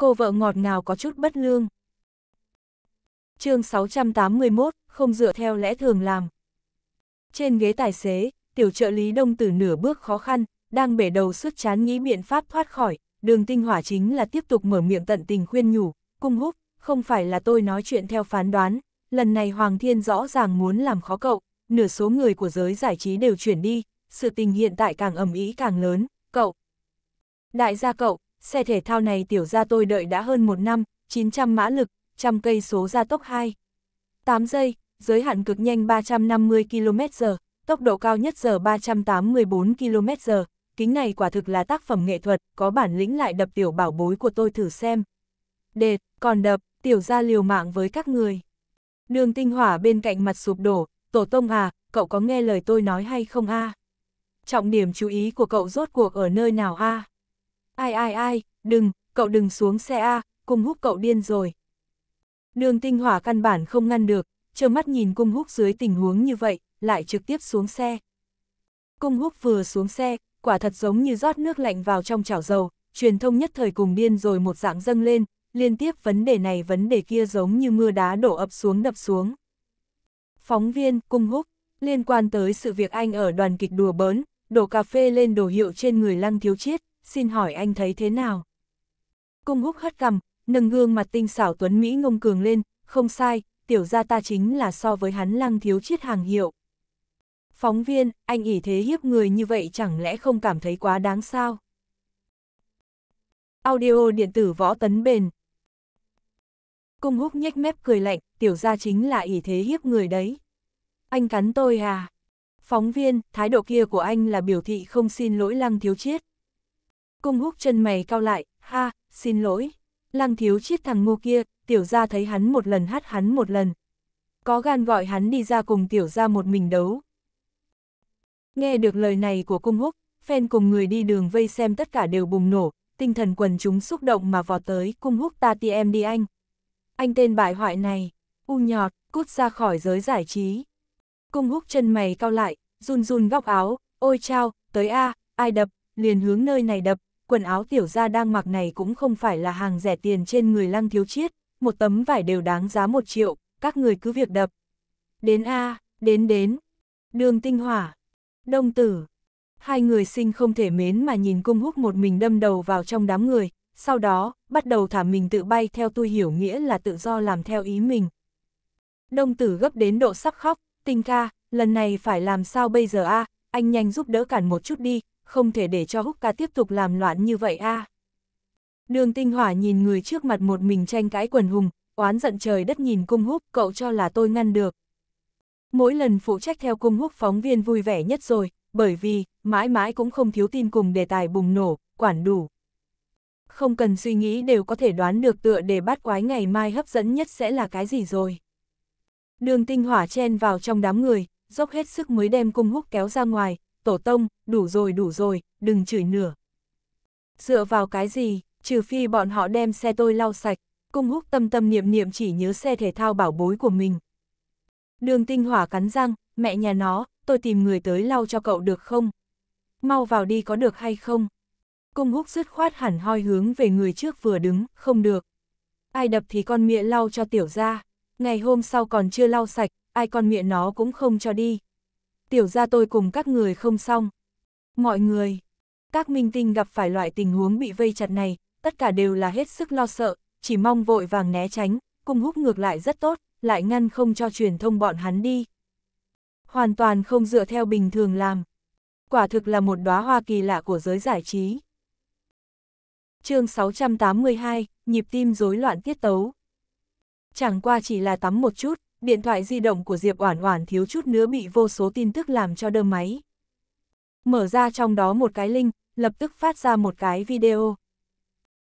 cô vợ ngọt ngào có chút bất lương. chương 681, không dựa theo lẽ thường làm. Trên ghế tài xế, tiểu trợ lý đông tử nửa bước khó khăn, đang bể đầu suốt chán nghĩ biện pháp thoát khỏi, đường tinh hỏa chính là tiếp tục mở miệng tận tình khuyên nhủ, cung húc, không phải là tôi nói chuyện theo phán đoán, lần này Hoàng Thiên rõ ràng muốn làm khó cậu, nửa số người của giới giải trí đều chuyển đi, sự tình hiện tại càng ầm ý càng lớn, cậu. Đại gia cậu, xe thể thao này tiểu ra tôi đợi đã hơn một năm, 900 mã lực, trăm cây số ra tốc 2. 8 giây, giới hạn cực nhanh 350 km h tốc độ cao nhất giờ 384 km h kính này quả thực là tác phẩm nghệ thuật, có bản lĩnh lại đập tiểu bảo bối của tôi thử xem. Đệt, còn đập, tiểu ra liều mạng với các người. Đường tinh hỏa bên cạnh mặt sụp đổ, tổ tông à, cậu có nghe lời tôi nói hay không a? À? Trọng điểm chú ý của cậu rốt cuộc ở nơi nào a? À? Ai ai ai, đừng, cậu đừng xuống xe A, cung húc cậu điên rồi. Đường tinh hỏa căn bản không ngăn được, trơ mắt nhìn cung húc dưới tình huống như vậy, lại trực tiếp xuống xe. Cung húc vừa xuống xe, quả thật giống như rót nước lạnh vào trong chảo dầu, truyền thông nhất thời cùng điên rồi một dạng dâng lên, liên tiếp vấn đề này vấn đề kia giống như mưa đá đổ ập xuống đập xuống. Phóng viên, cung húc, liên quan tới sự việc anh ở đoàn kịch đùa bớn, đổ cà phê lên đồ hiệu trên người lăng thiếu chiết xin hỏi anh thấy thế nào? Cung húc hất cằm, nâng gương mặt tinh xảo tuấn Mỹ ngông cường lên, không sai, tiểu gia ta chính là so với hắn lăng thiếu chiết hàng hiệu. Phóng viên, anh ỉ thế hiếp người như vậy chẳng lẽ không cảm thấy quá đáng sao? Audio điện tử võ tấn bền Cung húc nhếch mép cười lạnh, tiểu gia chính là ỉ thế hiếp người đấy. Anh cắn tôi à? Phóng viên, thái độ kia của anh là biểu thị không xin lỗi lăng thiếu chiết. Cung húc chân mày cao lại, ha, xin lỗi. Lăng thiếu chiếc thằng ngu kia, tiểu gia thấy hắn một lần hát hắn một lần. Có gan gọi hắn đi ra cùng tiểu gia một mình đấu. Nghe được lời này của cung húc, phen cùng người đi đường vây xem tất cả đều bùng nổ, tinh thần quần chúng xúc động mà vọt tới cung húc ta ti em đi anh. Anh tên bại hoại này, u nhọt, cút ra khỏi giới giải trí. Cung húc chân mày cao lại, run run góc áo, ôi chao, tới a, ai đập, liền hướng nơi này đập, quần áo tiểu gia đang mặc này cũng không phải là hàng rẻ tiền trên người lăng thiếu chiết, một tấm vải đều đáng giá một triệu, các người cứ việc đập. Đến A, đến đến, đường tinh hỏa, đông tử. Hai người sinh không thể mến mà nhìn cung húc một mình đâm đầu vào trong đám người, sau đó, bắt đầu thả mình tự bay theo tôi hiểu nghĩa là tự do làm theo ý mình. Đông tử gấp đến độ sắp khóc, tinh ca, lần này phải làm sao bây giờ a à? anh nhanh giúp đỡ cản một chút đi, không thể để cho Húc ca tiếp tục làm loạn như vậy a. À. Đường tinh hỏa nhìn người trước mặt một mình tranh cãi quần hùng, oán giận trời đất nhìn cung húc, cậu cho là tôi ngăn được. Mỗi lần phụ trách theo cung húc phóng viên vui vẻ nhất rồi, bởi vì, mãi mãi cũng không thiếu tin cùng đề tài bùng nổ, quản đủ. Không cần suy nghĩ đều có thể đoán được tựa đề bát quái ngày mai hấp dẫn nhất sẽ là cái gì rồi. Đường tinh hỏa chen vào trong đám người, dốc hết sức mới đem cung húc kéo ra ngoài, tổ tông, đủ rồi đủ rồi, đừng chửi nửa. Dựa vào cái gì, trừ phi bọn họ đem xe tôi lau sạch, cung húc tâm tâm niệm niệm chỉ nhớ xe thể thao bảo bối của mình. Đường tinh hỏa cắn răng, mẹ nhà nó, tôi tìm người tới lau cho cậu được không? Mau vào đi có được hay không? Cung húc dứt khoát hẳn hoi hướng về người trước vừa đứng, không được. Ai đập thì con miệng lau cho tiểu ra, ngày hôm sau còn chưa lau sạch, ai con miệng nó cũng không cho đi tiểu ra tôi cùng các người không xong. Mọi người, các minh tinh gặp phải loại tình huống bị vây chặt này, tất cả đều là hết sức lo sợ, chỉ mong vội vàng né tránh, cung hút ngược lại rất tốt, lại ngăn không cho truyền thông bọn hắn đi. Hoàn toàn không dựa theo bình thường làm. Quả thực là một đóa hoa kỳ lạ của giới giải trí. chương 682, nhịp tim rối loạn tiết tấu. Chẳng qua chỉ là tắm một chút, điện thoại di động của Diệp Oản Oản thiếu chút nữa bị vô số tin tức làm cho đơ máy. Mở ra trong đó một cái link, lập tức phát ra một cái video.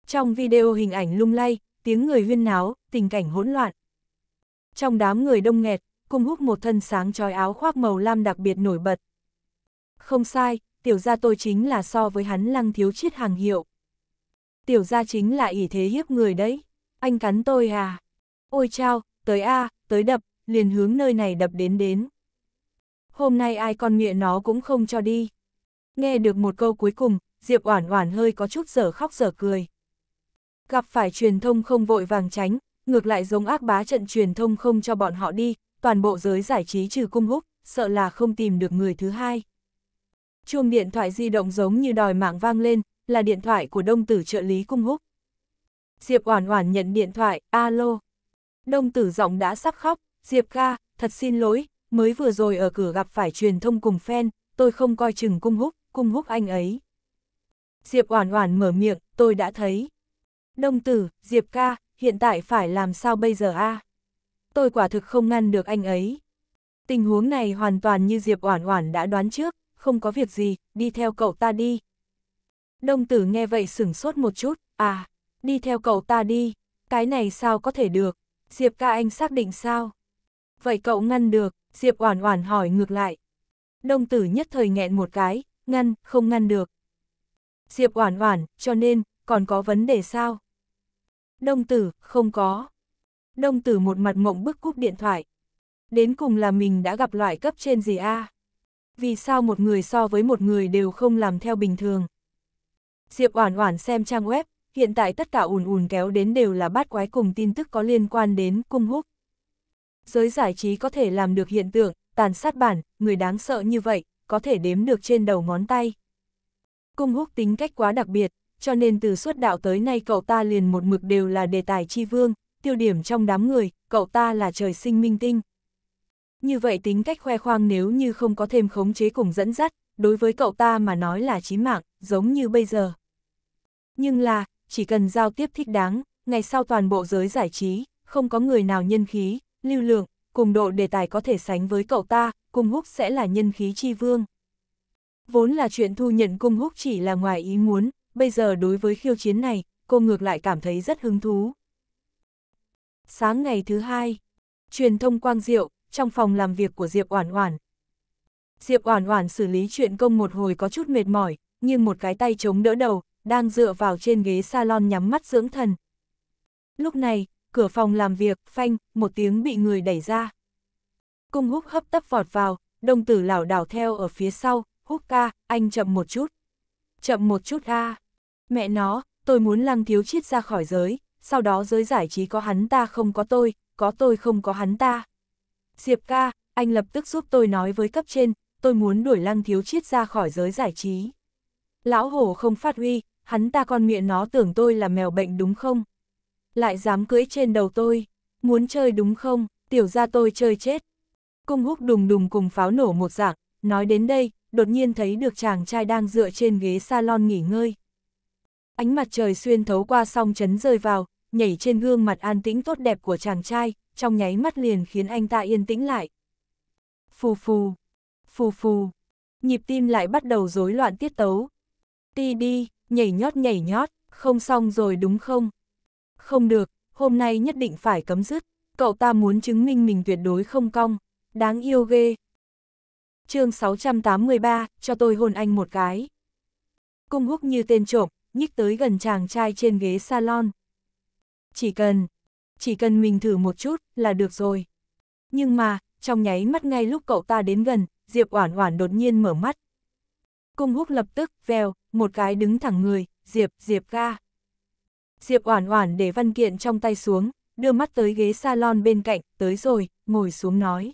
Trong video hình ảnh lung lay, tiếng người huyên náo, tình cảnh hỗn loạn. Trong đám người đông nghẹt, cung húc một thân sáng trói áo khoác màu lam đặc biệt nổi bật. Không sai, tiểu gia tôi chính là so với hắn lăng thiếu chiết hàng hiệu. Tiểu gia chính là ỷ thế hiếp người đấy, anh cắn tôi à. Ôi chao, tới a, à, tới đập, liền hướng nơi này đập đến đến. Hôm nay ai con mịa nó cũng không cho đi. Nghe được một câu cuối cùng, Diệp Oản Oản hơi có chút giở khóc giở cười. Gặp phải truyền thông không vội vàng tránh, ngược lại giống ác bá trận truyền thông không cho bọn họ đi, toàn bộ giới giải trí trừ cung húc, sợ là không tìm được người thứ hai. Chuông điện thoại di động giống như đòi mạng vang lên, là điện thoại của đông tử trợ lý cung húc. Diệp Oản Oản nhận điện thoại, alo. Đông tử giọng đã sắp khóc, Diệp ca, thật xin lỗi, mới vừa rồi ở cửa gặp phải truyền thông cùng fan, tôi không coi chừng cung húc, cung húc anh ấy. Diệp oản oản mở miệng, tôi đã thấy. Đông tử, Diệp ca, hiện tại phải làm sao bây giờ a? Tôi quả thực không ngăn được anh ấy. Tình huống này hoàn toàn như Diệp oản oản đã đoán trước, không có việc gì, đi theo cậu ta đi. Đông tử nghe vậy sửng sốt một chút, à, đi theo cậu ta đi, cái này sao có thể được. Diệp ca anh xác định sao? Vậy cậu ngăn được, Diệp oản oản hỏi ngược lại. Đông tử nhất thời nghẹn một cái, ngăn, không ngăn được. Diệp oản oản, cho nên, còn có vấn đề sao? Đông tử, không có. Đông tử một mặt mộng bức cúp điện thoại. Đến cùng là mình đã gặp loại cấp trên gì a? Vì sao một người so với một người đều không làm theo bình thường? Diệp Oản Oản xem trang web, hiện tại tất cả ùn ùn kéo đến đều là bát quái cùng tin tức có liên quan đến cung húc. Giới giải trí có thể làm được hiện tượng, tàn sát bản, người đáng sợ như vậy, có thể đếm được trên đầu ngón tay. Cung húc tính cách quá đặc biệt, cho nên từ suốt đạo tới nay cậu ta liền một mực đều là đề tài chi vương, tiêu điểm trong đám người, cậu ta là trời sinh minh tinh. Như vậy tính cách khoe khoang nếu như không có thêm khống chế cùng dẫn dắt, đối với cậu ta mà nói là chí mạng, giống như bây giờ. Nhưng là, chỉ cần giao tiếp thích đáng, ngày sau toàn bộ giới giải trí, không có người nào nhân khí, lưu lượng, cùng độ đề tài có thể sánh với cậu ta, cung húc sẽ là nhân khí chi vương. Vốn là chuyện thu nhận cung húc chỉ là ngoài ý muốn, bây giờ đối với khiêu chiến này, cô ngược lại cảm thấy rất hứng thú. Sáng ngày thứ hai, truyền thông quang diệu, trong phòng làm việc của Diệp Oản Oản. Diệp Oản Oản xử lý chuyện công một hồi có chút mệt mỏi, nhưng một cái tay chống đỡ đầu, đang dựa vào trên ghế salon nhắm mắt dưỡng thần. Lúc này, cửa phòng làm việc, phanh, một tiếng bị người đẩy ra. Cung húc hấp tấp vọt vào, đồng tử lảo đảo theo ở phía sau, húc ca, anh chậm một chút. Chậm một chút a Mẹ nó, tôi muốn lăng thiếu chiết ra khỏi giới, sau đó giới giải trí có hắn ta không có tôi, có tôi không có hắn ta. Diệp ca, anh lập tức giúp tôi nói với cấp trên, tôi muốn đuổi lăng thiếu chiết ra khỏi giới giải trí. Lão hổ không phát huy, hắn ta con miệng nó tưởng tôi là mèo bệnh đúng không? Lại dám cưỡi trên đầu tôi, muốn chơi đúng không, tiểu ra tôi chơi chết. Cung húc đùng đùng cùng pháo nổ một dạng, nói đến đây, đột nhiên thấy được chàng trai đang dựa trên ghế salon nghỉ ngơi. Ánh mặt trời xuyên thấu qua song chấn rơi vào, nhảy trên gương mặt an tĩnh tốt đẹp của chàng trai, trong nháy mắt liền khiến anh ta yên tĩnh lại. Phù phù, phù phù, nhịp tim lại bắt đầu rối loạn tiết tấu. Ti đi, nhảy nhót nhảy nhót, không xong rồi đúng không? Không được, hôm nay nhất định phải cấm dứt, cậu ta muốn chứng minh mình tuyệt đối không cong, đáng yêu ghê. chương 683, cho tôi hôn anh một cái. Cung húc như tên trộm, nhích tới gần chàng trai trên ghế salon. Chỉ cần, chỉ cần mình thử một chút là được rồi. Nhưng mà, trong nháy mắt ngay lúc cậu ta đến gần, Diệp Oản Oản đột nhiên mở mắt. Cung húc lập tức, vèo, một cái đứng thẳng người, Diệp, Diệp ga. Diệp oản oản để văn kiện trong tay xuống, đưa mắt tới ghế salon bên cạnh, tới rồi, ngồi xuống nói.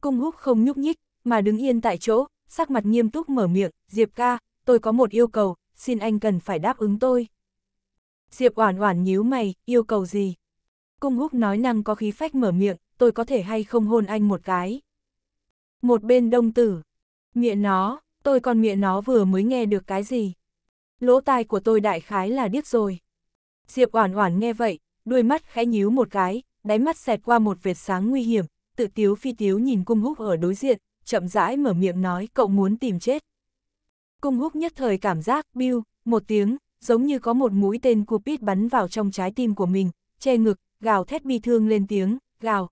Cung húc không nhúc nhích, mà đứng yên tại chỗ, sắc mặt nghiêm túc mở miệng, Diệp Ga, tôi có một yêu cầu, xin anh cần phải đáp ứng tôi. Diệp oản oản nhíu mày, yêu cầu gì? Cung húc nói năng có khí phách mở miệng, tôi có thể hay không hôn anh một cái. Một bên đông tử, miệng nó, tôi con mẹ nó vừa mới nghe được cái gì. Lỗ tai của tôi đại khái là điếc rồi. Diệp Oản Oản nghe vậy, đuôi mắt khẽ nhíu một cái, đáy mắt xẹt qua một vệt sáng nguy hiểm, tự tiếu phi tiếu nhìn cung húc ở đối diện, chậm rãi mở miệng nói cậu muốn tìm chết. Cung húc nhất thời cảm giác, biu, một tiếng, giống như có một mũi tên Cupid bắn vào trong trái tim của mình, che ngực, gào thét bi thương lên tiếng, gào.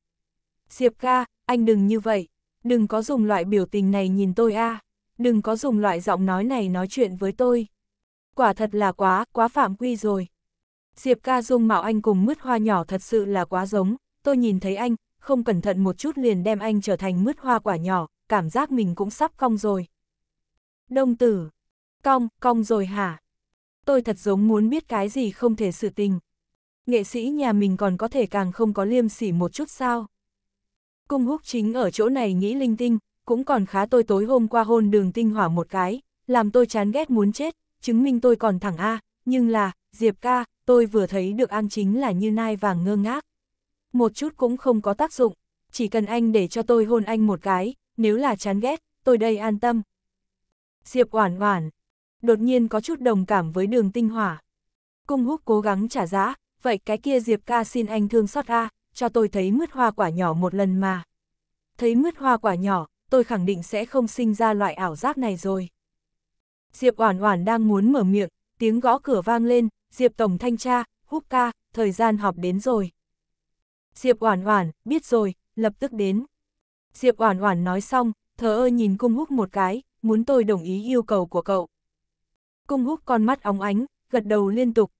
Diệp ca, anh đừng như vậy, đừng có dùng loại biểu tình này nhìn tôi a. À đừng có dùng loại giọng nói này nói chuyện với tôi. Quả thật là quá, quá phạm quy rồi. Diệp ca dung mạo anh cùng mứt hoa nhỏ thật sự là quá giống, tôi nhìn thấy anh, không cẩn thận một chút liền đem anh trở thành mứt hoa quả nhỏ, cảm giác mình cũng sắp cong rồi. Đông tử, cong, cong rồi hả? Tôi thật giống muốn biết cái gì không thể sự tình. Nghệ sĩ nhà mình còn có thể càng không có liêm sỉ một chút sao? Cung húc chính ở chỗ này nghĩ linh tinh, cũng còn khá tôi tối hôm qua hôn đường tinh hỏa một cái, làm tôi chán ghét muốn chết, chứng minh tôi còn thẳng A, nhưng là, Diệp ca, tôi vừa thấy được an chính là như nai vàng ngơ ngác. Một chút cũng không có tác dụng, chỉ cần anh để cho tôi hôn anh một cái, nếu là chán ghét, tôi đây an tâm. Diệp oản oản, đột nhiên có chút đồng cảm với đường tinh hỏa. Cung húc cố gắng trả giá, vậy cái kia Diệp ca xin anh thương xót A, cho tôi thấy mứt hoa quả nhỏ một lần mà. Thấy mứt hoa quả nhỏ, tôi khẳng định sẽ không sinh ra loại ảo giác này rồi. Diệp Oản Oản đang muốn mở miệng, tiếng gõ cửa vang lên, Diệp Tổng Thanh tra, Húc ca, thời gian họp đến rồi. Diệp Oản Oản, biết rồi, lập tức đến. Diệp Oản Oản nói xong, thờ ơ nhìn cung húc một cái, muốn tôi đồng ý yêu cầu của cậu. Cung húc con mắt óng ánh, gật đầu liên tục.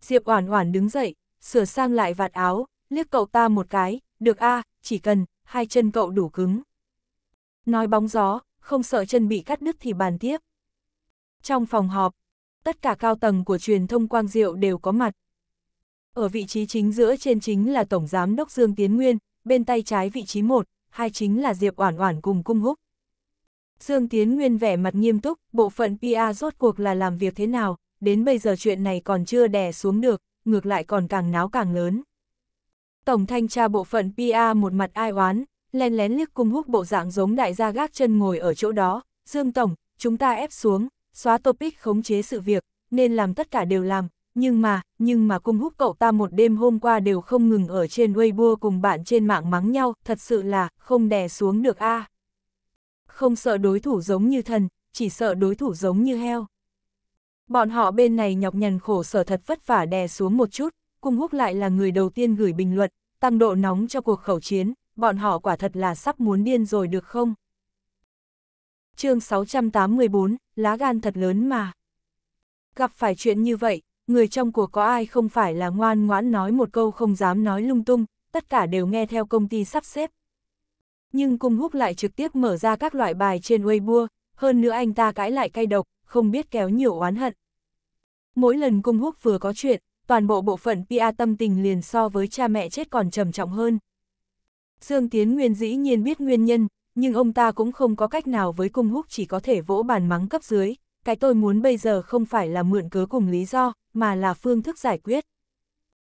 Diệp Oản Oản đứng dậy, sửa sang lại vạt áo, liếc cậu ta một cái, được a, chỉ cần hai chân cậu đủ cứng. Nói bóng gió, không sợ chân bị cắt đứt thì bàn tiếp. Trong phòng họp, tất cả cao tầng của truyền thông Quang Diệu đều có mặt. Ở vị trí chính giữa trên chính là Tổng Giám đốc Dương Tiến Nguyên, bên tay trái vị trí 1, hai chính là Diệp Oản Oản cùng Cung Húc. Dương Tiến Nguyên vẻ mặt nghiêm túc, bộ phận pa rốt cuộc là làm việc thế nào, đến bây giờ chuyện này còn chưa đè xuống được, ngược lại còn càng náo càng lớn. Tổng thanh tra bộ phận pa một mặt ai oán, len lén liếc cung húc bộ dạng giống đại gia gác chân ngồi ở chỗ đó, Dương Tổng, chúng ta ép xuống, xóa topic khống chế sự việc, nên làm tất cả đều làm, nhưng mà, nhưng mà cung húc cậu ta một đêm hôm qua đều không ngừng ở trên Weibo cùng bạn trên mạng mắng nhau, thật sự là, không đè xuống được a à. Không sợ đối thủ giống như thần, chỉ sợ đối thủ giống như heo. Bọn họ bên này nhọc nhằn khổ sở thật vất vả đè xuống một chút, cung húc lại là người đầu tiên gửi bình luận, tăng độ nóng cho cuộc khẩu chiến, bọn họ quả thật là sắp muốn điên rồi được không? chương 684, lá gan thật lớn mà. Gặp phải chuyện như vậy, người trong cuộc có ai không phải là ngoan ngoãn nói một câu không dám nói lung tung, tất cả đều nghe theo công ty sắp xếp. Nhưng cung húc lại trực tiếp mở ra các loại bài trên Weibo, hơn nữa anh ta cãi lại cay độc, không biết kéo nhiều oán hận. Mỗi lần cung húc vừa có chuyện, toàn bộ bộ phận PR tâm tình liền so với cha mẹ chết còn trầm trọng hơn. Dương Tiến Nguyên dĩ nhiên biết nguyên nhân, nhưng ông ta cũng không có cách nào với cung húc chỉ có thể vỗ bàn mắng cấp dưới, cái tôi muốn bây giờ không phải là mượn cớ cùng lý do, mà là phương thức giải quyết.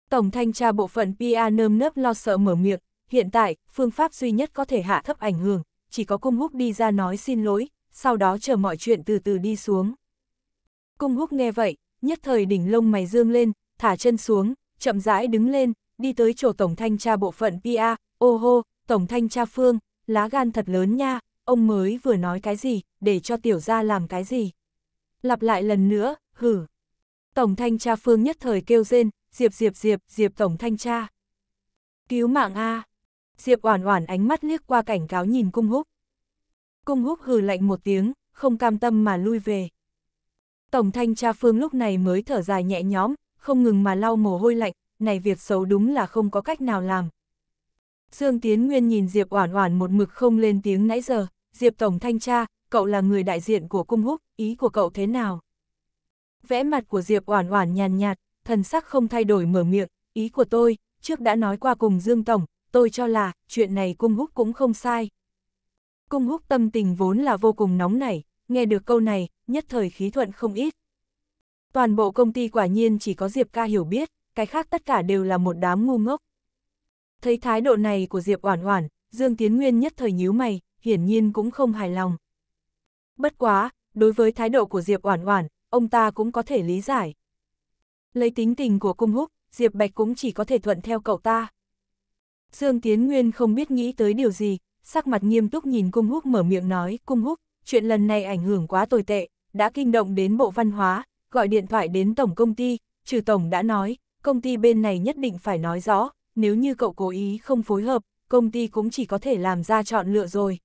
Tổng thanh tra bộ phận PA nơm nớp lo sợ mở miệng, hiện tại, phương pháp duy nhất có thể hạ thấp ảnh hưởng, chỉ có cung húc đi ra nói xin lỗi, sau đó chờ mọi chuyện từ từ đi xuống. Cung húc nghe vậy, nhất thời đỉnh lông mày dương lên, thả chân xuống, chậm rãi đứng lên, đi tới chỗ tổng thanh tra bộ phận PA, Ô hô, Tổng Thanh tra Phương, lá gan thật lớn nha, ông mới vừa nói cái gì, để cho tiểu gia làm cái gì. Lặp lại lần nữa, hử. Tổng Thanh tra Phương nhất thời kêu rên, Diệp Diệp Diệp, Diệp Tổng Thanh tra. Cứu mạng A. Diệp oản oản ánh mắt liếc qua cảnh cáo nhìn cung húc. Cung húc hừ lạnh một tiếng, không cam tâm mà lui về. Tổng thanh tra phương lúc này mới thở dài nhẹ nhõm, không ngừng mà lau mồ hôi lạnh, này việc xấu đúng là không có cách nào làm, Dương Tiến Nguyên nhìn Diệp Oản Oản một mực không lên tiếng nãy giờ, Diệp Tổng Thanh tra, cậu là người đại diện của cung húc, ý của cậu thế nào? Vẽ mặt của Diệp Oản Oản nhàn nhạt, thần sắc không thay đổi mở miệng, ý của tôi, trước đã nói qua cùng Dương Tổng, tôi cho là, chuyện này cung húc cũng không sai. Cung húc tâm tình vốn là vô cùng nóng nảy, nghe được câu này, nhất thời khí thuận không ít. Toàn bộ công ty quả nhiên chỉ có Diệp ca hiểu biết, cái khác tất cả đều là một đám ngu ngốc. Thấy thái độ này của Diệp Oản Oản, Dương Tiến Nguyên nhất thời nhíu mày, hiển nhiên cũng không hài lòng. Bất quá, đối với thái độ của Diệp Oản Oản, ông ta cũng có thể lý giải. Lấy tính tình của Cung Húc, Diệp Bạch cũng chỉ có thể thuận theo cậu ta. Dương Tiến Nguyên không biết nghĩ tới điều gì, sắc mặt nghiêm túc nhìn Cung Húc mở miệng nói, Cung Húc, chuyện lần này ảnh hưởng quá tồi tệ, đã kinh động đến Bộ Văn hóa, gọi điện thoại đến Tổng Công ty, trừ Tổng đã nói, công ty bên này nhất định phải nói rõ, nếu như cậu cố ý không phối hợp, công ty cũng chỉ có thể làm ra chọn lựa rồi.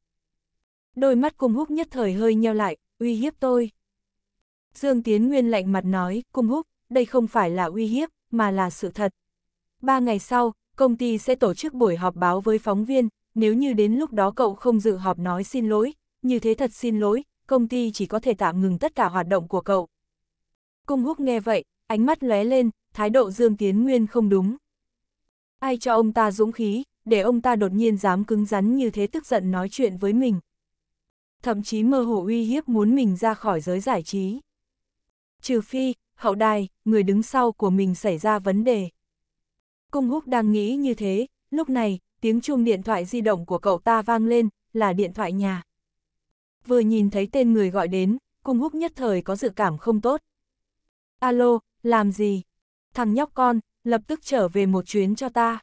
Đôi mắt cung húc nhất thời hơi nheo lại, uy hiếp tôi. Dương Tiến Nguyên lạnh mặt nói, cung húc, đây không phải là uy hiếp, mà là sự thật. Ba ngày sau, công ty sẽ tổ chức buổi họp báo với phóng viên, nếu như đến lúc đó cậu không dự họp nói xin lỗi, như thế thật xin lỗi, công ty chỉ có thể tạm ngừng tất cả hoạt động của cậu. Cung húc nghe vậy, ánh mắt lóe lên, thái độ Dương Tiến Nguyên không đúng. Ai cho ông ta dũng khí, để ông ta đột nhiên dám cứng rắn như thế tức giận nói chuyện với mình. Thậm chí mơ hồ uy hiếp muốn mình ra khỏi giới giải trí. Trừ phi, hậu đài, người đứng sau của mình xảy ra vấn đề. Cung húc đang nghĩ như thế, lúc này, tiếng chuông điện thoại di động của cậu ta vang lên, là điện thoại nhà. Vừa nhìn thấy tên người gọi đến, cung húc nhất thời có dự cảm không tốt. Alo, làm gì? Thằng nhóc con, lập tức trở về một chuyến cho ta.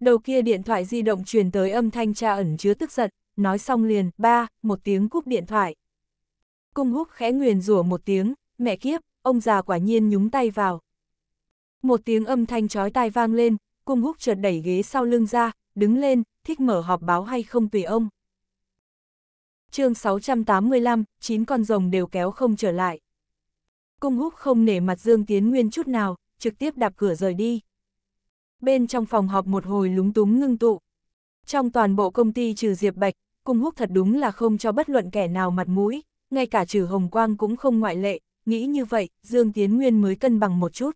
Đầu kia điện thoại di động truyền tới âm thanh cha ẩn chứa tức giận, nói xong liền, ba, một tiếng cúp điện thoại. Cung húc khẽ nguyền rủa một tiếng, mẹ kiếp, ông già quả nhiên nhúng tay vào. Một tiếng âm thanh chói tai vang lên, cung húc chợt đẩy ghế sau lưng ra, đứng lên, thích mở họp báo hay không tùy ông. chương 685, 9 con rồng đều kéo không trở lại. Cung húc không nể mặt Dương Tiến Nguyên chút nào, trực tiếp đạp cửa rời đi. Bên trong phòng họp một hồi lúng túng ngưng tụ. Trong toàn bộ công ty trừ Diệp Bạch, cung húc thật đúng là không cho bất luận kẻ nào mặt mũi, ngay cả trừ Hồng Quang cũng không ngoại lệ, nghĩ như vậy, Dương Tiến Nguyên mới cân bằng một chút.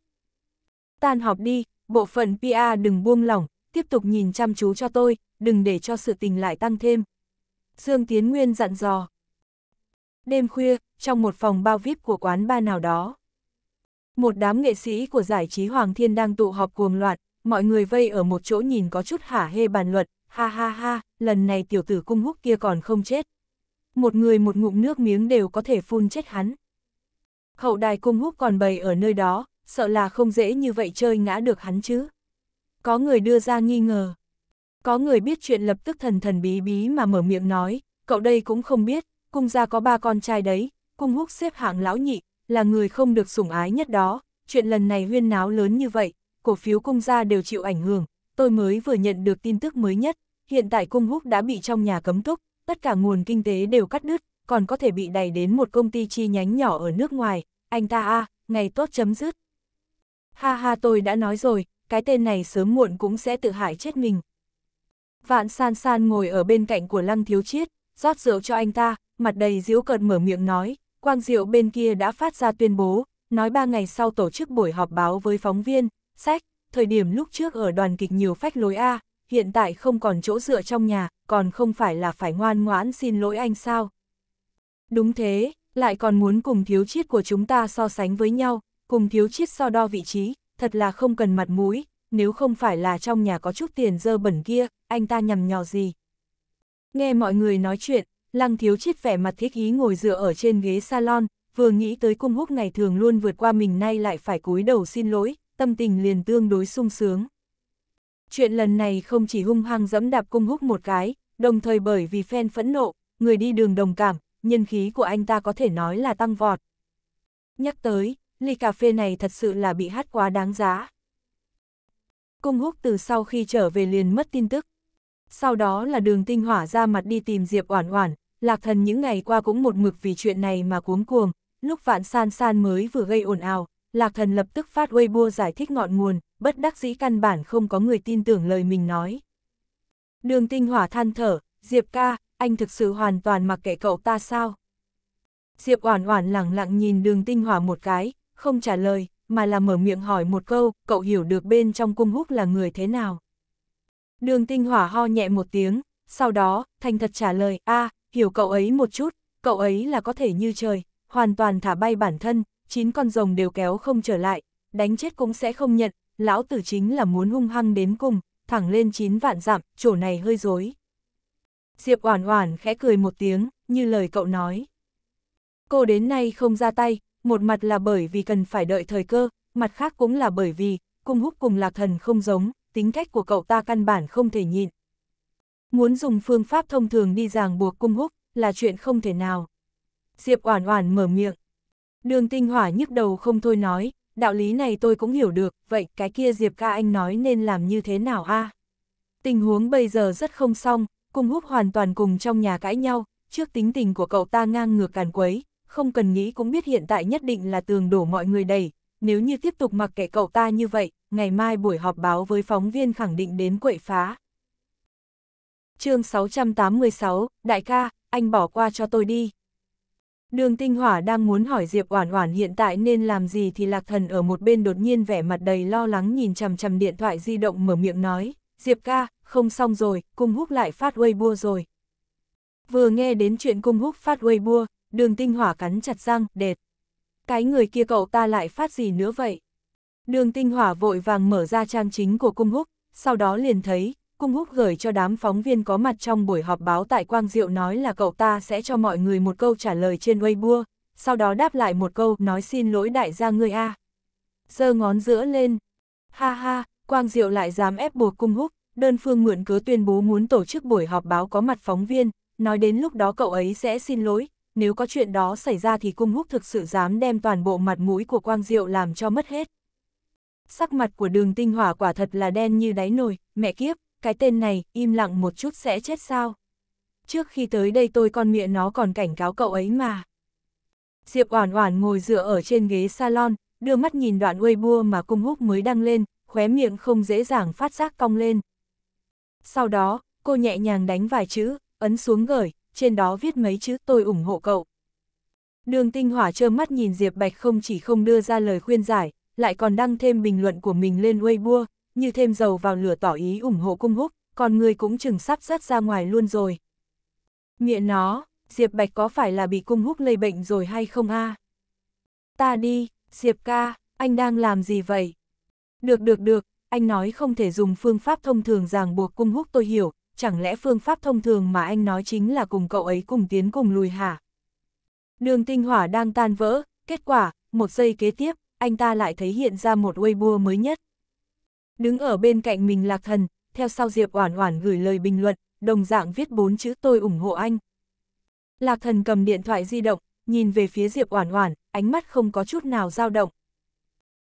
Tan họp đi, bộ phận PA đừng buông lỏng, tiếp tục nhìn chăm chú cho tôi, đừng để cho sự tình lại tăng thêm. Dương Tiến Nguyên dặn dò. Đêm khuya, trong một phòng bao VIP của quán ba nào đó, một đám nghệ sĩ của giải trí Hoàng Thiên đang tụ họp cuồng loạn, mọi người vây ở một chỗ nhìn có chút hả hê bàn luận, ha ha ha, lần này tiểu tử cung húc kia còn không chết. Một người một ngụm nước miếng đều có thể phun chết hắn. Hậu đài cung húc còn bày ở nơi đó, sợ là không dễ như vậy chơi ngã được hắn chứ. Có người đưa ra nghi ngờ. Có người biết chuyện lập tức thần thần bí bí mà mở miệng nói, cậu đây cũng không biết, cung gia có ba con trai đấy, cung húc xếp hạng lão nhị, là người không được sủng ái nhất đó, chuyện lần này huyên náo lớn như vậy, cổ phiếu cung gia đều chịu ảnh hưởng, tôi mới vừa nhận được tin tức mới nhất, hiện tại cung húc đã bị trong nhà cấm túc, tất cả nguồn kinh tế đều cắt đứt, còn có thể bị đẩy đến một công ty chi nhánh nhỏ ở nước ngoài, anh ta a, ngày tốt chấm dứt. Ha ha tôi đã nói rồi, cái tên này sớm muộn cũng sẽ tự hại chết mình. Vạn san san ngồi ở bên cạnh của Lăng Thiếu Chiết, rót rượu cho anh ta, mặt đầy giễu cợt mở miệng nói, Quang Diệu bên kia đã phát ra tuyên bố, nói ba ngày sau tổ chức buổi họp báo với phóng viên, sách, thời điểm lúc trước ở đoàn kịch nhiều phách lối A, hiện tại không còn chỗ dựa trong nhà, còn không phải là phải ngoan ngoãn xin lỗi anh sao. Đúng thế, lại còn muốn cùng thiếu chiết của chúng ta so sánh với nhau, cùng thiếu chiết so đo vị trí, thật là không cần mặt mũi, nếu không phải là trong nhà có chút tiền dơ bẩn kia, anh ta nhằm nhò gì. Nghe mọi người nói chuyện, Lăng thiếu chiết vẻ mặt thiết ý ngồi dựa ở trên ghế salon, vừa nghĩ tới cung húc ngày thường luôn vượt qua mình nay lại phải cúi đầu xin lỗi, tâm tình liền tương đối sung sướng. Chuyện lần này không chỉ hung hăng dẫm đạp cung húc một cái, đồng thời bởi vì phen phẫn nộ, người đi đường đồng cảm, nhân khí của anh ta có thể nói là tăng vọt. Nhắc tới, ly cà phê này thật sự là bị hát quá đáng giá. Cung húc từ sau khi trở về liền mất tin tức, sau đó là đường tinh hỏa ra mặt đi tìm Diệp Oản Oản, Lạc Thần những ngày qua cũng một mực vì chuyện này mà cuống cuồng, lúc Vạn San San mới vừa gây ồn ào, Lạc Thần lập tức phát Weibo giải thích ngọn nguồn, bất đắc dĩ căn bản không có người tin tưởng lời mình nói. Đường Tinh Hỏa than thở, Diệp ca, anh thực sự hoàn toàn mặc kệ cậu ta sao? Diệp Oản Oản lẳng lặng nhìn Đường Tinh Hỏa một cái, không trả lời, mà là mở miệng hỏi một câu, cậu hiểu được bên trong cung húc là người thế nào? Đường tinh hỏa ho nhẹ một tiếng, sau đó, thành thật trả lời, a hiểu cậu ấy một chút, cậu ấy là có thể như trời, hoàn toàn thả bay bản thân, chín con rồng đều kéo không trở lại, đánh chết cũng sẽ không nhận, lão tử chính là muốn hung hăng đến cùng, thẳng lên chín vạn giảm chỗ này hơi dối. Diệp Oản Oản khẽ cười một tiếng, như lời cậu nói. Cô đến nay không ra tay, một mặt là bởi vì cần phải đợi thời cơ, mặt khác cũng là bởi vì, cung húc cùng lạc thần không giống, tính cách của cậu ta căn bản không thể nhịn. Muốn dùng phương pháp thông thường đi ràng buộc cung húc là chuyện không thể nào. Diệp Oản Oản mở miệng. Đường Tinh Hỏa nhức đầu không thôi nói, đạo lý này tôi cũng hiểu được, vậy cái kia Diệp ca anh nói nên làm như thế nào a? Tình huống bây giờ rất không xong, cung húc hoàn toàn cùng trong nhà cãi nhau, trước tính tình của cậu ta ngang ngược càn quấy, không cần nghĩ cũng biết hiện tại nhất định là tường đổ mọi người đầy, nếu như tiếp tục mặc kệ cậu ta như vậy, ngày mai buổi họp báo với phóng viên khẳng định đến quậy phá. chương 686, đại ca, anh bỏ qua cho tôi đi. Đường Tinh Hỏa đang muốn hỏi Diệp Oản Oản hiện tại nên làm gì thì Lạc Thần ở một bên đột nhiên vẻ mặt đầy lo lắng nhìn chằm chằm điện thoại di động mở miệng nói, "Diệp ca, không xong rồi, cung húc lại phát Weibo rồi." Vừa nghe đến chuyện cung húc phát Weibo, Đường Tinh Hỏa cắn chặt răng, đệt. Cái người kia cậu ta lại phát gì nữa vậy? Đường tinh hỏa vội vàng mở ra trang chính của cung húc, sau đó liền thấy, cung húc gửi cho đám phóng viên có mặt trong buổi họp báo tại Quang Diệu nói là cậu ta sẽ cho mọi người một câu trả lời trên Weibo, sau đó đáp lại một câu nói xin lỗi đại gia ngươi a. Giơ ngón giữa lên. Ha ha, Quang Diệu lại dám ép buộc cung húc, đơn phương mượn cớ tuyên bố muốn tổ chức buổi họp báo có mặt phóng viên, nói đến lúc đó cậu ấy sẽ xin lỗi, nếu có chuyện đó xảy ra thì cung húc thực sự dám đem toàn bộ mặt mũi của Quang Diệu làm cho mất hết sắc mặt của đường tinh hỏa quả thật là đen như đáy nồi, mẹ kiếp, cái tên này, im lặng một chút sẽ chết sao. Trước khi tới đây tôi con miệng nó còn cảnh cáo cậu ấy mà. Diệp Oản Oản ngồi dựa ở trên ghế salon, đưa mắt nhìn đoạn Weibo mà cung húc mới đăng lên, khóe miệng không dễ dàng phát giác cong lên. Sau đó, cô nhẹ nhàng đánh vài chữ, ấn xuống gửi, trên đó viết mấy chữ tôi ủng hộ cậu. Đường tinh hỏa trơ mắt nhìn Diệp Bạch không chỉ không đưa ra lời khuyên giải, lại còn đăng thêm bình luận của mình lên Weibo, như thêm dầu vào lửa tỏ ý ủng hộ cung húc, còn người cũng chừng sắp rớt ra ngoài luôn rồi. Nghĩa nó, Diệp Bạch có phải là bị cung húc lây bệnh rồi hay không a? Ta đi, Diệp ca, anh đang làm gì vậy? Được được được, anh nói không thể dùng phương pháp thông thường ràng buộc cung húc tôi hiểu, chẳng lẽ phương pháp thông thường mà anh nói chính là cùng cậu ấy cùng tiến cùng lùi hả? Đường tinh hỏa đang tan vỡ, kết quả, một giây kế tiếp, anh ta lại thấy hiện ra một Weibo mới nhất. Đứng ở bên cạnh mình Lạc Thần, theo sau Diệp Oản Oản gửi lời bình luận, đồng dạng viết bốn chữ tôi ủng hộ anh. Lạc Thần cầm điện thoại di động, nhìn về phía Diệp Oản Oản, ánh mắt không có chút nào dao động.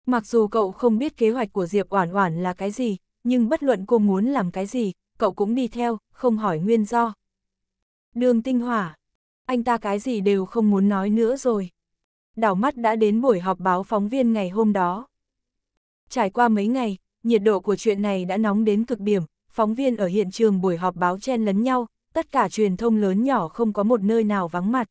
Mặc dù cậu không biết kế hoạch của Diệp Oản Oản là cái gì, nhưng bất luận cô muốn làm cái gì, cậu cũng đi theo, không hỏi nguyên do. Đường Tinh Hỏa, anh ta cái gì đều không muốn nói nữa rồi đảo mắt đã đến buổi họp báo phóng viên ngày hôm đó. Trải qua mấy ngày, nhiệt độ của chuyện này đã nóng đến cực điểm, phóng viên ở hiện trường buổi họp báo chen lấn nhau, tất cả truyền thông lớn nhỏ không có một nơi nào vắng mặt.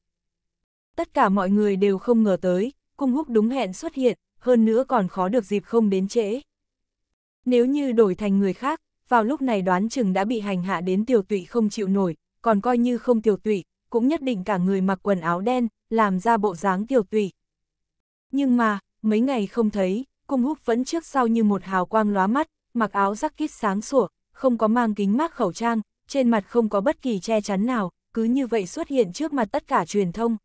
Tất cả mọi người đều không ngờ tới, cung húc đúng hẹn xuất hiện, hơn nữa còn khó được dịp không đến trễ. Nếu như đổi thành người khác, vào lúc này đoán chừng đã bị hành hạ đến tiểu tụy không chịu nổi, còn coi như không tiểu tụy, cũng nhất định cả người mặc quần áo đen, làm ra bộ dáng tiểu tụy. Nhưng mà, mấy ngày không thấy, cung húc vẫn trước sau như một hào quang lóa mắt, mặc áo rắc kít sáng sủa, không có mang kính mát khẩu trang, trên mặt không có bất kỳ che chắn nào, cứ như vậy xuất hiện trước mặt tất cả truyền thông.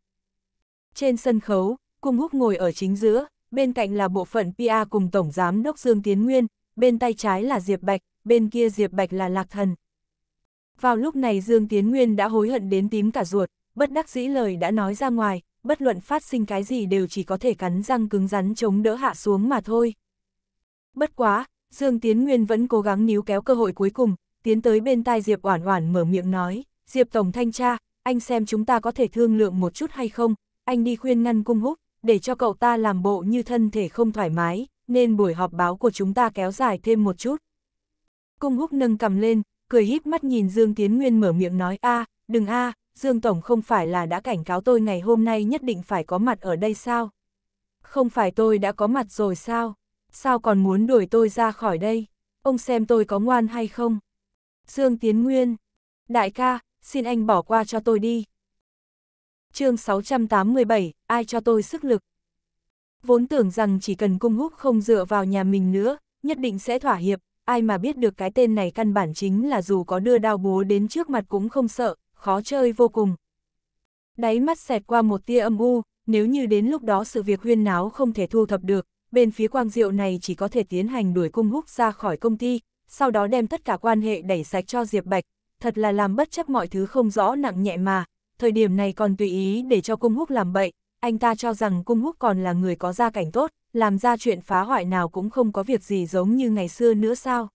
Trên sân khấu, cung húc ngồi ở chính giữa, bên cạnh là bộ phận PR cùng Tổng Giám Đốc Dương Tiến Nguyên, bên tay trái là Diệp Bạch, bên kia Diệp Bạch là Lạc Thần. Vào lúc này Dương Tiến Nguyên đã hối hận đến tím cả ruột, bất đắc dĩ lời đã nói ra ngoài, bất luận phát sinh cái gì đều chỉ có thể cắn răng cứng rắn chống đỡ hạ xuống mà thôi. Bất quá, Dương Tiến Nguyên vẫn cố gắng níu kéo cơ hội cuối cùng, tiến tới bên tai Diệp Oản Oản mở miệng nói, "Diệp tổng thanh tra, anh xem chúng ta có thể thương lượng một chút hay không? Anh đi khuyên ngăn Cung Húc, để cho cậu ta làm bộ như thân thể không thoải mái, nên buổi họp báo của chúng ta kéo dài thêm một chút." Cung Húc nâng cầm lên, cười híp mắt nhìn Dương Tiến Nguyên mở miệng nói, "A, đừng a, Dương Tổng không phải là đã cảnh cáo tôi ngày hôm nay nhất định phải có mặt ở đây sao? Không phải tôi đã có mặt rồi sao? Sao còn muốn đuổi tôi ra khỏi đây? Ông xem tôi có ngoan hay không? Dương Tiến Nguyên Đại ca, xin anh bỏ qua cho tôi đi. chương 687, ai cho tôi sức lực? Vốn tưởng rằng chỉ cần cung húc không dựa vào nhà mình nữa, nhất định sẽ thỏa hiệp, ai mà biết được cái tên này căn bản chính là dù có đưa đao búa đến trước mặt cũng không sợ, khó chơi vô cùng. Đáy mắt xẹt qua một tia âm u, nếu như đến lúc đó sự việc huyên náo không thể thu thập được, bên phía quang diệu này chỉ có thể tiến hành đuổi cung húc ra khỏi công ty, sau đó đem tất cả quan hệ đẩy sạch cho Diệp Bạch, thật là làm bất chấp mọi thứ không rõ nặng nhẹ mà, thời điểm này còn tùy ý để cho cung húc làm bậy, anh ta cho rằng cung húc còn là người có gia cảnh tốt, làm ra chuyện phá hoại nào cũng không có việc gì giống như ngày xưa nữa sao.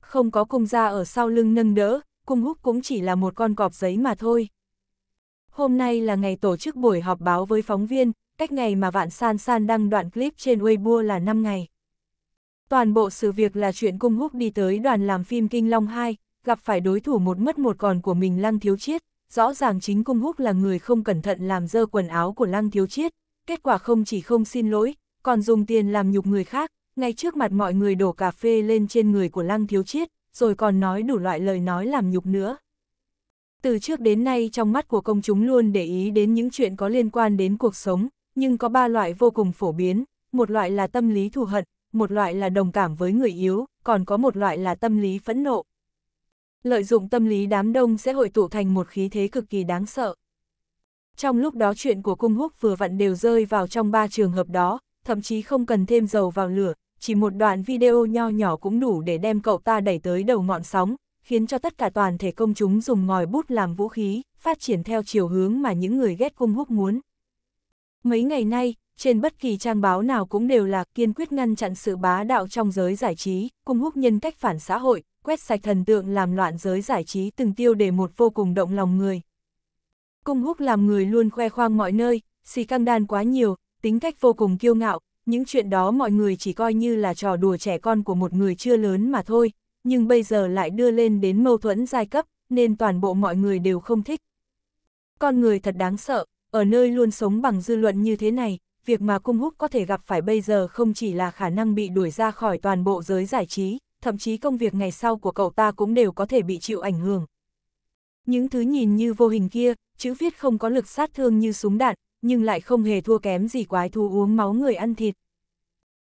Không có cung gia ở sau lưng nâng đỡ, cung húc cũng chỉ là một con cọp giấy mà thôi. Hôm nay là ngày tổ chức buổi họp báo với phóng viên, cách ngày mà Vạn San San đăng đoạn clip trên Weibo là 5 ngày. Toàn bộ sự việc là chuyện cung húc đi tới đoàn làm phim Kinh Long 2, gặp phải đối thủ một mất một còn của mình Lăng Thiếu Chiết, rõ ràng chính cung húc là người không cẩn thận làm dơ quần áo của Lăng Thiếu Chiết, kết quả không chỉ không xin lỗi, còn dùng tiền làm nhục người khác, ngay trước mặt mọi người đổ cà phê lên trên người của Lăng Thiếu Chiết rồi còn nói đủ loại lời nói làm nhục nữa. Từ trước đến nay trong mắt của công chúng luôn để ý đến những chuyện có liên quan đến cuộc sống, nhưng có ba loại vô cùng phổ biến, một loại là tâm lý thù hận, một loại là đồng cảm với người yếu, còn có một loại là tâm lý phẫn nộ. Lợi dụng tâm lý đám đông sẽ hội tụ thành một khí thế cực kỳ đáng sợ. Trong lúc đó chuyện của cung húc vừa vặn đều rơi vào trong ba trường hợp đó, thậm chí không cần thêm dầu vào lửa, chỉ một đoạn video nho nhỏ cũng đủ để đem cậu ta đẩy tới đầu ngọn sóng, khiến cho tất cả toàn thể công chúng dùng ngòi bút làm vũ khí, phát triển theo chiều hướng mà những người ghét cung húc muốn. Mấy ngày nay, trên bất kỳ trang báo nào cũng đều là kiên quyết ngăn chặn sự bá đạo trong giới giải trí, cung húc nhân cách phản xã hội, quét sạch thần tượng làm loạn giới giải trí từng tiêu để một vô cùng động lòng người. Cung húc làm người luôn khoe khoang mọi nơi, xì căng đan quá nhiều, tính cách vô cùng kiêu ngạo, những chuyện đó mọi người chỉ coi như là trò đùa trẻ con của một người chưa lớn mà thôi, nhưng bây giờ lại đưa lên đến mâu thuẫn giai cấp, nên toàn bộ mọi người đều không thích. Con người thật đáng sợ, ở nơi luôn sống bằng dư luận như thế này, việc mà cung húc có thể gặp phải bây giờ không chỉ là khả năng bị đuổi ra khỏi toàn bộ giới giải trí, thậm chí công việc ngày sau của cậu ta cũng đều có thể bị chịu ảnh hưởng. Những thứ nhìn như vô hình kia, chữ viết không có lực sát thương như súng đạn, nhưng lại không hề thua kém gì quái thú uống máu người ăn thịt.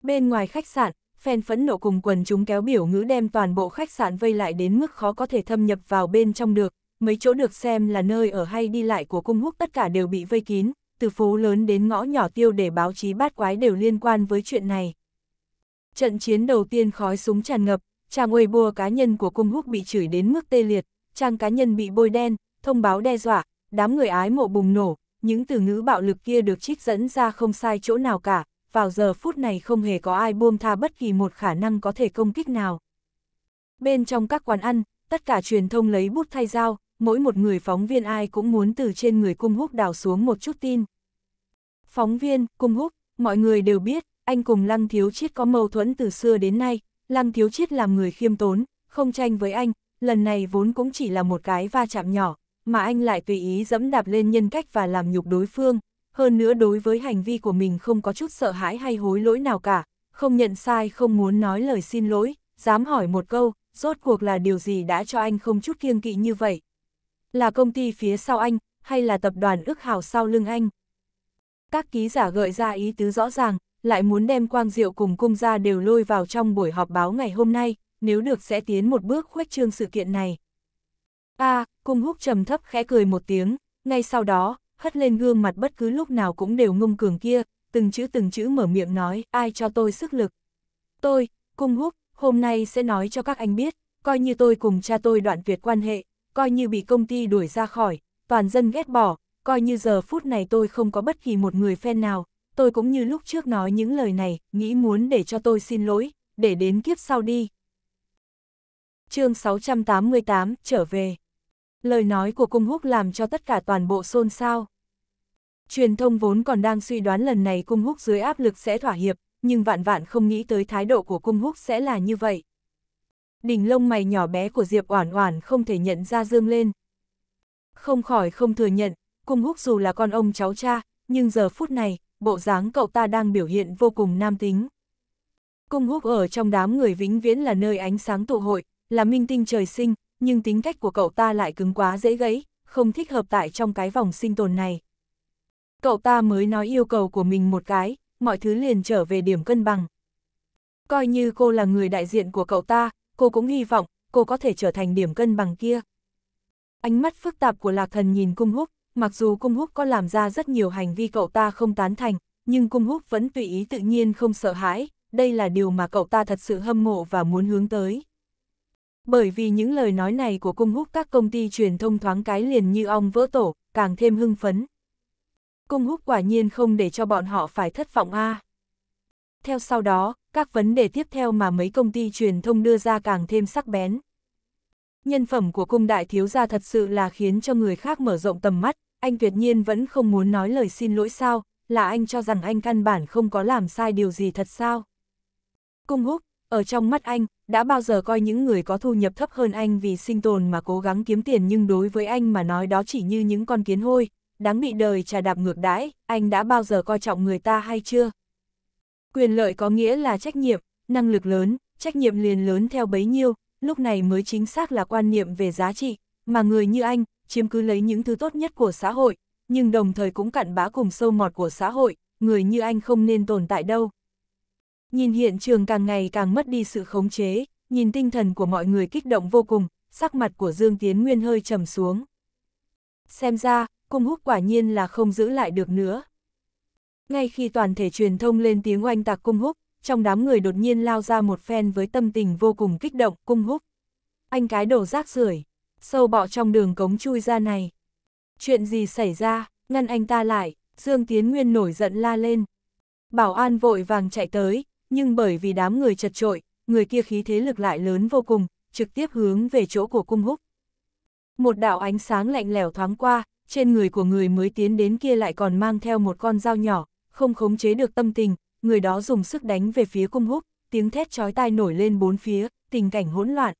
Bên ngoài khách sạn, phen phẫn nộ cùng quần chúng kéo biểu ngữ đem toàn bộ khách sạn vây lại đến mức khó có thể thâm nhập vào bên trong được, mấy chỗ được xem là nơi ở hay đi lại của cung húc tất cả đều bị vây kín, từ phố lớn đến ngõ nhỏ tiêu để báo chí bát quái đều liên quan với chuyện này. Trận chiến đầu tiên khói súng tràn ngập, trang Weibo cá nhân của cung húc bị chửi đến mức tê liệt, trang cá nhân bị bôi đen, thông báo đe dọa, đám người ái mộ bùng nổ, những từ ngữ bạo lực kia được trích dẫn ra không sai chỗ nào cả, vào giờ phút này không hề có ai buông tha bất kỳ một khả năng có thể công kích nào. Bên trong các quán ăn, tất cả truyền thông lấy bút thay dao, mỗi một người phóng viên ai cũng muốn từ trên người cung húc đào xuống một chút tin. Phóng viên, cung húc, mọi người đều biết, anh cùng Lăng Thiếu Chiết có mâu thuẫn từ xưa đến nay, Lăng Thiếu Chiết làm người khiêm tốn, không tranh với anh, lần này vốn cũng chỉ là một cái va chạm nhỏ, mà anh lại tùy ý dẫm đạp lên nhân cách và làm nhục đối phương, hơn nữa đối với hành vi của mình không có chút sợ hãi hay hối lỗi nào cả, không nhận sai không muốn nói lời xin lỗi, dám hỏi một câu, rốt cuộc là điều gì đã cho anh không chút kiêng kỵ như vậy? Là công ty phía sau anh, hay là tập đoàn ước hào sau lưng anh? Các ký giả gợi ra ý tứ rõ ràng, lại muốn đem Quang Diệu cùng cung gia đều lôi vào trong buổi họp báo ngày hôm nay, nếu được sẽ tiến một bước khuếch trương sự kiện này. A, à, Cung húc trầm thấp khẽ cười một tiếng, ngay sau đó, hất lên gương mặt bất cứ lúc nào cũng đều ngông cường kia, từng chữ từng chữ mở miệng nói, ai cho tôi sức lực. Tôi, cung húc, hôm nay sẽ nói cho các anh biết, coi như tôi cùng cha tôi đoạn tuyệt quan hệ, coi như bị công ty đuổi ra khỏi, toàn dân ghét bỏ, coi như giờ phút này tôi không có bất kỳ một người fan nào, tôi cũng như lúc trước nói những lời này, nghĩ muốn để cho tôi xin lỗi, để đến kiếp sau đi. chương 688, trở về Lời nói của cung húc làm cho tất cả toàn bộ xôn xao. Truyền thông vốn còn đang suy đoán lần này cung húc dưới áp lực sẽ thỏa hiệp, nhưng vạn vạn không nghĩ tới thái độ của cung húc sẽ là như vậy. Đỉnh lông mày nhỏ bé của Diệp Oản Oản không thể nhận ra dương lên. Không khỏi không thừa nhận, cung húc dù là con ông cháu cha, nhưng giờ phút này, bộ dáng cậu ta đang biểu hiện vô cùng nam tính. Cung húc ở trong đám người vĩnh viễn là nơi ánh sáng tụ hội, là minh tinh trời sinh, nhưng tính cách của cậu ta lại cứng quá dễ gãy, không thích hợp tại trong cái vòng sinh tồn này. Cậu ta mới nói yêu cầu của mình một cái, mọi thứ liền trở về điểm cân bằng. Coi như cô là người đại diện của cậu ta, cô cũng hy vọng cô có thể trở thành điểm cân bằng kia. Ánh mắt phức tạp của Lạc Thần nhìn Cung Húc, mặc dù Cung Húc có làm ra rất nhiều hành vi cậu ta không tán thành, nhưng Cung Húc vẫn tùy ý tự nhiên không sợ hãi, đây là điều mà cậu ta thật sự hâm mộ và muốn hướng tới bởi vì những lời nói này của cung húc các công ty truyền thông thoáng cái liền như ong vỡ tổ, càng thêm hưng phấn. Cung húc quả nhiên không để cho bọn họ phải thất vọng a. À. Theo sau đó, các vấn đề tiếp theo mà mấy công ty truyền thông đưa ra càng thêm sắc bén. Nhân phẩm của cung đại thiếu gia thật sự là khiến cho người khác mở rộng tầm mắt, anh tuyệt nhiên vẫn không muốn nói lời xin lỗi sao, là anh cho rằng anh căn bản không có làm sai điều gì thật sao. Cung húc, ở trong mắt anh, đã bao giờ coi những người có thu nhập thấp hơn anh vì sinh tồn mà cố gắng kiếm tiền nhưng đối với anh mà nói đó chỉ như những con kiến hôi, đáng bị đời trà đạp ngược đãi, anh đã bao giờ coi trọng người ta hay chưa? Quyền lợi có nghĩa là trách nhiệm, năng lực lớn, trách nhiệm liền lớn theo bấy nhiêu, lúc này mới chính xác là quan niệm về giá trị, mà người như anh, chiếm cứ lấy những thứ tốt nhất của xã hội, nhưng đồng thời cũng cặn bã cùng sâu mọt của xã hội, người như anh không nên tồn tại đâu. Nhìn hiện trường càng ngày càng mất đi sự khống chế, nhìn tinh thần của mọi người kích động vô cùng, sắc mặt của Dương Tiến Nguyên hơi trầm xuống. Xem ra, cung hút quả nhiên là không giữ lại được nữa. Ngay khi toàn thể truyền thông lên tiếng oanh tạc cung hút trong đám người đột nhiên lao ra một phen với tâm tình vô cùng kích động cung hút Anh cái đồ rác rưởi sâu bọ trong đường cống chui ra này. Chuyện gì xảy ra, ngăn anh ta lại, Dương Tiến Nguyên nổi giận la lên. Bảo an vội vàng chạy tới, nhưng bởi vì đám người chật trội, người kia khí thế lực lại lớn vô cùng, trực tiếp hướng về chỗ của cung húc. Một đạo ánh sáng lạnh lẽo thoáng qua, trên người của người mới tiến đến kia lại còn mang theo một con dao nhỏ, không khống chế được tâm tình, người đó dùng sức đánh về phía cung húc, tiếng thét chói tai nổi lên bốn phía, tình cảnh hỗn loạn.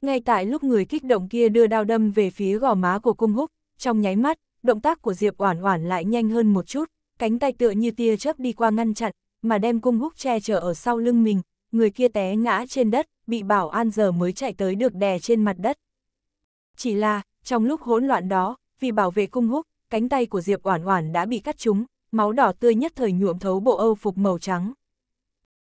Ngay tại lúc người kích động kia đưa đao đâm về phía gò má của cung húc, trong nháy mắt, động tác của Diệp Oản Oản lại nhanh hơn một chút, cánh tay tựa như tia chớp đi qua ngăn chặn, mà đem cung húc che chở ở sau lưng mình, người kia té ngã trên đất, bị bảo an giờ mới chạy tới được đè trên mặt đất. Chỉ là, trong lúc hỗn loạn đó, vì bảo vệ cung húc, cánh tay của Diệp Oản Oản đã bị cắt trúng, máu đỏ tươi nhất thời nhuộm thấu bộ Âu phục màu trắng.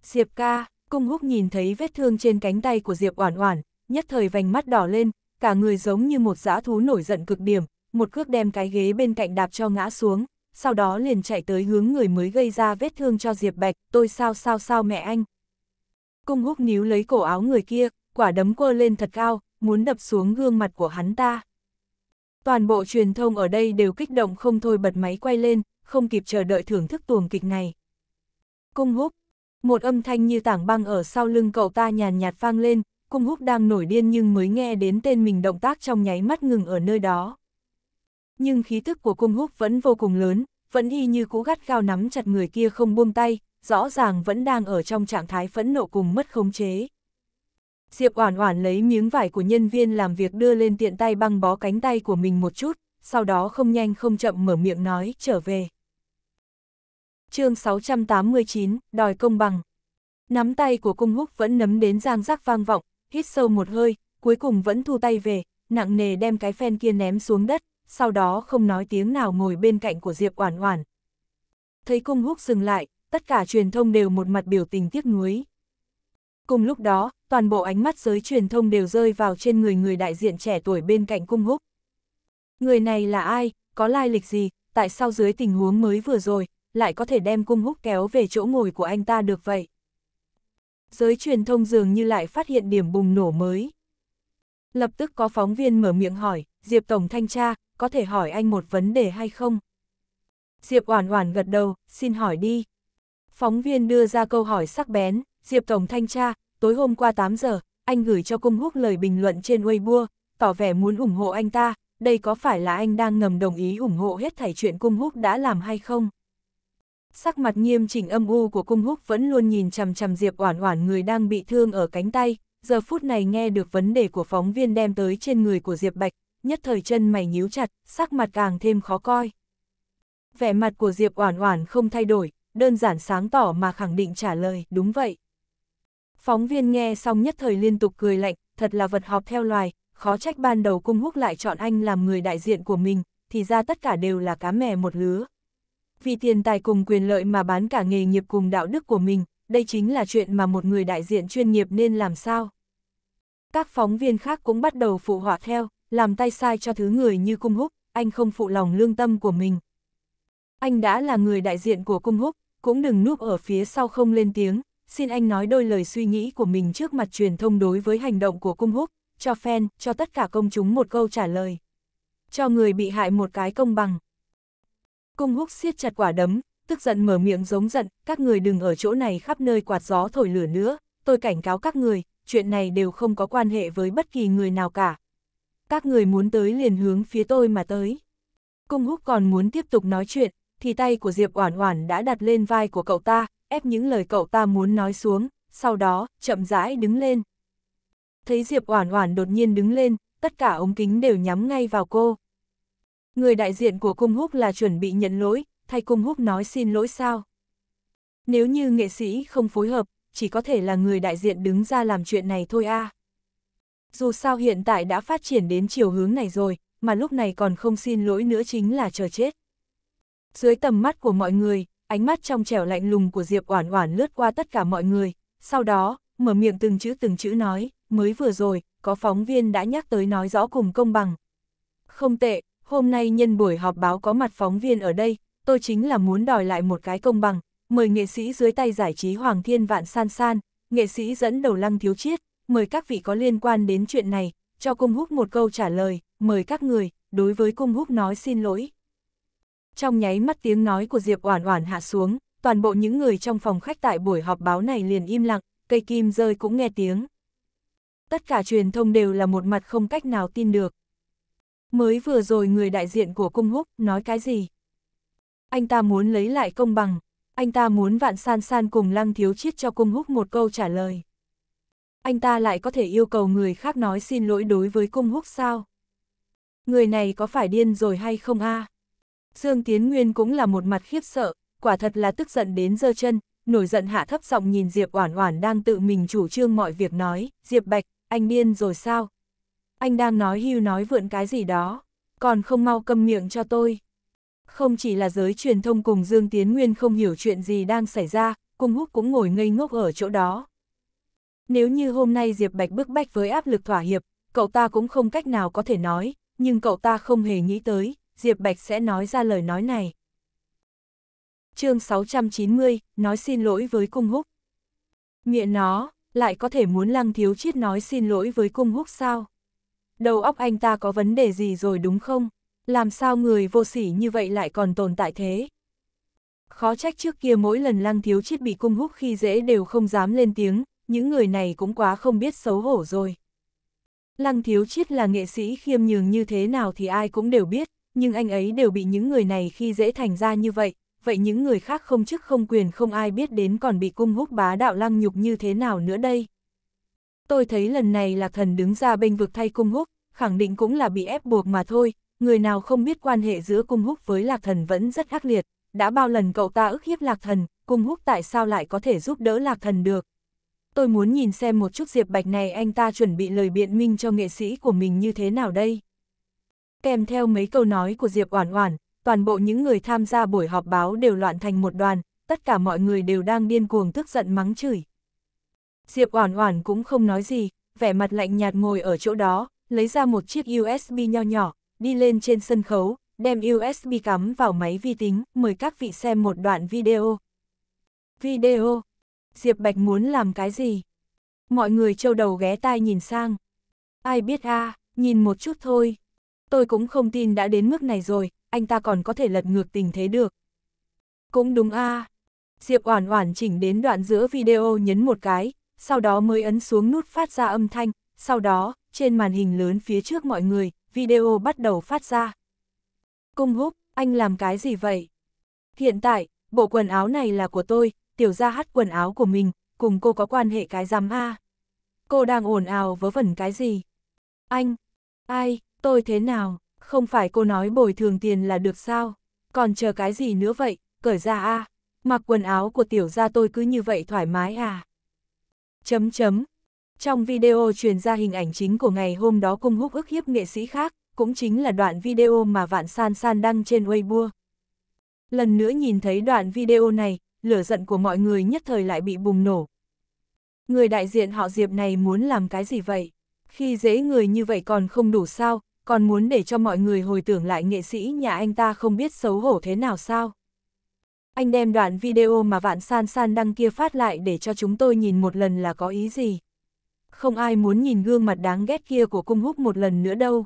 Diệp ca, cung húc nhìn thấy vết thương trên cánh tay của Diệp Oản Oản, nhất thời vành mắt đỏ lên, cả người giống như một giã thú nổi giận cực điểm, một cước đem cái ghế bên cạnh đạp cho ngã xuống, sau đó liền chạy tới hướng người mới gây ra vết thương cho Diệp Bạch, tôi sao sao sao mẹ anh. Cung húc níu lấy cổ áo người kia, quả đấm quơ lên thật cao, muốn đập xuống gương mặt của hắn ta. Toàn bộ truyền thông ở đây đều kích động không thôi bật máy quay lên, không kịp chờ đợi thưởng thức tuồng kịch này. Cung húc, một âm thanh như tảng băng ở sau lưng cậu ta nhàn nhạt vang lên, cung húc đang nổi điên nhưng mới nghe đến tên mình động tác trong nháy mắt ngừng ở nơi đó nhưng khí tức của cung húc vẫn vô cùng lớn, vẫn y như cũ gắt gao nắm chặt người kia không buông tay, rõ ràng vẫn đang ở trong trạng thái phẫn nộ cùng mất khống chế. Diệp Oản Oản lấy miếng vải của nhân viên làm việc đưa lên tiện tay băng bó cánh tay của mình một chút, sau đó không nhanh không chậm mở miệng nói, "Trở về." Chương 689, đòi công bằng. Nắm tay của Cung Húc vẫn nắm đến giang rắc vang vọng, hít sâu một hơi, cuối cùng vẫn thu tay về, nặng nề đem cái phen kia ném xuống đất, sau đó không nói tiếng nào ngồi bên cạnh của Diệp Oản Oản. Thấy Cung Húc dừng lại, tất cả truyền thông đều một mặt biểu tình tiếc nuối. Cùng lúc đó, toàn bộ ánh mắt giới truyền thông đều rơi vào trên người người đại diện trẻ tuổi bên cạnh Cung Húc. Người này là ai, có lai lịch gì, tại sao dưới tình huống mới vừa rồi, lại có thể đem Cung Húc kéo về chỗ ngồi của anh ta được vậy? Giới truyền thông dường như lại phát hiện điểm bùng nổ mới. Lập tức có phóng viên mở miệng hỏi, Diệp Tổng Thanh tra, có thể hỏi anh một vấn đề hay không? Diệp Oản Oản gật đầu, xin hỏi đi. Phóng viên đưa ra câu hỏi sắc bén, Diệp Tổng Thanh tra, tối hôm qua 8 giờ, anh gửi cho Cung Húc lời bình luận trên Weibo, tỏ vẻ muốn ủng hộ anh ta, đây có phải là anh đang ngầm đồng ý ủng hộ hết thảy chuyện Cung Húc đã làm hay không? Sắc mặt nghiêm chỉnh âm u của Cung Húc vẫn luôn nhìn chằm chằm Diệp Oản Oản người đang bị thương ở cánh tay, giờ phút này nghe được vấn đề của phóng viên đem tới trên người của Diệp Bạch, nhất thời chân mày nhíu chặt, sắc mặt càng thêm khó coi. Vẻ mặt của Diệp Oản Oản không thay đổi, đơn giản sáng tỏ mà khẳng định trả lời, đúng vậy. Phóng viên nghe xong nhất thời liên tục cười lạnh, thật là vật họp theo loài, khó trách ban đầu cung húc lại chọn anh làm người đại diện của mình, thì ra tất cả đều là cá mè một lứa. Vì tiền tài cùng quyền lợi mà bán cả nghề nghiệp cùng đạo đức của mình, đây chính là chuyện mà một người đại diện chuyên nghiệp nên làm sao. Các phóng viên khác cũng bắt đầu phụ họa theo, làm tay sai cho thứ người như cung húc, anh không phụ lòng lương tâm của mình. Anh đã là người đại diện của cung húc, cũng đừng núp ở phía sau không lên tiếng, xin anh nói đôi lời suy nghĩ của mình trước mặt truyền thông đối với hành động của cung húc, cho fan, cho tất cả công chúng một câu trả lời. Cho người bị hại một cái công bằng. Cung húc siết chặt quả đấm, tức giận mở miệng giống giận, các người đừng ở chỗ này khắp nơi quạt gió thổi lửa nữa, tôi cảnh cáo các người, chuyện này đều không có quan hệ với bất kỳ người nào cả, các người muốn tới liền hướng phía tôi mà tới. Cung húc còn muốn tiếp tục nói chuyện, thì tay của Diệp Oản Oản đã đặt lên vai của cậu ta, ép những lời cậu ta muốn nói xuống, sau đó, chậm rãi đứng lên. Thấy Diệp Oản Oản đột nhiên đứng lên, tất cả ống kính đều nhắm ngay vào cô. Người đại diện của Cung Húc là chuẩn bị nhận lỗi, thay Cung Húc nói xin lỗi sao? Nếu như nghệ sĩ không phối hợp, chỉ có thể là người đại diện đứng ra làm chuyện này thôi a. À. Dù sao hiện tại đã phát triển đến chiều hướng này rồi, mà lúc này còn không xin lỗi nữa chính là chờ chết. Dưới tầm mắt của mọi người, ánh mắt trong trẻo lạnh lùng của Diệp Oản Oản lướt qua tất cả mọi người, sau đó, mở miệng từng chữ từng chữ nói, mới vừa rồi, có phóng viên đã nhắc tới nói rõ cùng công bằng. Không tệ, hôm nay nhân buổi họp báo có mặt phóng viên ở đây, tôi chính là muốn đòi lại một cái công bằng, mời nghệ sĩ dưới tay giải trí Hoàng Thiên Vạn San San, nghệ sĩ dẫn đầu Lăng Thiếu Chiết, mời các vị có liên quan đến chuyện này, cho cung húc một câu trả lời, mời các người, đối với cung húc nói xin lỗi. Trong nháy mắt tiếng nói của Diệp Oản Oản hạ xuống, toàn bộ những người trong phòng khách tại buổi họp báo này liền im lặng, cây kim rơi cũng nghe tiếng. Tất cả truyền thông đều là một mặt không cách nào tin được. Mới vừa rồi người đại diện của cung húc nói cái gì? Anh ta muốn lấy lại công bằng, anh ta muốn vạn san san cùng lăng thiếu chiết cho cung húc một câu trả lời anh ta lại có thể yêu cầu người khác nói xin lỗi đối với cung húc sao? Người này có phải điên rồi hay không a? À? Dương Tiến Nguyên cũng là một mặt khiếp sợ, quả thật là tức giận đến giơ chân, nổi giận hạ thấp giọng nhìn Diệp Oản Oản đang tự mình chủ trương mọi việc nói, "Diệp Bạch, anh điên rồi sao? Anh đang nói hưu nói vượn cái gì đó, còn không mau câm miệng cho tôi." Không chỉ là giới truyền thông cùng Dương Tiến Nguyên không hiểu chuyện gì đang xảy ra, Cung Húc cũng ngồi ngây ngốc ở chỗ đó, nếu như hôm nay Diệp Bạch bức bách với áp lực thỏa hiệp, cậu ta cũng không cách nào có thể nói, nhưng cậu ta không hề nghĩ tới, Diệp Bạch sẽ nói ra lời nói này. chương 690, nói xin lỗi với cung húc. Miệng nó, lại có thể muốn lăng thiếu chiết nói xin lỗi với cung húc sao? Đầu óc anh ta có vấn đề gì rồi đúng không? Làm sao người vô sỉ như vậy lại còn tồn tại thế? Khó trách trước kia mỗi lần lăng thiếu chiết bị cung húc khi dễ đều không dám lên tiếng, những người này cũng quá không biết xấu hổ rồi. Lăng Thiếu Chiết là nghệ sĩ khiêm nhường như thế nào thì ai cũng đều biết, nhưng anh ấy đều bị những người này khi dễ thành ra như vậy, vậy những người khác không chức không quyền không ai biết đến còn bị cung húc bá đạo lăng nhục như thế nào nữa đây. Tôi thấy lần này Lạc Thần đứng ra bên vực thay cung húc, khẳng định cũng là bị ép buộc mà thôi, người nào không biết quan hệ giữa cung húc với Lạc Thần vẫn rất ác liệt, đã bao lần cậu ta ức hiếp Lạc Thần, cung húc tại sao lại có thể giúp đỡ Lạc Thần được tôi muốn nhìn xem một chút Diệp Bạch này anh ta chuẩn bị lời biện minh cho nghệ sĩ của mình như thế nào đây. Kèm theo mấy câu nói của Diệp Oản Oản, toàn bộ những người tham gia buổi họp báo đều loạn thành một đoàn, tất cả mọi người đều đang điên cuồng tức giận mắng chửi. Diệp Oản Oản cũng không nói gì, vẻ mặt lạnh nhạt ngồi ở chỗ đó, lấy ra một chiếc USB nho nhỏ, đi lên trên sân khấu, đem USB cắm vào máy vi tính, mời các vị xem một đoạn video. Video Diệp Bạch muốn làm cái gì? Mọi người trâu đầu ghé tai nhìn sang. Ai biết a nhìn một chút thôi. Tôi cũng không tin đã đến mức này rồi, anh ta còn có thể lật ngược tình thế được. Cũng đúng a Diệp Oản Oản chỉnh đến đoạn giữa video nhấn một cái, sau đó mới ấn xuống nút phát ra âm thanh, sau đó, trên màn hình lớn phía trước mọi người, video bắt đầu phát ra. Cung húc, anh làm cái gì vậy? Hiện tại, bộ quần áo này là của tôi, tiểu gia hát quần áo của mình, cùng cô có quan hệ cái giám a Cô đang ồn ào vớ vẩn cái gì? Anh, ai, tôi thế nào, không phải cô nói bồi thường tiền là được sao? Còn chờ cái gì nữa vậy, cởi ra a mặc quần áo của tiểu gia tôi cứ như vậy thoải mái à? Chấm chấm. Trong video truyền ra hình ảnh chính của ngày hôm đó cung húc ức hiếp nghệ sĩ khác, cũng chính là đoạn video mà Vạn San San đăng trên Weibo. Lần nữa nhìn thấy đoạn video này, lửa giận của mọi người nhất thời lại bị bùng nổ. Người đại diện họ Diệp này muốn làm cái gì vậy? Khi dễ người như vậy còn không đủ sao, còn muốn để cho mọi người hồi tưởng lại nghệ sĩ nhà anh ta không biết xấu hổ thế nào sao? Anh đem đoạn video mà Vạn San San đăng kia phát lại để cho chúng tôi nhìn một lần là có ý gì? Không ai muốn nhìn gương mặt đáng ghét kia của cung húc một lần nữa đâu.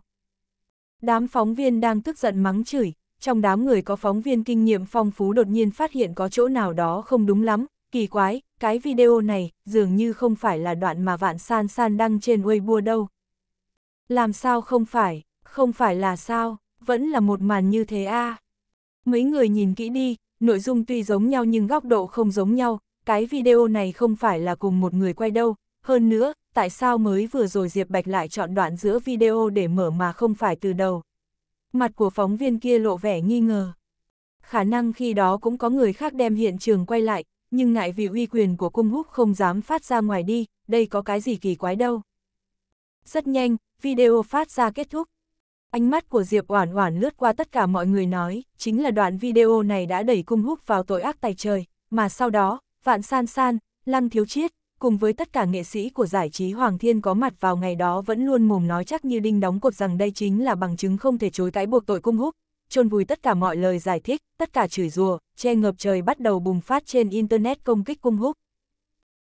Đám phóng viên đang tức giận mắng chửi, trong đám người có phóng viên kinh nghiệm phong phú đột nhiên phát hiện có chỗ nào đó không đúng lắm, kỳ quái, cái video này dường như không phải là đoạn mà Vạn San San đăng trên Weibo đâu. Làm sao không phải, không phải là sao, vẫn là một màn như thế a à? Mấy người nhìn kỹ đi, nội dung tuy giống nhau nhưng góc độ không giống nhau, cái video này không phải là cùng một người quay đâu, hơn nữa, tại sao mới vừa rồi Diệp Bạch lại chọn đoạn giữa video để mở mà không phải từ đầu mặt của phóng viên kia lộ vẻ nghi ngờ. Khả năng khi đó cũng có người khác đem hiện trường quay lại, nhưng ngại vì uy quyền của cung húc không dám phát ra ngoài đi, đây có cái gì kỳ quái đâu. Rất nhanh, video phát ra kết thúc. Ánh mắt của Diệp Oản Oản lướt qua tất cả mọi người nói, chính là đoạn video này đã đẩy cung húc vào tội ác tài trời, mà sau đó, Vạn San San, Lăng Thiếu Chiết, cùng với tất cả nghệ sĩ của giải trí Hoàng Thiên có mặt vào ngày đó vẫn luôn mồm nói chắc như đinh đóng cột rằng đây chính là bằng chứng không thể chối cãi buộc tội cung húc, chôn vùi tất cả mọi lời giải thích, tất cả chửi rùa, che ngập trời bắt đầu bùng phát trên Internet công kích cung húc.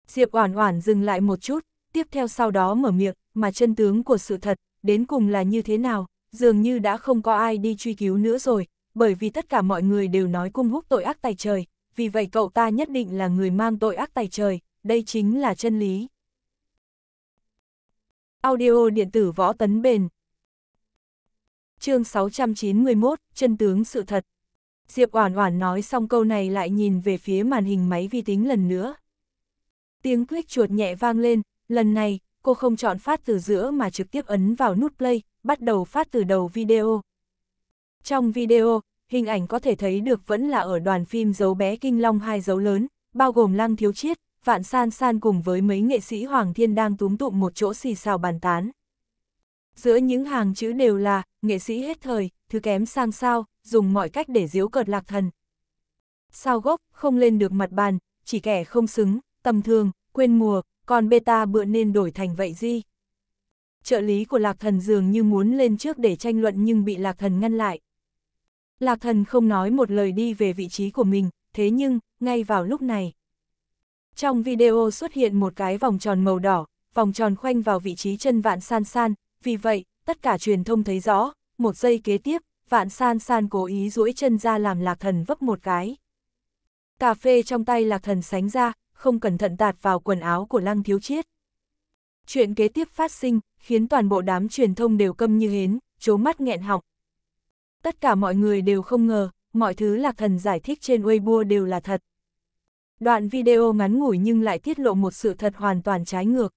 Diệp Oản Oản dừng lại một chút, tiếp theo sau đó mở miệng, mà chân tướng của sự thật, đến cùng là như thế nào, dường như đã không có ai đi truy cứu nữa rồi, bởi vì tất cả mọi người đều nói cung húc tội ác tài trời, vì vậy cậu ta nhất định là người mang tội ác tài trời, đây chính là chân lý. Audio điện tử võ tấn bền Chương 691, chân tướng sự thật Diệp Oản Oản nói xong câu này lại nhìn về phía màn hình máy vi tính lần nữa. Tiếng click chuột nhẹ vang lên, lần này, cô không chọn phát từ giữa mà trực tiếp ấn vào nút play, bắt đầu phát từ đầu video. Trong video, hình ảnh có thể thấy được vẫn là ở đoàn phim dấu bé Kinh Long hai dấu lớn, bao gồm Lăng Thiếu Chiết, Vạn San San cùng với mấy nghệ sĩ Hoàng Thiên đang túm tụm một chỗ xì xào bàn tán. Giữa những hàng chữ đều là, nghệ sĩ hết thời, thứ kém sang sao, dùng mọi cách để diếu cợt lạc thần. Sao gốc, không lên được mặt bàn, chỉ kẻ không xứng, tầm thường, quên mùa, còn beta bữa nên đổi thành vậy gì? Trợ lý của lạc thần dường như muốn lên trước để tranh luận nhưng bị lạc thần ngăn lại. Lạc thần không nói một lời đi về vị trí của mình, thế nhưng, ngay vào lúc này. Trong video xuất hiện một cái vòng tròn màu đỏ, vòng tròn khoanh vào vị trí chân vạn san san, vì vậy, tất cả truyền thông thấy rõ, một giây kế tiếp, vạn san san cố ý duỗi chân ra làm lạc thần vấp một cái. Cà phê trong tay lạc thần sánh ra, không cẩn thận tạt vào quần áo của lăng thiếu chiết. Chuyện kế tiếp phát sinh, khiến toàn bộ đám truyền thông đều câm như hến, chố mắt nghẹn họng. Tất cả mọi người đều không ngờ, mọi thứ lạc thần giải thích trên Weibo đều là thật. Đoạn video ngắn ngủi nhưng lại tiết lộ một sự thật hoàn toàn trái ngược.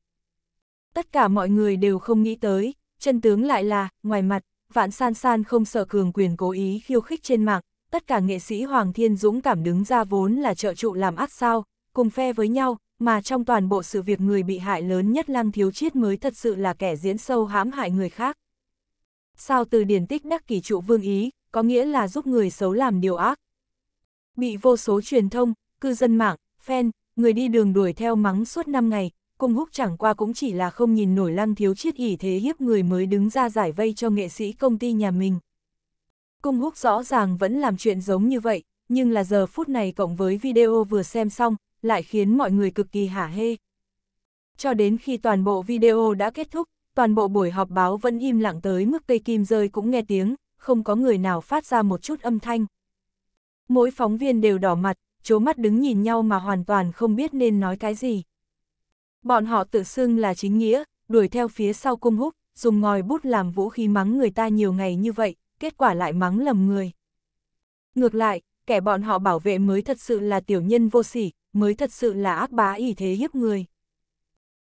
Tất cả mọi người đều không nghĩ tới, chân tướng lại là, ngoài mặt, vạn san san không sợ cường quyền cố ý khiêu khích trên mạng, tất cả nghệ sĩ Hoàng Thiên Dũng cảm đứng ra vốn là trợ trụ làm ác sao, cùng phe với nhau, mà trong toàn bộ sự việc người bị hại lớn nhất Lăng Thiếu Chiết mới thật sự là kẻ diễn sâu hãm hại người khác. Sao từ điển tích đắc kỷ trụ vương ý, có nghĩa là giúp người xấu làm điều ác. Bị vô số truyền thông, cư dân mạng, fan, người đi đường đuổi theo mắng suốt 5 ngày, cung húc chẳng qua cũng chỉ là không nhìn nổi lăng thiếu chiết ỉ thế hiếp người mới đứng ra giải vây cho nghệ sĩ công ty nhà mình. Cung húc rõ ràng vẫn làm chuyện giống như vậy, nhưng là giờ phút này cộng với video vừa xem xong, lại khiến mọi người cực kỳ hả hê. Cho đến khi toàn bộ video đã kết thúc, toàn bộ buổi họp báo vẫn im lặng tới mức cây kim rơi cũng nghe tiếng, không có người nào phát ra một chút âm thanh. Mỗi phóng viên đều đỏ mặt, chố mắt đứng nhìn nhau mà hoàn toàn không biết nên nói cái gì. Bọn họ tự xưng là chính nghĩa, đuổi theo phía sau cung húc, dùng ngòi bút làm vũ khí mắng người ta nhiều ngày như vậy, kết quả lại mắng lầm người. Ngược lại, kẻ bọn họ bảo vệ mới thật sự là tiểu nhân vô sỉ, mới thật sự là ác bá ỷ thế hiếp người.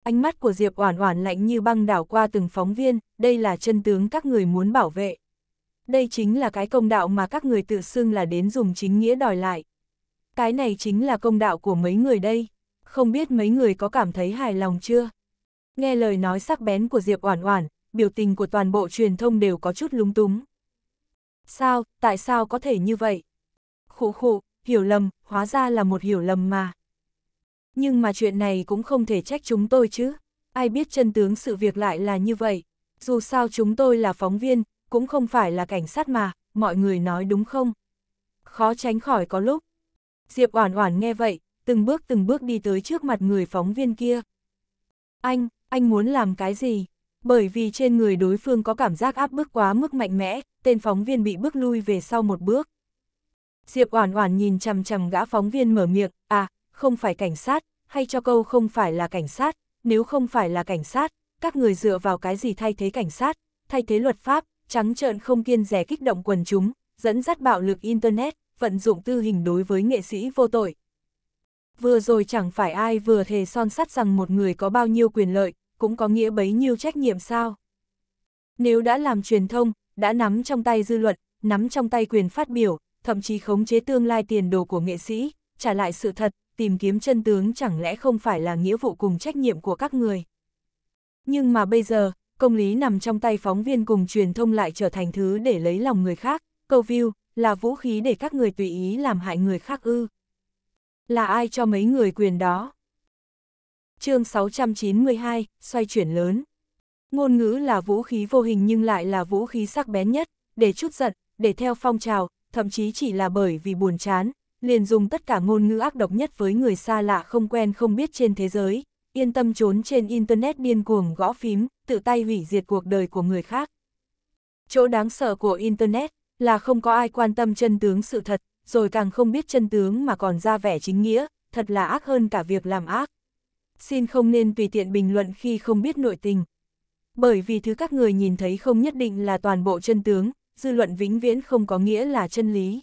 Ánh mắt của Diệp Oản Oản lạnh như băng đảo qua từng phóng viên, đây là chân tướng các người muốn bảo vệ. Đây chính là cái công đạo mà các người tự xưng là đến dùng chính nghĩa đòi lại. Cái này chính là công đạo của mấy người đây. Không biết mấy người có cảm thấy hài lòng chưa? Nghe lời nói sắc bén của Diệp Oản Oản, biểu tình của toàn bộ truyền thông đều có chút lúng túng. Sao, tại sao có thể như vậy? Khụ khụ, hiểu lầm, hóa ra là một hiểu lầm mà. Nhưng mà chuyện này cũng không thể trách chúng tôi chứ. Ai biết chân tướng sự việc lại là như vậy. Dù sao chúng tôi là phóng viên, cũng không phải là cảnh sát mà, mọi người nói đúng không? Khó tránh khỏi có lúc, Diệp Oản Oản nghe vậy, từng bước từng bước đi tới trước mặt người phóng viên kia. Anh, anh muốn làm cái gì? Bởi vì trên người đối phương có cảm giác áp bức quá mức mạnh mẽ, tên phóng viên bị bước lui về sau một bước. Diệp Oản Oản nhìn chằm chằm gã phóng viên mở miệng, "À, không phải cảnh sát, hay cho câu không phải là cảnh sát, nếu không phải là cảnh sát, các người dựa vào cái gì thay thế cảnh sát, thay thế luật pháp, trắng trợn không kiên dè kích động quần chúng, dẫn dắt bạo lực internet, vận dụng tư hình đối với nghệ sĩ vô tội. Vừa rồi chẳng phải ai vừa thề son sắt rằng một người có bao nhiêu quyền lợi, cũng có nghĩa bấy nhiêu trách nhiệm sao. Nếu đã làm truyền thông, đã nắm trong tay dư luận, nắm trong tay quyền phát biểu, thậm chí khống chế tương lai tiền đồ của nghệ sĩ, trả lại sự thật, tìm kiếm chân tướng chẳng lẽ không phải là nghĩa vụ cùng trách nhiệm của các người. Nhưng mà bây giờ, công lý nằm trong tay phóng viên cùng truyền thông lại trở thành thứ để lấy lòng người khác, câu view, là vũ khí để các người tùy ý làm hại người khác ư. Là ai cho mấy người quyền đó? chương 692, xoay chuyển lớn. Ngôn ngữ là vũ khí vô hình nhưng lại là vũ khí sắc bén nhất, để chút giận, để theo phong trào, thậm chí chỉ là bởi vì buồn chán, liền dùng tất cả ngôn ngữ ác độc nhất với người xa lạ không quen không biết trên thế giới, yên tâm trốn trên Internet điên cuồng gõ phím, tự tay hủy diệt cuộc đời của người khác. Chỗ đáng sợ của Internet là không có ai quan tâm chân tướng sự thật, rồi càng không biết chân tướng mà còn ra vẻ chính nghĩa, thật là ác hơn cả việc làm ác. Xin không nên tùy tiện bình luận khi không biết nội tình. Bởi vì thứ các người nhìn thấy không nhất định là toàn bộ chân tướng, dư luận vĩnh viễn không có nghĩa là chân lý.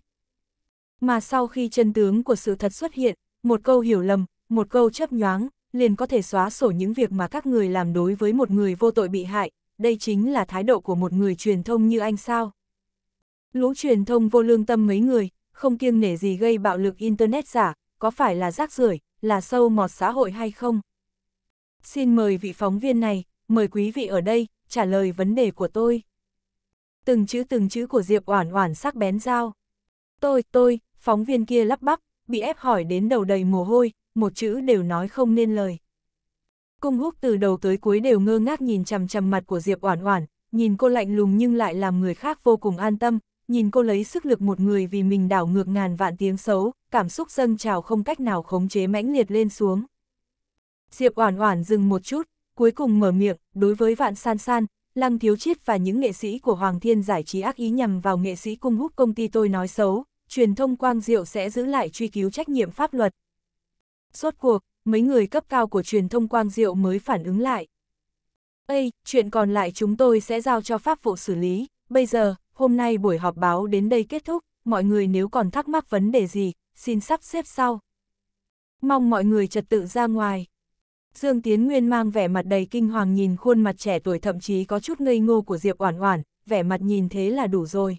Mà sau khi chân tướng của sự thật xuất hiện, một câu hiểu lầm, một câu chấp nhoáng, liền có thể xóa sổ những việc mà các người làm đối với một người vô tội bị hại, đây chính là thái độ của một người truyền thông như anh sao. Lũ truyền thông vô lương tâm mấy người, không kiêng nể gì gây bạo lực Internet giả, có phải là rác rưởi, là sâu mọt xã hội hay không? Xin mời vị phóng viên này, mời quý vị ở đây, trả lời vấn đề của tôi. Từng chữ từng chữ của Diệp Oản Oản sắc bén dao. Tôi, tôi, phóng viên kia lắp bắp, bị ép hỏi đến đầu đầy mồ hôi, một chữ đều nói không nên lời. Cung húc từ đầu tới cuối đều ngơ ngác nhìn chằm chằm mặt của Diệp Oản Oản, nhìn cô lạnh lùng nhưng lại làm người khác vô cùng an tâm, nhìn cô lấy sức lực một người vì mình đảo ngược ngàn vạn tiếng xấu, cảm xúc dâng trào không cách nào khống chế mãnh liệt lên xuống. Diệp Oản Oản dừng một chút, cuối cùng mở miệng, đối với Vạn San San, Lăng Thiếu Chiết và những nghệ sĩ của Hoàng Thiên giải trí ác ý nhằm vào nghệ sĩ cung húc công ty tôi nói xấu, truyền thông Quang Diệu sẽ giữ lại truy cứu trách nhiệm pháp luật. Rốt cuộc, mấy người cấp cao của truyền thông Quang Diệu mới phản ứng lại. Ây, chuyện còn lại chúng tôi sẽ giao cho pháp vụ xử lý, bây giờ, hôm nay buổi họp báo đến đây kết thúc, mọi người nếu còn thắc mắc vấn đề gì, xin sắp xếp sau. Mong mọi người trật tự ra ngoài. Dương Tiến Nguyên mang vẻ mặt đầy kinh hoàng nhìn khuôn mặt trẻ tuổi thậm chí có chút ngây ngô của Diệp Oản Oản, vẻ mặt nhìn thế là đủ rồi.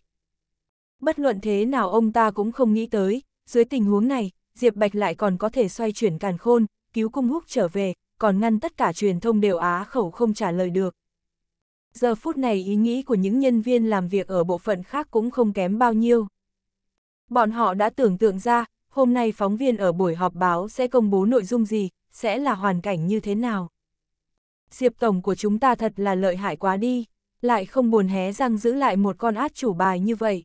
Bất luận thế nào ông ta cũng không nghĩ tới, dưới tình huống này, Diệp Bạch lại còn có thể xoay chuyển càn khôn, cứu cung húc trở về, còn ngăn tất cả truyền thông đều á khẩu không trả lời được. Giờ phút này ý nghĩ của những nhân viên làm việc ở bộ phận khác cũng không kém bao nhiêu. Bọn họ đã tưởng tượng ra, hôm nay phóng viên ở buổi họp báo sẽ công bố nội dung gì, sẽ là hoàn cảnh như thế nào. Diệp Tổng của chúng ta thật là lợi hại quá đi, lại không buồn hé răng giữ lại một con át chủ bài như vậy.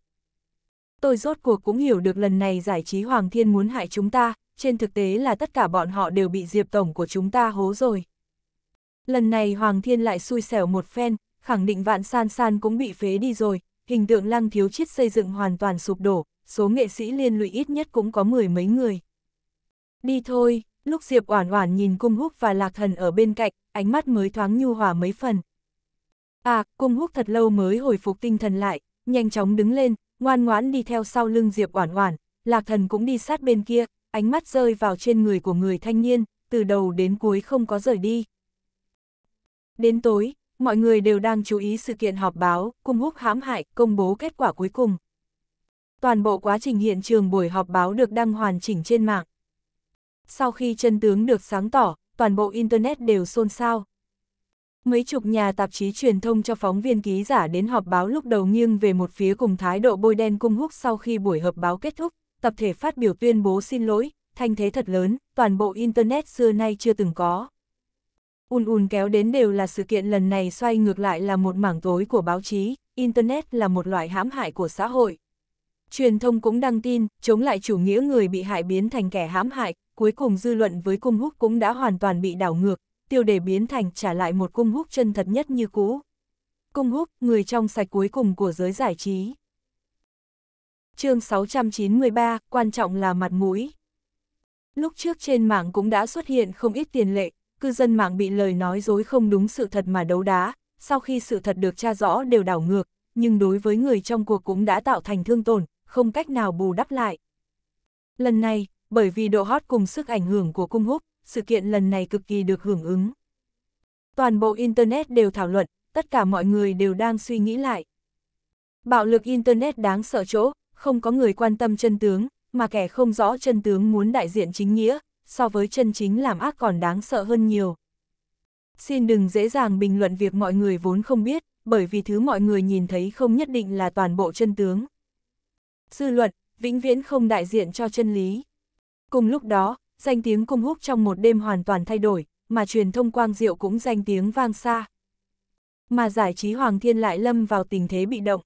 Tôi rốt cuộc cũng hiểu được lần này giải trí Hoàng Thiên muốn hại chúng ta, trên thực tế là tất cả bọn họ đều bị Diệp Tổng của chúng ta hố rồi. Lần này Hoàng Thiên lại xui xẻo một phen, khẳng định vạn san san cũng bị phế đi rồi, hình tượng lăng thiếu chiết xây dựng hoàn toàn sụp đổ, số nghệ sĩ liên lụy ít nhất cũng có mười mấy người. Đi thôi, lúc Diệp Oản Oản nhìn Cung Húc và Lạc Thần ở bên cạnh, ánh mắt mới thoáng nhu hòa mấy phần. À, Cung Húc thật lâu mới hồi phục tinh thần lại, nhanh chóng đứng lên, ngoan ngoãn đi theo sau lưng Diệp Oản Oản, Lạc Thần cũng đi sát bên kia, ánh mắt rơi vào trên người của người thanh niên, từ đầu đến cuối không có rời đi. Đến tối, mọi người đều đang chú ý sự kiện họp báo, cung húc hãm hại, công bố kết quả cuối cùng. Toàn bộ quá trình hiện trường buổi họp báo được đăng hoàn chỉnh trên mạng. Sau khi chân tướng được sáng tỏ, toàn bộ Internet đều xôn xao. Mấy chục nhà tạp chí truyền thông cho phóng viên ký giả đến họp báo lúc đầu nghiêng về một phía cùng thái độ bôi đen cung húc sau khi buổi họp báo kết thúc, tập thể phát biểu tuyên bố xin lỗi, thanh thế thật lớn, toàn bộ Internet xưa nay chưa từng có. Un un kéo đến đều là sự kiện lần này xoay ngược lại là một mảng tối của báo chí, Internet là một loại hãm hại của xã hội. Truyền thông cũng đăng tin, chống lại chủ nghĩa người bị hại biến thành kẻ hãm hại, cuối cùng dư luận với cung húc cũng đã hoàn toàn bị đảo ngược, tiêu đề biến thành trả lại một cung húc chân thật nhất như cũ. Cung húc, người trong sạch cuối cùng của giới giải trí. chương 693, quan trọng là mặt mũi. Lúc trước trên mạng cũng đã xuất hiện không ít tiền lệ, cư dân mạng bị lời nói dối không đúng sự thật mà đấu đá, sau khi sự thật được tra rõ đều đảo ngược, nhưng đối với người trong cuộc cũng đã tạo thành thương tổn, không cách nào bù đắp lại. Lần này, bởi vì độ hot cùng sức ảnh hưởng của cung húc, sự kiện lần này cực kỳ được hưởng ứng. Toàn bộ Internet đều thảo luận, tất cả mọi người đều đang suy nghĩ lại. Bạo lực Internet đáng sợ chỗ, không có người quan tâm chân tướng, mà kẻ không rõ chân tướng muốn đại diện chính nghĩa, so với chân chính làm ác còn đáng sợ hơn nhiều. Xin đừng dễ dàng bình luận việc mọi người vốn không biết, bởi vì thứ mọi người nhìn thấy không nhất định là toàn bộ chân tướng. Dư luận, vĩnh viễn không đại diện cho chân lý. Cùng lúc đó, danh tiếng cung húc trong một đêm hoàn toàn thay đổi, mà truyền thông quang diệu cũng danh tiếng vang xa. Mà giải trí Hoàng Thiên lại lâm vào tình thế bị động.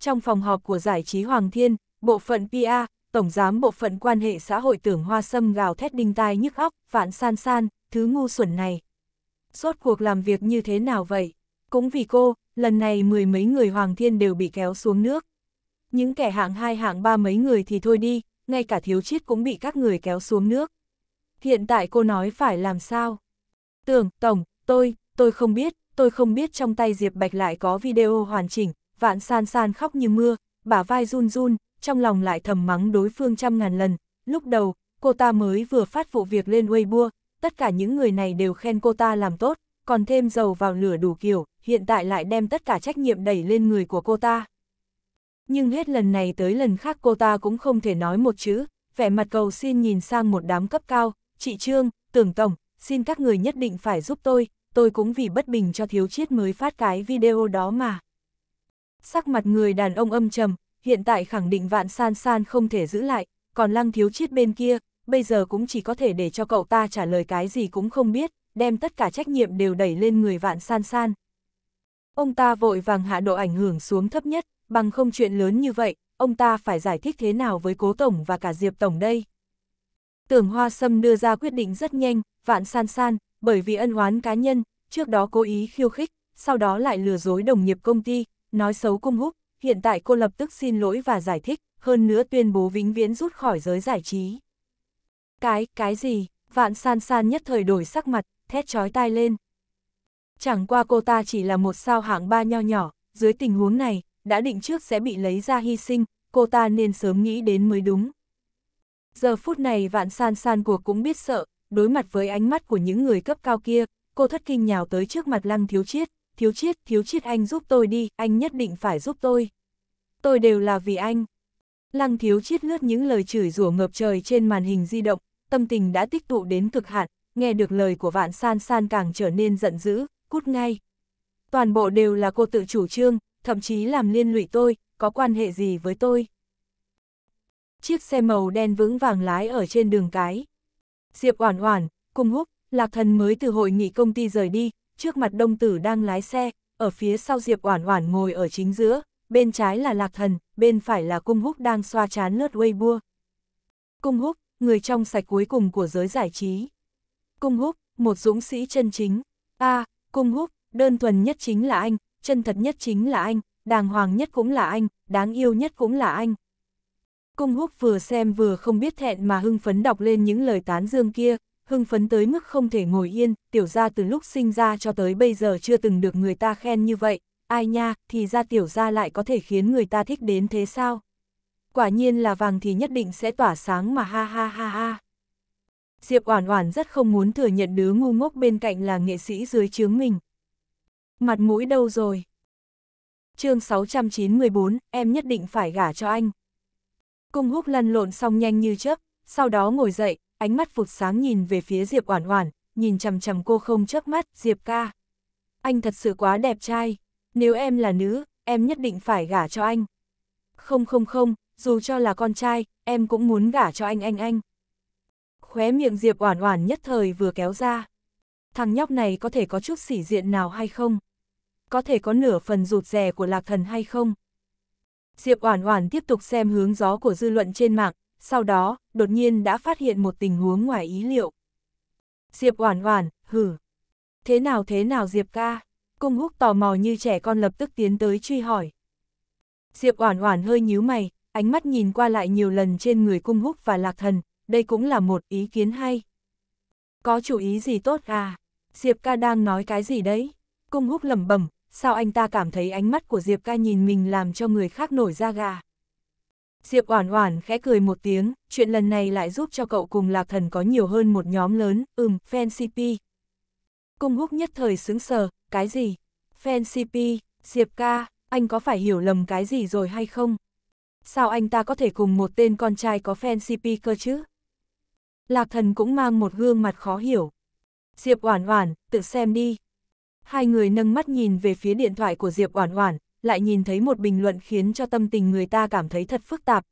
Trong phòng họp của giải trí Hoàng Thiên, bộ phận PR, tổng giám bộ phận quan hệ xã hội tưởng hoa sâm gào thét đinh tai nhức óc, vạn san san, thứ ngu xuẩn này. Rốt cuộc làm việc như thế nào vậy? Cũng vì cô, lần này mười mấy người Hoàng Thiên đều bị kéo xuống nước. Những kẻ hạng hai hạng ba mấy người thì thôi đi, ngay cả thiếu chiết cũng bị các người kéo xuống nước. Hiện tại cô nói phải làm sao? Tưởng, Tổng, tôi, tôi không biết, tôi không biết trong tay Diệp Bạch lại có video hoàn chỉnh, vạn san san khóc như mưa, bả vai run run, trong lòng lại thầm mắng đối phương trăm ngàn lần. Lúc đầu, cô ta mới vừa phát vụ việc lên Weibo, tất cả những người này đều khen cô ta làm tốt, còn thêm dầu vào lửa đủ kiểu, hiện tại lại đem tất cả trách nhiệm đẩy lên người của cô ta. Nhưng hết lần này tới lần khác cô ta cũng không thể nói một chữ, vẻ mặt cầu xin nhìn sang một đám cấp cao, chị Trương, tưởng tổng, xin các người nhất định phải giúp tôi, tôi cũng vì bất bình cho thiếu chiết mới phát cái video đó mà. Sắc mặt người đàn ông âm trầm, hiện tại khẳng định vạn san san không thể giữ lại, còn lăng thiếu chiết bên kia, bây giờ cũng chỉ có thể để cho cậu ta trả lời cái gì cũng không biết, đem tất cả trách nhiệm đều đẩy lên người vạn san san. Ông ta vội vàng hạ độ ảnh hưởng xuống thấp nhất, bằng không chuyện lớn như vậy, ông ta phải giải thích thế nào với Cố Tổng và cả Diệp Tổng đây. Tưởng Hoa Sâm đưa ra quyết định rất nhanh, vạn san san, bởi vì ân oán cá nhân, trước đó cố ý khiêu khích, sau đó lại lừa dối đồng nghiệp công ty, nói xấu cung húc, hiện tại cô lập tức xin lỗi và giải thích, hơn nữa tuyên bố vĩnh viễn rút khỏi giới giải trí. Cái, cái gì, vạn san san nhất thời đổi sắc mặt, thét chói tai lên. Chẳng qua cô ta chỉ là một sao hạng ba nho nhỏ, dưới tình huống này, đã định trước sẽ bị lấy ra hy sinh, cô ta nên sớm nghĩ đến mới đúng. Giờ phút này vạn san san cuộc cũng biết sợ, đối mặt với ánh mắt của những người cấp cao kia, cô thất kinh nhào tới trước mặt lăng thiếu chiết thiếu chiết, thiếu chiết anh giúp tôi đi, anh nhất định phải giúp tôi. Tôi đều là vì anh. Lăng thiếu chiết lướt những lời chửi rủa ngập trời trên màn hình di động, tâm tình đã tích tụ đến cực hạn, nghe được lời của vạn san san càng trở nên giận dữ, cút ngay. Toàn bộ đều là cô tự chủ trương, thậm chí làm liên lụy tôi, có quan hệ gì với tôi. Chiếc xe màu đen vững vàng lái ở trên đường cái. Diệp Oản Oản, Cung Húc, Lạc Thần mới từ hội nghị công ty rời đi, trước mặt đông tử đang lái xe, ở phía sau Diệp Oản Oản ngồi ở chính giữa, bên trái là Lạc Thần, bên phải là Cung Húc đang xoa chán lướt Weibo. Cung Húc, người trong sạch cuối cùng của giới giải trí. Cung Húc, một dũng sĩ chân chính. A, Cung Húc, đơn thuần nhất chính là anh, chân thật nhất chính là anh, đàng hoàng nhất cũng là anh, đáng yêu nhất cũng là anh. Cung Húc vừa xem vừa không biết thẹn mà hưng phấn đọc lên những lời tán dương kia, hưng phấn tới mức không thể ngồi yên, tiểu gia từ lúc sinh ra cho tới bây giờ chưa từng được người ta khen như vậy, ai nha, thì ra tiểu gia lại có thể khiến người ta thích đến thế sao? Quả nhiên là vàng thì nhất định sẽ tỏa sáng mà ha ha ha ha. Diệp Oản Oản rất không muốn thừa nhận đứa ngu ngốc bên cạnh là nghệ sĩ dưới chướng mình. Mặt mũi đâu rồi? Chương 694, em nhất định phải gả cho anh. Cung Húc lăn lộn xong nhanh như chớp, sau đó ngồi dậy, ánh mắt phụt sáng nhìn về phía Diệp Oản Oản, nhìn chằm chằm cô không chớp mắt, Diệp ca. Anh thật sự quá đẹp trai, nếu em là nữ, em nhất định phải gả cho anh. Không không không, dù cho là con trai, em cũng muốn gả cho anh anh anh. Khóe miệng Diệp Oản Oản nhất thời vừa kéo ra. Thằng nhóc này có thể có chút sỉ diện nào hay không? Có thể có nửa phần rụt rè của Lạc Thần hay không? Diệp Oản Oản tiếp tục xem hướng gió của dư luận trên mạng, sau đó, đột nhiên đã phát hiện một tình huống ngoài ý liệu. Diệp oản oản, hừ Thế nào thế nào Diệp ca? Cung húc tò mò như trẻ con lập tức tiến tới truy hỏi. Diệp oản oản hơi nhíu mày, ánh mắt nhìn qua lại nhiều lần trên người cung húc và lạc thần, đây cũng là một ý kiến hay. Có chủ ý gì tốt à? Diệp ca đang nói cái gì đấy? Cung húc lẩm bẩm, sao anh ta cảm thấy ánh mắt của Diệp ca nhìn mình làm cho người khác nổi da gà? Diệp Oản Oản khẽ cười một tiếng, chuyện lần này lại giúp cho cậu cùng Lạc Thần có nhiều hơn một nhóm lớn, ừm, fan CP. Cung Húc nhất thời sững sờ, cái gì? Fan CP, Diệp ca, anh có phải hiểu lầm cái gì rồi hay không? Sao anh ta có thể cùng một tên con trai có fan CP cơ chứ? Lạc Thần cũng mang một gương mặt khó hiểu. Diệp Oản Oản, tự xem đi. Hai người nâng mắt nhìn về phía điện thoại của Diệp Oản Oản, lại nhìn thấy một bình luận khiến cho tâm tình người ta cảm thấy thật phức tạp.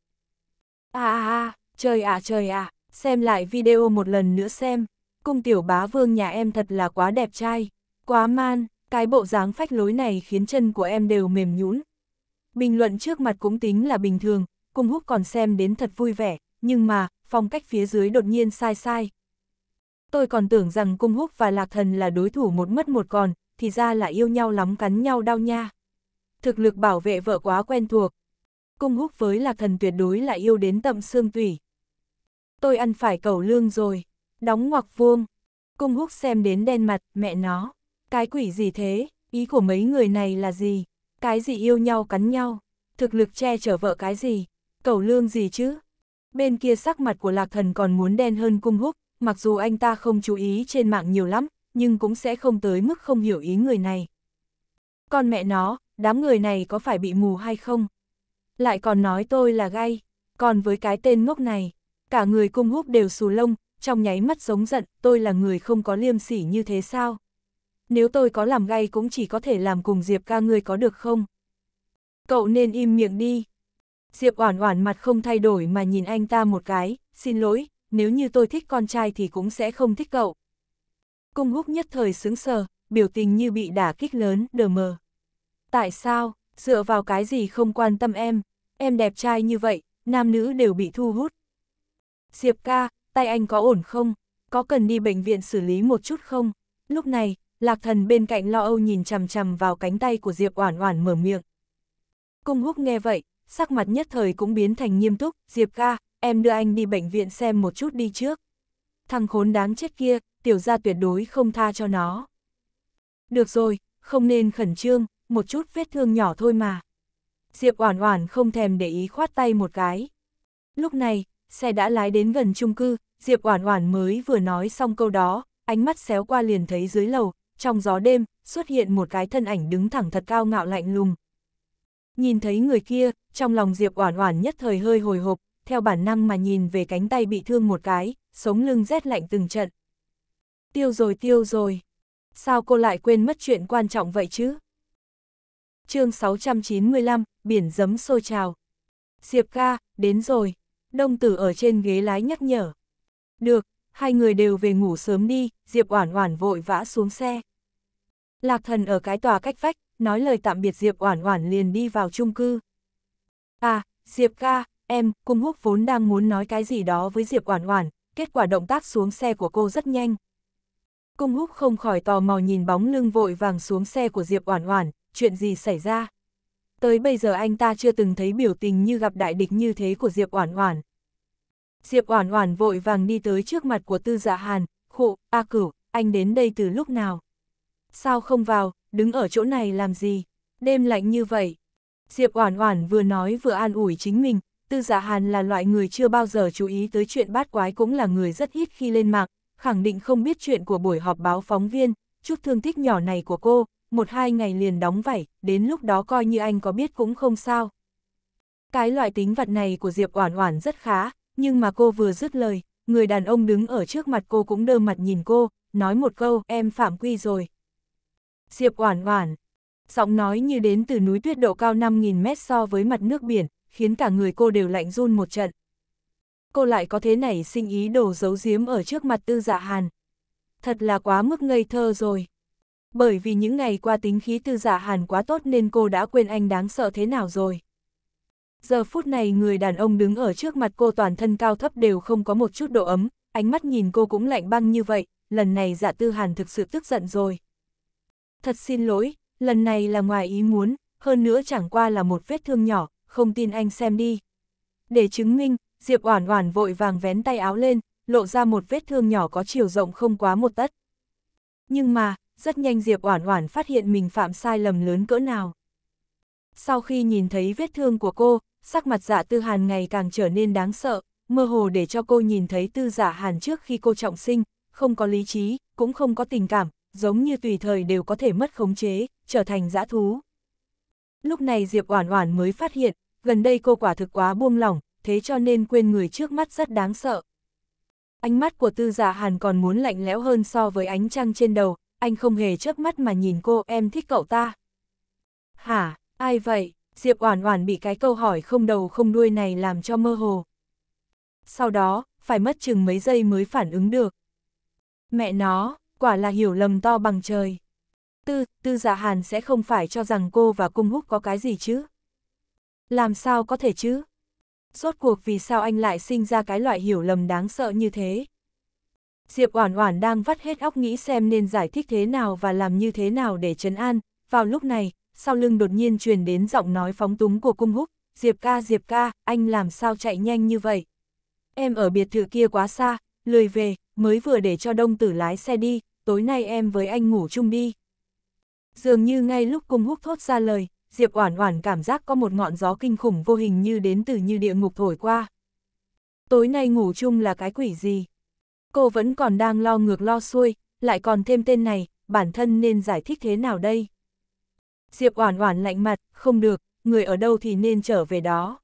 À à trời à trời à, xem lại video một lần nữa xem, cung tiểu bá vương nhà em thật là quá đẹp trai, quá man, cái bộ dáng phách lối này khiến chân của em đều mềm nhũn. Bình luận trước mặt cũng tính là bình thường, cung húc còn xem đến thật vui vẻ, nhưng mà, phong cách phía dưới đột nhiên sai sai. Tôi còn tưởng rằng cung húc và lạc thần là đối thủ một mất một còn, thì ra là yêu nhau lắm cắn nhau đau nha thực lực bảo vệ vợ quá quen thuộc. Cung húc với lạc thần tuyệt đối là yêu đến tận xương tủy. Tôi ăn phải cầu lương rồi, đóng ngoặc vuông. Cung húc xem đến đen mặt, mẹ nó. Cái quỷ gì thế, ý của mấy người này là gì? Cái gì yêu nhau cắn nhau, thực lực che chở vợ cái gì, cầu lương gì chứ? Bên kia sắc mặt của lạc thần còn muốn đen hơn cung húc, mặc dù anh ta không chú ý trên mạng nhiều lắm, nhưng cũng sẽ không tới mức không hiểu ý người này. Con mẹ nó, đám người này có phải bị mù hay không? Lại còn nói tôi là gay, còn với cái tên ngốc này, cả người cung húc đều xù lông, trong nháy mắt giống giận, tôi là người không có liêm sỉ như thế sao? Nếu tôi có làm gay cũng chỉ có thể làm cùng Diệp ca người có được không? Cậu nên im miệng đi. Diệp oản oản mặt không thay đổi mà nhìn anh ta một cái, xin lỗi, nếu như tôi thích con trai thì cũng sẽ không thích cậu. Cung húc nhất thời sướng sờ, biểu tình như bị đả kích lớn, đờ mờ. Tại sao, dựa vào cái gì không quan tâm em, em đẹp trai như vậy, nam nữ đều bị thu hút. Diệp ca, tay anh có ổn không? Có cần đi bệnh viện xử lý một chút không? Lúc này, Lạc Thần bên cạnh lo âu nhìn chằm chằm vào cánh tay của Diệp Oản Oản mở miệng. Cung Húc nghe vậy, sắc mặt nhất thời cũng biến thành nghiêm túc, "Diệp ca, em đưa anh đi bệnh viện xem một chút đi trước." Thằng khốn đáng chết kia, tiểu gia tuyệt đối không tha cho nó. Được rồi, không nên khẩn trương, một chút vết thương nhỏ thôi mà. Diệp Oản Oản không thèm để ý khoát tay một cái. Lúc này, xe đã lái đến gần chung cư, Diệp Oản Oản mới vừa nói xong câu đó, ánh mắt xéo qua liền thấy dưới lầu, trong gió đêm, xuất hiện một cái thân ảnh đứng thẳng thật cao ngạo lạnh lùng. Nhìn thấy người kia, trong lòng Diệp Oản Oản nhất thời hơi hồi hộp, theo bản năng mà nhìn về cánh tay bị thương một cái, sống lưng rét lạnh từng trận. Tiêu rồi tiêu rồi, sao cô lại quên mất chuyện quan trọng vậy chứ? chương 695, biển giấm sôi trào. Diệp ca, đến rồi. Đông tử ở trên ghế lái nhắc nhở. Được, hai người đều về ngủ sớm đi, Diệp Oản Oản vội vã xuống xe. Lạc Thần ở cái tòa cách vách, nói lời tạm biệt Diệp Oản Oản liền đi vào chung cư. À, Diệp ca, em, Cung Húc vốn đang muốn nói cái gì đó với Diệp Oản Oản, kết quả động tác xuống xe của cô rất nhanh. Cung Húc không khỏi tò mò nhìn bóng lưng vội vàng xuống xe của Diệp Oản Oản, chuyện gì xảy ra? Tới bây giờ anh ta chưa từng thấy biểu tình như gặp đại địch như thế của Diệp Oản Oản. Diệp Oản Oản vội vàng đi tới trước mặt của Tư Dạ Hàn, "Khụ, A Cửu, anh đến đây từ lúc nào? Sao không vào, đứng ở chỗ này làm gì? Đêm lạnh như vậy." Diệp Oản Oản vừa nói vừa an ủi chính mình, Tư Dạ Hàn là loại người chưa bao giờ chú ý tới chuyện bát quái cũng là người rất ít khi lên mạng, khẳng định không biết chuyện của buổi họp báo phóng viên, chút thương tích nhỏ này của cô, một hai ngày liền đóng vảy, đến lúc đó coi như anh có biết cũng không sao. Cái loại tính vật này của Diệp Oản Oản rất khá, nhưng mà cô vừa dứt lời, người đàn ông đứng ở trước mặt cô cũng đơ mặt nhìn cô, nói một câu, em phạm quy rồi. Diệp Oản Oản, giọng nói như đến từ núi tuyết độ cao 5000 mét so với mặt nước biển, khiến cả người cô đều lạnh run một trận. Cô lại có thế này sinh ý đồ giấu giếm ở trước mặt Tư Dạ Hàn. Thật là quá mức ngây thơ rồi. Bởi vì những ngày qua tính khí tư giả hàn quá tốt nên cô đã quên anh đáng sợ thế nào rồi. Giờ phút này người đàn ông đứng ở trước mặt cô toàn thân cao thấp đều không có một chút độ ấm, ánh mắt nhìn cô cũng lạnh băng như vậy, lần này giả tư hàn thực sự tức giận rồi. Thật xin lỗi, lần này là ngoài ý muốn, hơn nữa chẳng qua là một vết thương nhỏ, không tin anh xem đi. Để chứng minh, Diệp Oản Oản vội vàng vén tay áo lên, lộ ra một vết thương nhỏ có chiều rộng không quá một tấc. Nhưng mà, rất nhanh Diệp Oản Oản phát hiện mình phạm sai lầm lớn cỡ nào. Sau khi nhìn thấy vết thương của cô, sắc mặt dạ tư hàn ngày càng trở nên đáng sợ, mơ hồ để cho cô nhìn thấy tư giả dạ hàn trước khi cô trọng sinh, không có lý trí, cũng không có tình cảm, giống như tùy thời đều có thể mất khống chế, trở thành dã thú. Lúc này Diệp Oản Oản mới phát hiện, gần đây cô quả thực quá buông lỏng, thế cho nên quên người trước mắt rất đáng sợ. Ánh mắt của tư giả dạ hàn còn muốn lạnh lẽo hơn so với ánh trăng trên đầu, anh không hề chớp mắt mà nhìn cô em thích cậu ta. Hả, ai vậy? Diệp Oản Oản bị cái câu hỏi không đầu không đuôi này làm cho mơ hồ. Sau đó, phải mất chừng mấy giây mới phản ứng được. Mẹ nó, quả là hiểu lầm to bằng trời. Tư, Tư Dạ Hàn sẽ không phải cho rằng cô và Cung Húc có cái gì chứ? Làm sao có thể chứ? Rốt cuộc vì sao anh lại sinh ra cái loại hiểu lầm đáng sợ như thế? Diệp Oản Oản đang vắt hết óc nghĩ xem nên giải thích thế nào và làm như thế nào để trấn an, vào lúc này, sau lưng đột nhiên truyền đến giọng nói phóng túng của Cung Húc, "Diệp ca, Diệp ca, anh làm sao chạy nhanh như vậy? Em ở biệt thự kia quá xa, lười về, mới vừa để cho Đông Tử lái xe đi, tối nay em với anh ngủ chung đi." Dường như ngay lúc Cung Húc thốt ra lời, Diệp Oản Oản cảm giác có một ngọn gió kinh khủng vô hình như đến từ như địa ngục thổi qua. Tối nay ngủ chung là cái quỷ gì? cô vẫn còn đang lo ngược lo xuôi, lại còn thêm tên này, bản thân nên giải thích thế nào đây? Diệp Oản Oản lạnh mặt, không được, người ở đâu thì nên trở về đó.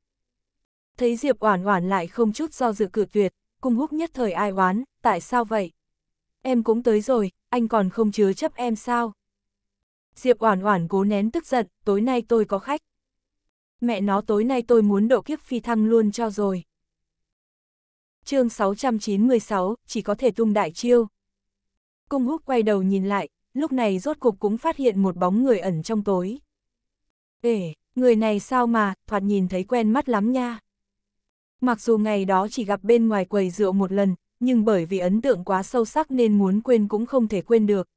Thấy Diệp Oản Oản lại không chút do dự cự tuyệt, Cung Húc nhất thời ai oán, tại sao vậy? Em cũng tới rồi, anh còn không chứa chấp em sao? Diệp Oản Oản cố nén tức giận, tối nay tôi có khách. Mẹ nó tối nay tôi muốn độ kiếp phi thăng luôn cho rồi chương 696, chỉ có thể tung đại chiêu. Cung húc quay đầu nhìn lại, lúc này rốt cục cũng phát hiện một bóng người ẩn trong tối. Ê, người này sao mà, thoạt nhìn thấy quen mắt lắm nha. Mặc dù ngày đó chỉ gặp bên ngoài quầy rượu một lần, nhưng bởi vì ấn tượng quá sâu sắc nên muốn quên cũng không thể quên được.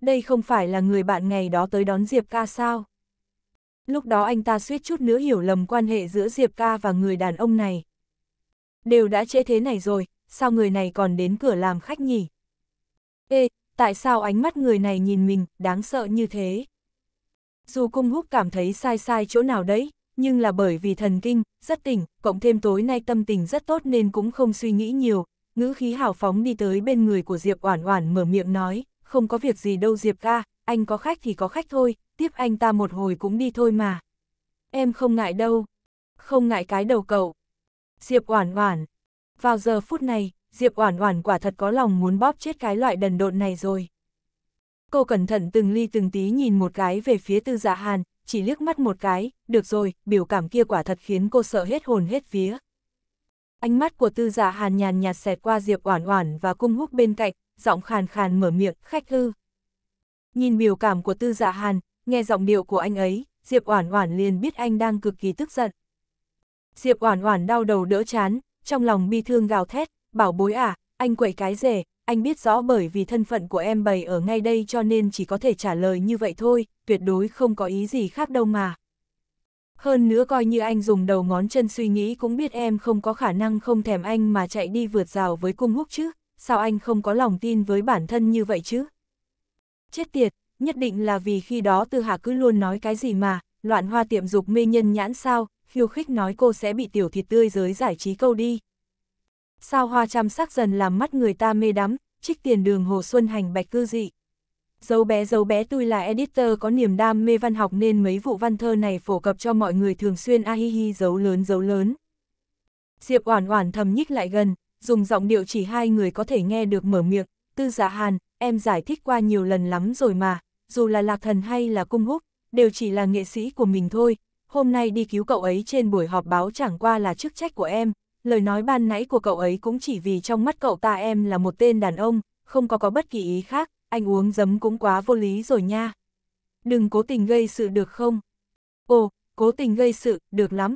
Đây không phải là người bạn ngày đó tới đón Diệp ca sao? Lúc đó anh ta suýt chút nữa hiểu lầm quan hệ giữa Diệp ca và người đàn ông này đều đã trễ thế này rồi, sao người này còn đến cửa làm khách nhỉ? Ê, tại sao ánh mắt người này nhìn mình, đáng sợ như thế? Dù cung húc cảm thấy sai sai chỗ nào đấy, nhưng là bởi vì thần kinh, rất tỉnh, cộng thêm tối nay tâm tình rất tốt nên cũng không suy nghĩ nhiều, ngữ khí hào phóng đi tới bên người của Diệp Oản Oản mở miệng nói, không có việc gì đâu Diệp ca, anh có khách thì có khách thôi, tiếp anh ta một hồi cũng đi thôi mà. Em không ngại đâu. Không ngại cái đầu cậu. Diệp Oản Oản. Vào giờ phút này, Diệp Oản Oản quả thật có lòng muốn bóp chết cái loại đần độn này rồi. Cô cẩn thận từng ly từng tí nhìn một cái về phía Tư Dạ Hàn, chỉ liếc mắt một cái, được rồi, biểu cảm kia quả thật khiến cô sợ hết hồn hết vía. Ánh mắt của Tư Dạ Hàn nhàn nhạt xẹt qua Diệp Oản Oản và Cung Húc bên cạnh, giọng khàn khàn mở miệng, "Khách ư?" Nhìn biểu cảm của Tư Dạ Hàn, nghe giọng điệu của anh ấy, Diệp Oản Oản liền biết anh đang cực kỳ tức giận. Diệp Oản Oản đau đầu đỡ chán, trong lòng bi thương gào thét, bảo bối à, anh quậy cái rể, anh biết rõ bởi vì thân phận của em bày ở ngay đây cho nên chỉ có thể trả lời như vậy thôi, tuyệt đối không có ý gì khác đâu mà. Hơn nữa coi như anh dùng đầu ngón chân suy nghĩ cũng biết em không có khả năng không thèm anh mà chạy đi vượt rào với cung húc chứ, sao anh không có lòng tin với bản thân như vậy chứ? Chết tiệt, nhất định là vì khi đó tư Hà cứ luôn nói cái gì mà, loạn hoa tiệm dục mê nhân nhãn sao, khiêu khích nói cô sẽ bị tiểu thịt tươi giới giải trí câu đi. Sao hoa chăm sắc dần làm mắt người ta mê đắm, trích tiền đường Hồ Xuân Hành bạch cư dị. Dấu bé dấu bé tôi là editor có niềm đam mê văn học nên mấy vụ văn thơ này phổ cập cho mọi người thường xuyên a hi hi dấu lớn dấu lớn. Diệp Oản Oản thầm nhích lại gần, dùng giọng điệu chỉ hai người có thể nghe được mở miệng, "Tư giả dạ Hàn, em giải thích qua nhiều lần lắm rồi mà, dù là Lạc Thần hay là Cung Húc, đều chỉ là nghệ sĩ của mình thôi, hôm nay đi cứu cậu ấy trên buổi họp báo chẳng qua là chức trách của em, lời nói ban nãy của cậu ấy cũng chỉ vì trong mắt cậu ta em là một tên đàn ông, không có có bất kỳ ý khác, anh uống giấm cũng quá vô lý rồi nha. Đừng cố tình gây sự được không? Ồ, cố tình gây sự, được lắm.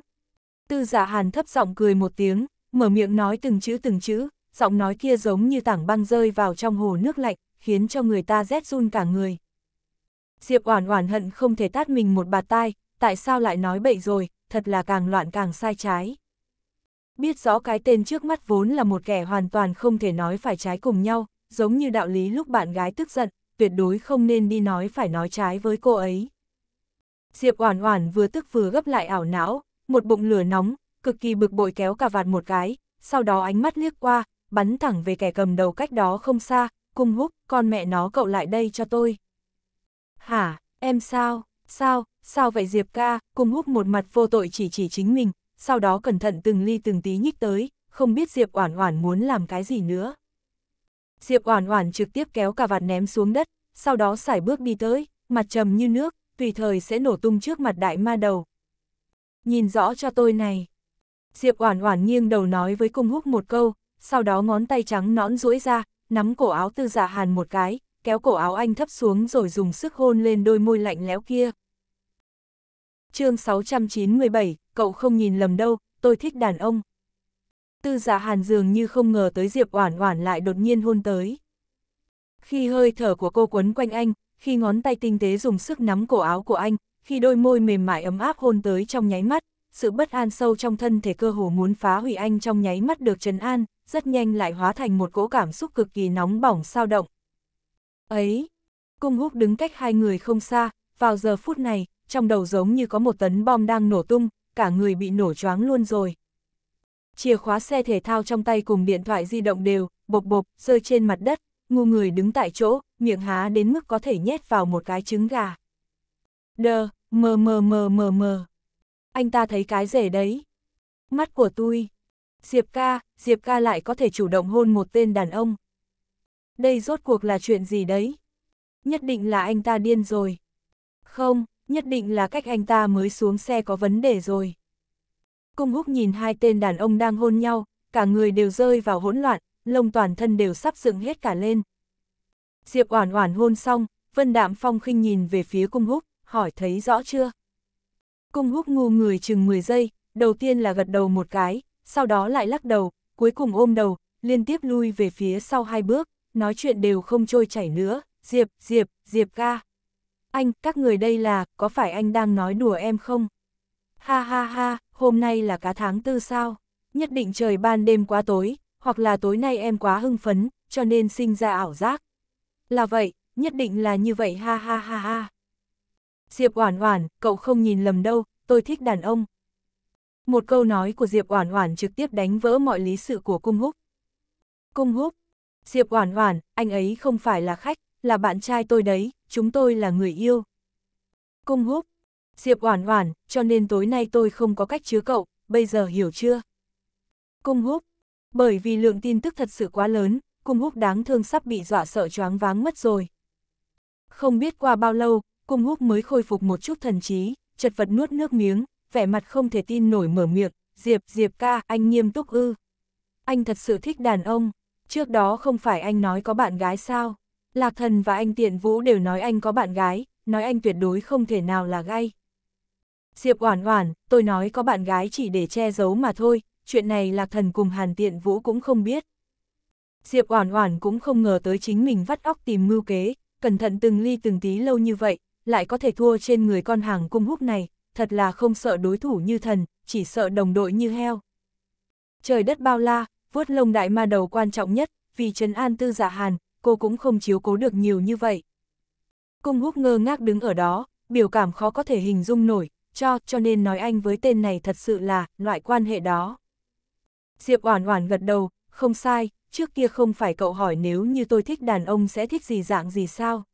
Tư giả dạ hàn thấp giọng cười một tiếng, mở miệng nói từng chữ từng chữ, giọng nói kia giống như tảng băng rơi vào trong hồ nước lạnh, khiến cho người ta rét run cả người. Diệp Oản Oản hận không thể tát mình một bạt tai, tại sao lại nói bậy rồi, thật là càng loạn càng sai trái. Biết rõ cái tên trước mắt vốn là một kẻ hoàn toàn không thể nói phải trái cùng nhau, giống như đạo lý lúc bạn gái tức giận, tuyệt đối không nên đi nói phải nói trái với cô ấy. Diệp Oản Oản vừa tức vừa gấp lại ảo não, một bụng lửa nóng, cực kỳ bực bội kéo cả vạt một cái, sau đó ánh mắt liếc qua, bắn thẳng về kẻ cầm đầu cách đó không xa, cung húc, con mẹ nó cậu lại đây cho tôi. Hả, em sao, sao, sao vậy Diệp ca, cung húc một mặt vô tội chỉ chỉ chính mình, sau đó cẩn thận từng ly từng tí nhích tới, không biết Diệp Oản Oản muốn làm cái gì nữa. Diệp Oản Oản trực tiếp kéo cà vạt ném xuống đất, sau đó sải bước đi tới, mặt trầm như nước, tùy thời sẽ nổ tung trước mặt đại ma đầu. Nhìn rõ cho tôi này. Diệp Oản Oản nghiêng đầu nói với Cung Húc một câu, sau đó ngón tay trắng nõn duỗi ra, nắm cổ áo Tư giả dạ Hàn một cái, kéo cổ áo anh thấp xuống rồi dùng sức hôn lên đôi môi lạnh lẽo kia chương 697, cậu không nhìn lầm đâu, tôi thích đàn ông. Tư giả dạ hàn dường như không ngờ tới Diệp Oản Oản lại đột nhiên hôn tới. Khi hơi thở của cô quấn quanh anh, khi ngón tay tinh tế dùng sức nắm cổ áo của anh, khi đôi môi mềm mại ấm áp hôn tới trong nháy mắt, sự bất an sâu trong thân thể cơ hồ muốn phá hủy anh trong nháy mắt được trấn an, rất nhanh lại hóa thành một cỗ cảm xúc cực kỳ nóng bỏng sao động. Ấy, cung húc đứng cách hai người không xa, vào giờ phút này, trong đầu giống như có một tấn bom đang nổ tung, cả người bị nổ choáng luôn rồi. Chìa khóa xe thể thao trong tay cùng điện thoại di động đều, bộc bộc, rơi trên mặt đất, ngu người đứng tại chỗ, miệng há đến mức có thể nhét vào một cái trứng gà. Đờ, mờ mờ mờ mờ mờ. Anh ta thấy cái rể đấy. Mắt của tôi. Diệp ca, Diệp ca lại có thể chủ động hôn một tên đàn ông. Đây rốt cuộc là chuyện gì đấy? Nhất định là anh ta điên rồi. Không, nhất định là cách anh ta mới xuống xe có vấn đề rồi. Cung húc nhìn hai tên đàn ông đang hôn nhau, cả người đều rơi vào hỗn loạn, lông toàn thân đều sắp dựng hết cả lên. Diệp Oản Oản hôn xong, Vân Đạm Phong khinh nhìn về phía Cung Húc, hỏi thấy rõ chưa? Cung Húc ngu người chừng 10 giây, đầu tiên là gật đầu một cái, sau đó lại lắc đầu, cuối cùng ôm đầu, liên tiếp lui về phía sau hai bước, nói chuyện đều không trôi chảy nữa, Diệp, Diệp, Diệp ca anh, các người đây là, có phải anh đang nói đùa em không? Ha ha ha, hôm nay là cá tháng tư sao? Nhất định trời ban đêm quá tối, hoặc là tối nay em quá hưng phấn, cho nên sinh ra ảo giác. Là vậy, nhất định là như vậy ha ha ha ha. Diệp Oản Oản, cậu không nhìn lầm đâu, tôi thích đàn ông. Một câu nói của Diệp Oản Oản trực tiếp đánh vỡ mọi lý sự của Cung Húc. Cung Húc, Diệp Oản Oản, anh ấy không phải là khách, là bạn trai tôi đấy, chúng tôi là người yêu. Cung húc, Diệp Oản Oản, cho nên tối nay tôi không có cách chứa cậu, bây giờ hiểu chưa? Cung húc, bởi vì lượng tin tức thật sự quá lớn, cung húc đáng thương sắp bị dọa sợ choáng váng mất rồi. Không biết qua bao lâu, cung húc mới khôi phục một chút thần trí, chật vật nuốt nước miếng, vẻ mặt không thể tin nổi mở miệng, Diệp, Diệp ca, anh nghiêm túc ư. Anh thật sự thích đàn ông, trước đó không phải anh nói có bạn gái sao? Lạc Thần và anh Tiện Vũ đều nói anh có bạn gái, nói anh tuyệt đối không thể nào là gay. Diệp Oản Oản, tôi nói có bạn gái chỉ để che giấu mà thôi, chuyện này Lạc Thần cùng Hàn Tiện Vũ cũng không biết. Diệp Oản Oản cũng không ngờ tới chính mình vắt óc tìm mưu kế, cẩn thận từng ly từng tí lâu như vậy, lại có thể thua trên người con hàng cung húc này, thật là không sợ đối thủ như thần, chỉ sợ đồng đội như heo. Trời đất bao la, vuốt lông đại ma đầu quan trọng nhất, vì trấn an tư giả dạ Hàn, cô cũng không chiếu cố được nhiều như vậy. Cung húc ngơ ngác đứng ở đó, biểu cảm khó có thể hình dung nổi, cho, cho nên nói anh với tên này thật sự là, loại quan hệ đó. Diệp Oản Oản gật đầu, không sai, trước kia không phải cậu hỏi nếu như tôi thích đàn ông sẽ thích gì dạng gì sao.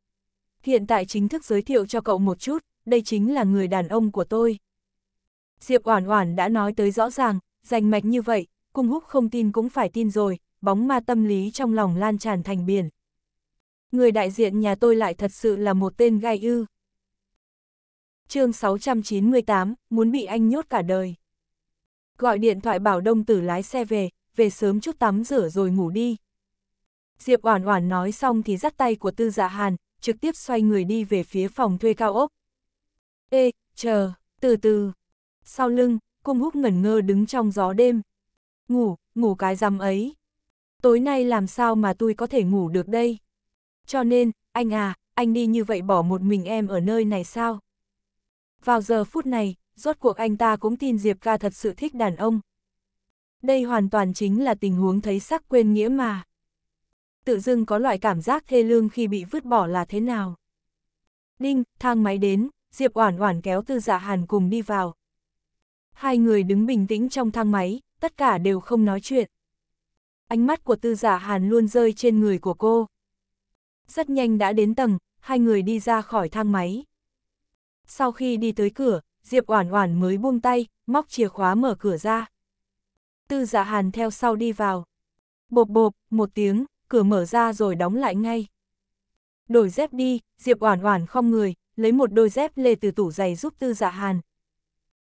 Hiện tại chính thức giới thiệu cho cậu một chút, đây chính là người đàn ông của tôi. Diệp Oản Oản đã nói tới rõ ràng, rành mạch như vậy, cung húc không tin cũng phải tin rồi, bóng ma tâm lý trong lòng lan tràn thành biển. Người đại diện nhà tôi lại thật sự là một tên gai ư. chương 698, muốn bị anh nhốt cả đời. Gọi điện thoại bảo đông tử lái xe về, về sớm chút tắm rửa rồi ngủ đi. Diệp Oản Oản nói xong thì dắt tay của Tư Dạ Hàn, trực tiếp xoay người đi về phía phòng thuê cao ốc. Ê, chờ, từ từ. Sau lưng, cung húc ngẩn ngơ đứng trong gió đêm. Ngủ, ngủ cái rằm ấy. Tối nay làm sao mà tôi có thể ngủ được đây? cho nên, anh à, anh đi như vậy bỏ một mình em ở nơi này sao? Vào giờ phút này, rốt cuộc anh ta cũng tin Diệp ca thật sự thích đàn ông. Đây hoàn toàn chính là tình huống thấy sắc quên nghĩa mà. Tự dưng có loại cảm giác thê lương khi bị vứt bỏ là thế nào? Đinh, thang máy đến, Diệp Oản Oản kéo Tư Dạ Hàn cùng đi vào. Hai người đứng bình tĩnh trong thang máy, tất cả đều không nói chuyện. Ánh mắt của Tư Dạ Hàn luôn rơi trên người của cô. Rất nhanh đã đến tầng, hai người đi ra khỏi thang máy. Sau khi đi tới cửa, Diệp Oản Oản mới buông tay, móc chìa khóa mở cửa ra. Tư Dạ Hàn theo sau đi vào. Bộp bộp, một tiếng, cửa mở ra rồi đóng lại ngay. Đổi dép đi, Diệp Oản Oản không người, lấy một đôi dép lê từ tủ giày giúp Tư Dạ Hàn.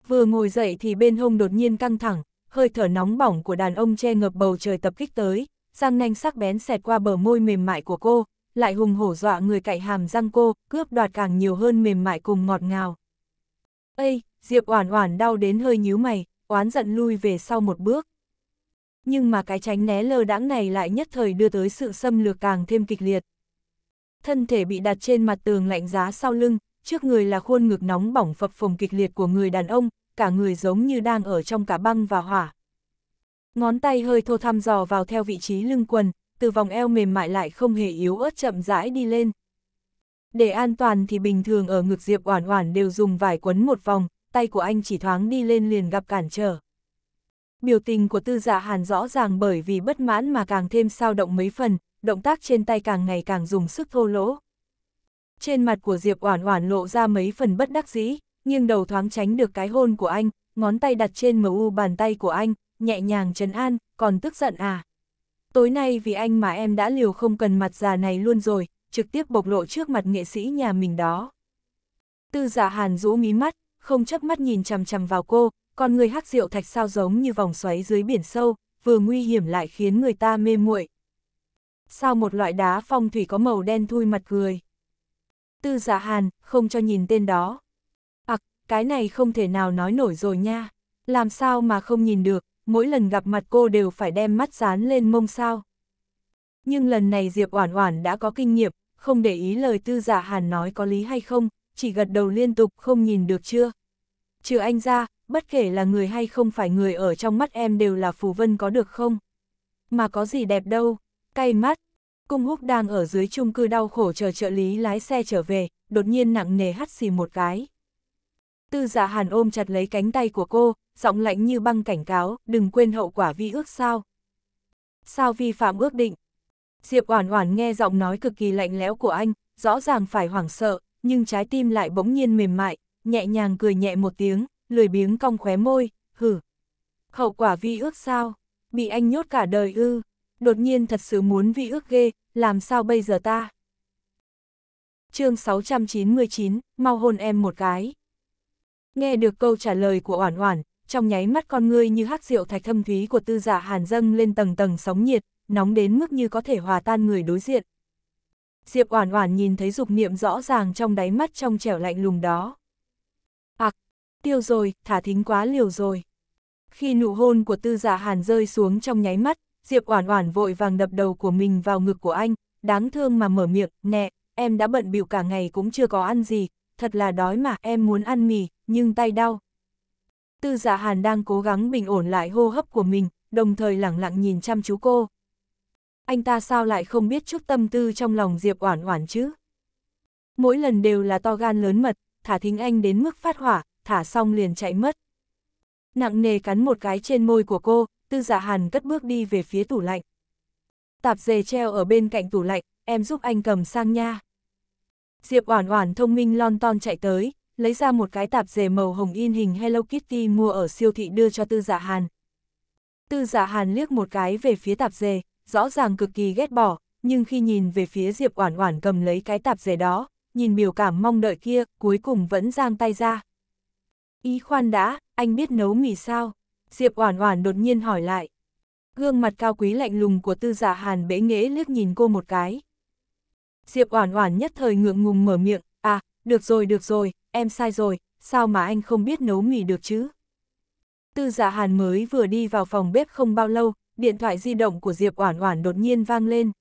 Vừa ngồi dậy thì bên hông đột nhiên căng thẳng, hơi thở nóng bỏng của đàn ông che ngập bầu trời tập kích tới, răng nanh sắc bén xẹt qua bờ môi mềm mại của cô, lại hùng hổ dọa người cạy hàm răng cô, cướp đoạt càng nhiều hơn mềm mại cùng ngọt ngào. Ây, Diệp Oản Oản đau đến hơi nhíu mày, oán giận lui về sau một bước. Nhưng mà cái tránh né lơ đãng này lại nhất thời đưa tới sự xâm lược càng thêm kịch liệt. Thân thể bị đặt trên mặt tường lạnh giá sau lưng, trước người là khuôn ngực nóng bỏng phập phồng kịch liệt của người đàn ông, cả người giống như đang ở trong cả băng và hỏa. Ngón tay hơi thô thăm dò vào theo vị trí lưng quần, từ vòng eo mềm mại lại không hề yếu ớt chậm rãi đi lên. Để an toàn thì bình thường ở ngực Diệp Oản Oản đều dùng vải quấn một vòng, tay của anh chỉ thoáng đi lên liền gặp cản trở. Biểu tình của tư dạ hàn rõ ràng bởi vì bất mãn mà càng thêm sao động mấy phần, động tác trên tay càng ngày càng dùng sức thô lỗ. Trên mặt của Diệp Oản Oản lộ ra mấy phần bất đắc dĩ, nghiêng đầu thoáng tránh được cái hôn của anh, ngón tay đặt trên mu bàn tay của anh, nhẹ nhàng trấn an, còn tức giận à? Tối nay vì anh mà em đã liều không cần mặt già này luôn rồi, trực tiếp bộc lộ trước mặt nghệ sĩ nhà mình đó. Tư giả dạ hàn rũ mí mắt, không chấp mắt nhìn chằm chằm vào cô, còn người hắc rượu thạch sao giống như vòng xoáy dưới biển sâu, vừa nguy hiểm lại khiến người ta mê muội. Sao một loại đá phong thủy có màu đen thui mặt cười? Tư giả dạ hàn, không cho nhìn tên đó. Ặc, cái này không thể nào nói nổi rồi nha. Làm sao mà không nhìn được, mỗi lần gặp mặt cô đều phải đem mắt dán lên mông sao. Nhưng lần này Diệp Oản Oản đã có kinh nghiệm, không để ý lời Tư Dạ Hàn nói có lý hay không, chỉ gật đầu liên tục không nhìn được chưa. Trừ anh ra, bất kể là người hay không phải người ở trong mắt em đều là phù vân có được không? Mà có gì đẹp đâu, cay mắt. Cung Húc đang ở dưới chung cư đau khổ chờ trợ lý lái xe trở về, đột nhiên nặng nề hắt xì một cái. Tư Dạ Hàn ôm chặt lấy cánh tay của cô, giọng lạnh như băng cảnh cáo, đừng quên hậu quả vi ước sao. Sao vi phạm ước định? Diệp Oản Oản nghe giọng nói cực kỳ lạnh lẽo của anh, rõ ràng phải hoảng sợ, nhưng trái tim lại bỗng nhiên mềm mại, nhẹ nhàng cười nhẹ một tiếng, lười biếng cong khóe môi, hừ. Hậu quả vi ước sao? Bị anh nhốt cả đời ư? Đột nhiên thật sự muốn vi ước ghê, làm sao bây giờ ta? chương 699, mau hôn em một cái. Nghe được câu trả lời của Oản Oản, trong nháy mắt con ngươi như hắc rượu thạch thâm thúy của tư giả hàn dâng lên tầng tầng sóng nhiệt, nóng đến mức như có thể hòa tan người đối diện. Diệp Oản Oản nhìn thấy dục niệm rõ ràng trong đáy mắt trong trẻo lạnh lùng đó. Ặc, tiêu rồi, thả thính quá liều rồi. Khi nụ hôn của Tư giả Hàn rơi xuống trong nháy mắt, Diệp Oản Oản vội vàng đập đầu của mình vào ngực của anh, đáng thương mà mở miệng, "Nè, em đã bận biểu cả ngày cũng chưa có ăn gì, thật là đói mà, em muốn ăn mì, nhưng tay đau, Tư dạ hàn đang cố gắng bình ổn lại hô hấp của mình, đồng thời lẳng lặng nhìn chăm chú cô. Anh ta sao lại không biết chút tâm tư trong lòng Diệp Oản Oản chứ? Mỗi lần đều là to gan lớn mật, thả thính anh đến mức phát hỏa, thả xong liền chạy mất. Nặng nề cắn một cái trên môi của cô, Tư Dạ Hàn cất bước đi về phía tủ lạnh. Tạp dề treo ở bên cạnh tủ lạnh, em giúp anh cầm sang nha. Diệp Oản Oản thông minh lon ton chạy tới, lấy ra một cái tạp dề màu hồng in hình Hello Kitty mua ở siêu thị đưa cho Tư Dạ Hàn. Tư Dạ Hàn liếc một cái về phía tạp dề, rõ ràng cực kỳ ghét bỏ, nhưng khi nhìn về phía Diệp Oản Oản cầm lấy cái tạp dề đó, nhìn biểu cảm mong đợi kia, cuối cùng vẫn giang tay ra. Ý khoan đã, anh biết nấu mì sao? Diệp Oản Oản đột nhiên hỏi lại. Gương mặt cao quý lạnh lùng của Tư Dạ Hàn bẽ nghễ liếc nhìn cô một cái. Diệp Oản Oản nhất thời ngượng ngùng mở miệng, "À, được rồi được rồi, em sai rồi, sao mà anh không biết nấu mì được chứ? Tư dạ hàn mới vừa đi vào phòng bếp không bao lâu, điện thoại di động của Diệp Oản Oản đột nhiên vang lên.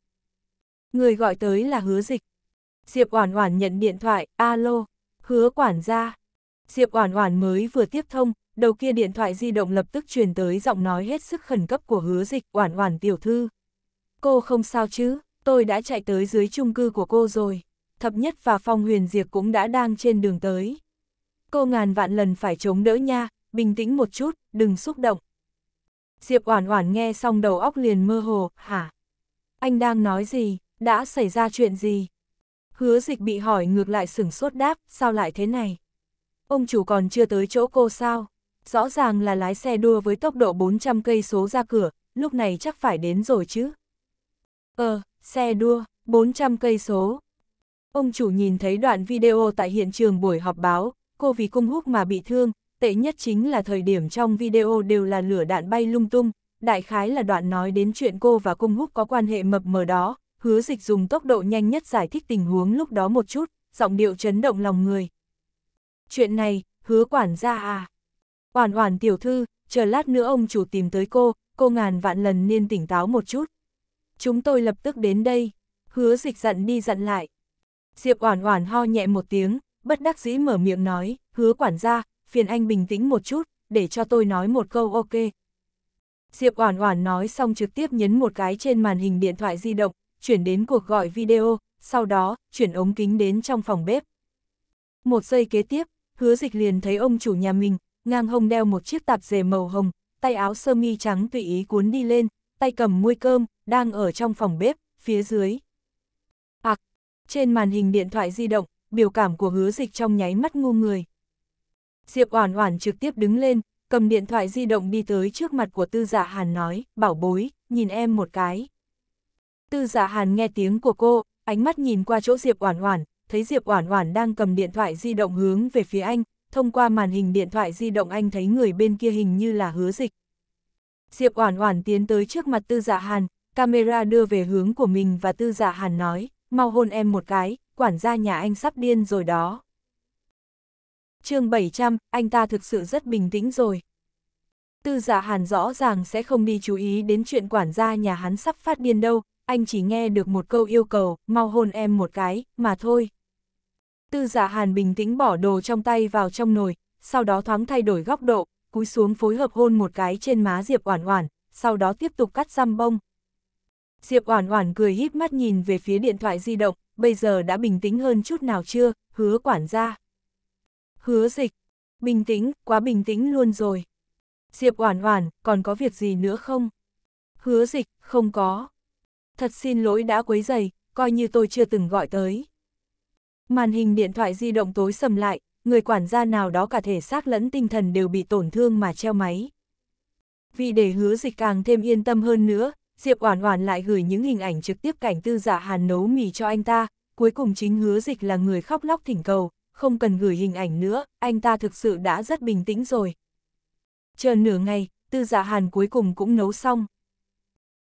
Người gọi tới là Hứa Dịch. Diệp Oản Oản nhận điện thoại, "Alo, Hứa quản gia." Diệp Oản Oản mới vừa tiếp thông, đầu kia điện thoại di động lập tức truyền tới giọng nói hết sức khẩn cấp của Hứa Dịch, "Oản Oản tiểu thư, cô không sao chứ? Tôi đã chạy tới dưới chung cư của cô rồi." Thập Nhất và Phong Huyền Diệp cũng đã đang trên đường tới. Cô ngàn vạn lần phải chống đỡ nha, bình tĩnh một chút, đừng xúc động. Diệp Oản Oản nghe xong đầu óc liền mơ hồ, hả? Anh đang nói gì, đã xảy ra chuyện gì? Hứa Dịch bị hỏi ngược lại sửng sốt đáp, sao lại thế này? Ông chủ còn chưa tới chỗ cô sao? Rõ ràng là lái xe đua với tốc độ 400 cây số ra cửa, lúc này chắc phải đến rồi chứ. Ờ, xe đua, 400 cây số, Ông chủ nhìn thấy đoạn video tại hiện trường buổi họp báo, cô vì cung húc mà bị thương, tệ nhất chính là thời điểm trong video đều là lửa đạn bay lung tung, đại khái là đoạn nói đến chuyện cô và cung húc có quan hệ mập mờ đó, hứa dịch dùng tốc độ nhanh nhất giải thích tình huống lúc đó một chút, giọng điệu chấn động lòng người. Chuyện này, hứa quản gia à? Oản hoàn tiểu thư, chờ lát nữa ông chủ tìm tới cô, cô ngàn vạn lần nên tỉnh táo một chút. Chúng tôi lập tức đến đây, hứa dịch dặn đi dặn lại. Diệp Oản Oản ho nhẹ một tiếng, bất đắc dĩ mở miệng nói, hứa quản gia, phiền anh bình tĩnh một chút, để cho tôi nói một câu ok. Diệp Oản Oản nói xong trực tiếp nhấn một cái trên màn hình điện thoại di động, chuyển đến cuộc gọi video, sau đó, chuyển ống kính đến trong phòng bếp. Một giây kế tiếp, hứa dịch liền thấy ông chủ nhà mình, ngang hông đeo một chiếc tạp dề màu hồng, tay áo sơ mi trắng tùy ý cuốn đi lên, tay cầm muôi cơm, đang ở trong phòng bếp, phía dưới, trên màn hình điện thoại di động, biểu cảm của hứa dịch trong nháy mắt ngu người. Diệp Oản Oản trực tiếp đứng lên, cầm điện thoại di động đi tới trước mặt của Tư Dạ Hàn nói, "Bảo bối, nhìn em một cái." Tư Dạ Hàn nghe tiếng của cô, ánh mắt nhìn qua chỗ Diệp Oản Oản, thấy Diệp Oản Oản đang cầm điện thoại di động hướng về phía anh, thông qua màn hình điện thoại di động anh thấy người bên kia hình như là Hứa Dịch. Diệp Oản Oản tiến tới trước mặt Tư Dạ Hàn, camera đưa về hướng của mình và Tư Dạ Hàn nói, mau hôn em một cái, quản gia nhà anh sắp điên rồi đó. chương 700, anh ta thực sự rất bình tĩnh rồi. Tư giả dạ hàn rõ ràng sẽ không đi chú ý đến chuyện quản gia nhà hắn sắp phát điên đâu, anh chỉ nghe được một câu yêu cầu, mau hôn em một cái, mà thôi. Tư giả dạ hàn bình tĩnh bỏ đồ trong tay vào trong nồi, sau đó thoáng thay đổi góc độ, cúi xuống phối hợp hôn một cái trên má Diệp Oản Oản, sau đó tiếp tục cắt răm bông, Diệp Oản Oản cười híp mắt nhìn về phía điện thoại di động, bây giờ đã bình tĩnh hơn chút nào chưa, hứa quản gia. Hứa dịch, bình tĩnh, quá bình tĩnh luôn rồi. Diệp Oản Oản, còn có việc gì nữa không? Hứa dịch, không có. Thật xin lỗi đã quấy rầy, coi như tôi chưa từng gọi tới. Màn hình điện thoại di động tối sầm lại, người quản gia nào đó cả thể xác lẫn tinh thần đều bị tổn thương mà treo máy. Vì để hứa dịch càng thêm yên tâm hơn nữa, Diệp Oản Oản lại gửi những hình ảnh trực tiếp cảnh tư Dạ Hàn nấu mì cho anh ta, cuối cùng chính hứa dịch là người khóc lóc thỉnh cầu, không cần gửi hình ảnh nữa, anh ta thực sự đã rất bình tĩnh rồi. Chờ nửa ngày, tư Dạ Hàn cuối cùng cũng nấu xong.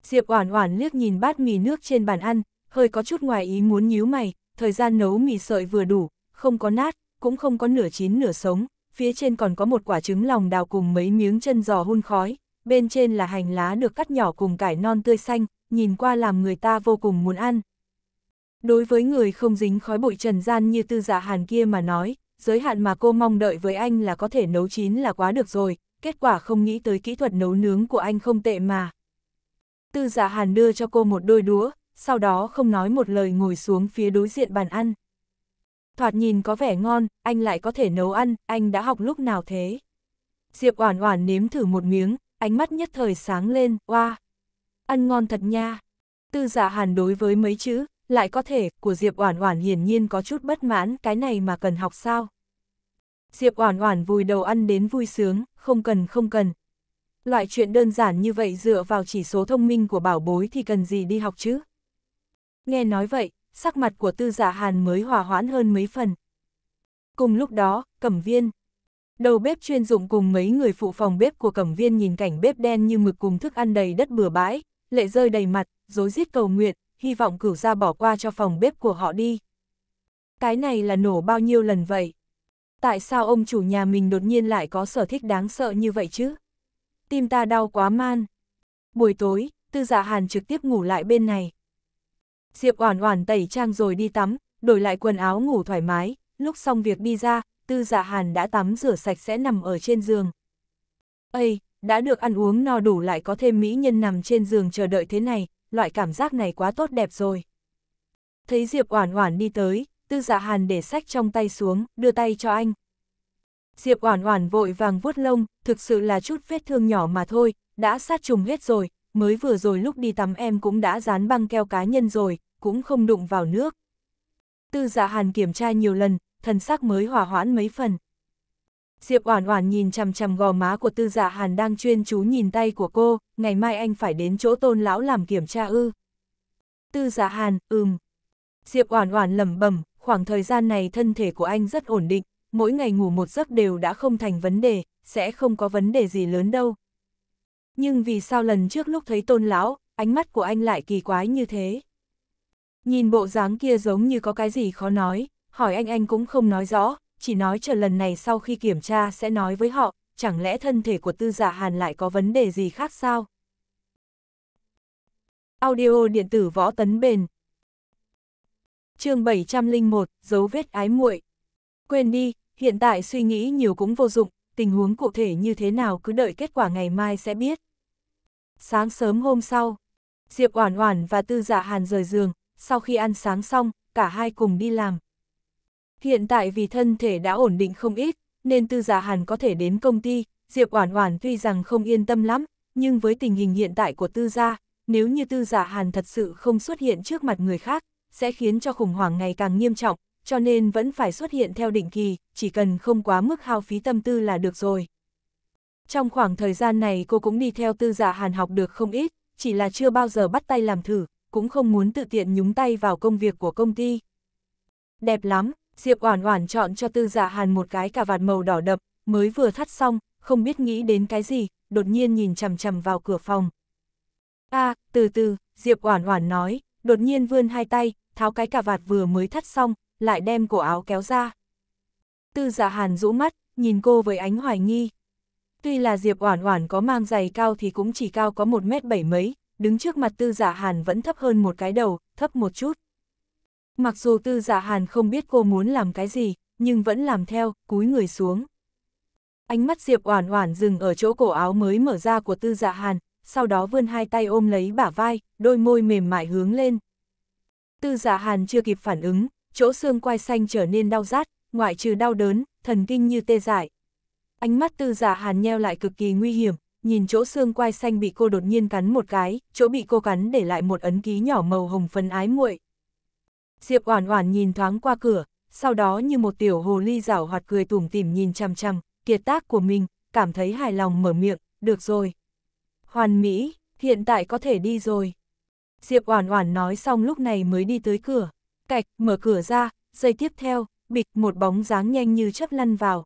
Diệp Oản Oản liếc nhìn bát mì nước trên bàn ăn, hơi có chút ngoài ý muốn nhíu mày, thời gian nấu mì sợi vừa đủ, không có nát, cũng không có nửa chín nửa sống, phía trên còn có một quả trứng lòng đào cùng mấy miếng chân giò hun khói, bên trên là hành lá được cắt nhỏ cùng cải non tươi xanh, nhìn qua làm người ta vô cùng muốn ăn. Đối với người không dính khói bụi trần gian như tư dạ hàn kia mà nói, giới hạn mà cô mong đợi với anh là có thể nấu chín là quá được rồi, kết quả không nghĩ tới kỹ thuật nấu nướng của anh không tệ mà. Tư dạ hàn đưa cho cô một đôi đũa, sau đó không nói một lời ngồi xuống phía đối diện bàn ăn. Thoạt nhìn có vẻ ngon, anh lại có thể nấu ăn, anh đã học lúc nào thế? Diệp Oản Oản nếm thử một miếng, ánh mắt nhất thời sáng lên, oa, wow, ăn ngon thật nha. Tư giả dạ hàn đối với mấy chữ, lại có thể, của Diệp Oản Oản hiển nhiên có chút bất mãn, cái này mà cần học sao? Diệp Oản Oản vùi đầu ăn đến vui sướng, không cần không cần. Loại chuyện đơn giản như vậy dựa vào chỉ số thông minh của bảo bối thì cần gì đi học chứ? Nghe nói vậy, sắc mặt của Tư Dạ Hàn mới hòa hoãn hơn mấy phần. Cùng lúc đó, Cẩm Viên, Đầu bếp chuyên dụng cùng mấy người phụ phòng bếp của cẩm viên nhìn cảnh bếp đen như mực cùng thức ăn đầy đất bừa bãi, lệ rơi đầy mặt, dối giết cầu nguyện, hy vọng cửu ra bỏ qua cho phòng bếp của họ đi. Cái này là nổ bao nhiêu lần vậy? Tại sao ông chủ nhà mình đột nhiên lại có sở thích đáng sợ như vậy chứ? Tim ta đau quá man. Buổi tối, tư dạ hàn trực tiếp ngủ lại bên này. Diệp oản oản tẩy trang rồi đi tắm, đổi lại quần áo ngủ thoải mái, lúc xong việc đi ra, tư dạ hàn đã tắm rửa sạch sẽ nằm ở trên giường. Ây, đã được ăn uống no đủ lại có thêm mỹ nhân nằm trên giường chờ đợi thế này, loại cảm giác này quá tốt đẹp rồi. Thấy Diệp Oản Oản đi tới, Tư Dạ Hàn để sách trong tay xuống, đưa tay cho anh. Diệp Oản Oản vội vàng vuốt lông, thực sự là chút vết thương nhỏ mà thôi, đã sát trùng hết rồi, mới vừa rồi lúc đi tắm em cũng đã dán băng keo cá nhân rồi, cũng không đụng vào nước. Tư Dạ Hàn kiểm tra nhiều lần, thần sắc mới hòa hoãn mấy phần. Diệp Oản Oản nhìn chằm chằm gò má của Tư Dạ Hàn đang chuyên chú nhìn tay của cô, ngày mai anh phải đến chỗ Tôn lão làm kiểm tra ư? Tư Dạ Hàn, ừm. Diệp Oản Oản lẩm bẩm, khoảng thời gian này thân thể của anh rất ổn định, mỗi ngày ngủ một giấc đều đã không thành vấn đề, sẽ không có vấn đề gì lớn đâu. Nhưng vì sao lần trước lúc thấy Tôn lão, ánh mắt của anh lại kỳ quái như thế? Nhìn bộ dáng kia giống như có cái gì khó nói, hỏi anh anh cũng không nói rõ, chỉ nói chờ lần này sau khi kiểm tra sẽ nói với họ, chẳng lẽ thân thể của tư giả dạ hàn lại có vấn đề gì khác sao? Audio điện tử võ tấn bền chương 701, dấu vết ái muội Quên đi, hiện tại suy nghĩ nhiều cũng vô dụng, tình huống cụ thể như thế nào cứ đợi kết quả ngày mai sẽ biết. Sáng sớm hôm sau, Diệp Oản Oản và Tư Dạ Hàn rời giường, sau khi ăn sáng xong, cả hai cùng đi làm, Hiện tại vì thân thể đã ổn định không ít, nên tư giả hàn có thể đến công ty, Diệp Oản Oản tuy rằng không yên tâm lắm, nhưng với tình hình hiện tại của tư gia, nếu như tư giả hàn thật sự không xuất hiện trước mặt người khác, sẽ khiến cho khủng hoảng ngày càng nghiêm trọng, cho nên vẫn phải xuất hiện theo định kỳ, chỉ cần không quá mức hao phí tâm tư là được rồi. Trong khoảng thời gian này cô cũng đi theo tư giả hàn học được không ít, chỉ là chưa bao giờ bắt tay làm thử, cũng không muốn tự tiện nhúng tay vào công việc của công ty. Đẹp lắm, Diệp Oản Oản chọn cho Tư Dạ Hàn một cái cà vạt màu đỏ đậm, mới vừa thắt xong, không biết nghĩ đến cái gì, đột nhiên nhìn chằm chằm vào cửa phòng. "A, từ từ." Diệp Oản Oản nói, đột nhiên vươn hai tay, tháo cái cà vạt vừa mới thắt xong, lại đem cổ áo kéo ra. Tư Dạ Hàn rũ mắt, nhìn cô với ánh hoài nghi. Tuy là Diệp Oản Oản có mang giày cao thì cũng chỉ cao có 1 mét 7 mấy, đứng trước mặt Tư Dạ Hàn vẫn thấp hơn một cái đầu, thấp một chút. Mặc dù tư dạ hàn không biết cô muốn làm cái gì, nhưng vẫn làm theo, cúi người xuống. Ánh mắt Diệp Oản Oản dừng ở chỗ cổ áo mới mở ra của Tư Dạ Hàn, sau đó vươn hai tay ôm lấy bả vai, đôi môi mềm mại hướng lên. Tư Dạ Hàn chưa kịp phản ứng, chỗ xương quai xanh trở nên đau rát, ngoại trừ đau đớn, thần kinh như tê dại. Ánh mắt Tư Dạ Hàn nheo lại cực kỳ nguy hiểm, nhìn chỗ xương quai xanh bị cô đột nhiên cắn một cái, chỗ bị cô cắn để lại một ấn ký nhỏ màu hồng phấn ái muội. Diệp Oản Oản nhìn thoáng qua cửa, sau đó như một tiểu hồ ly giảo hoạt cười tủm tỉm nhìn chằm chằm kiệt tác của mình, cảm thấy hài lòng mở miệng, "Được rồi. Hoàn Mỹ, hiện tại có thể đi rồi." Diệp Oản Oản nói xong lúc này mới đi tới cửa, cạch mở cửa ra, giây tiếp theo, bịch một bóng dáng nhanh như chớp lăn vào.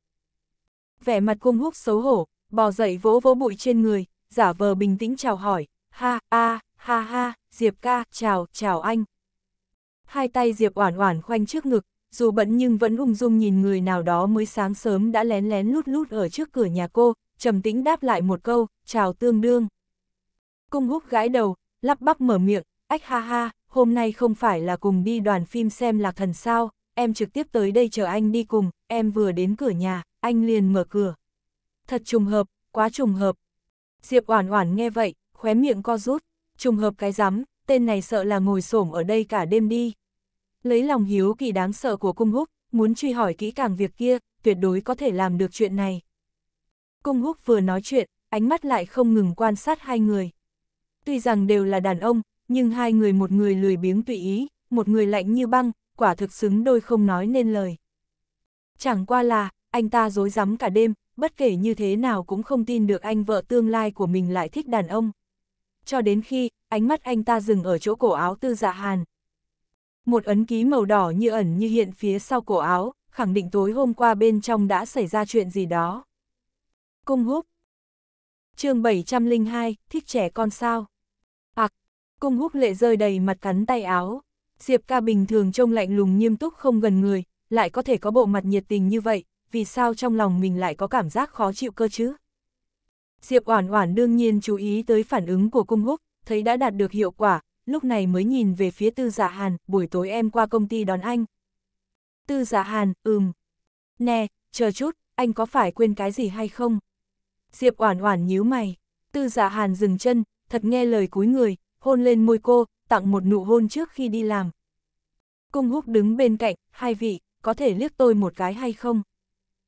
Vẻ mặt cung húc xấu hổ, bò dậy vỗ vỗ bụi trên người, giả vờ bình tĩnh chào hỏi, "Ha a, ha ha, Diệp ca, chào, chào anh." Hai tay Diệp Oản Oản khoanh trước ngực, dù bận nhưng vẫn ung dung nhìn người nào đó mới sáng sớm đã lén lén lút lút ở trước cửa nhà cô, trầm tĩnh đáp lại một câu, "Chào tương đương." Cung Húc gãi đầu, lắp bắp mở miệng, "Ách ha ha, hôm nay không phải là cùng đi đoàn phim xem Lạc Thần sao, em trực tiếp tới đây chờ anh đi cùng, em vừa đến cửa nhà, anh liền mở cửa." Thật trùng hợp, quá trùng hợp. Diệp Oản Oản nghe vậy, khóe miệng co rút, trùng hợp cái rắm, tên này sợ là ngồi xổm ở đây cả đêm đi. Lấy lòng hiếu kỳ đáng sợ của cung húc, muốn truy hỏi kỹ càng việc kia, tuyệt đối có thể làm được chuyện này. Cung húc vừa nói chuyện, ánh mắt lại không ngừng quan sát hai người. Tuy rằng đều là đàn ông, nhưng hai người một người lười biếng tùy ý, một người lạnh như băng, quả thực xứng đôi không nói nên lời. Chẳng qua là, anh ta dối rắm cả đêm, bất kể như thế nào cũng không tin được anh vợ tương lai của mình lại thích đàn ông cho đến khi, ánh mắt anh ta dừng ở chỗ cổ áo tư dạ hàn. Một ấn ký màu đỏ như ẩn như hiện phía sau cổ áo, khẳng định tối hôm qua bên trong đã xảy ra chuyện gì đó. Cung húc chương 702, thích trẻ con sao? Ặc, cung húc lệ rơi đầy mặt cắn tay áo. Diệp ca bình thường trông lạnh lùng nghiêm túc không gần người, lại có thể có bộ mặt nhiệt tình như vậy, vì sao trong lòng mình lại có cảm giác khó chịu cơ chứ? Diệp Oản Oản đương nhiên chú ý tới phản ứng của Cung Húc, thấy đã đạt được hiệu quả, lúc này mới nhìn về phía Tư Dạ Hàn, "Buổi tối em qua công ty đón anh." Tư Dạ Hàn, "Ừm." "Nè, chờ chút, anh có phải quên cái gì hay không?" Diệp Oản Oản nhíu mày, Tư Dạ Hàn dừng chân, thật nghe lời cúi người, hôn lên môi cô, tặng một nụ hôn trước khi đi làm. Cung Húc đứng bên cạnh, "Hai vị, có thể liếc tôi một cái hay không?"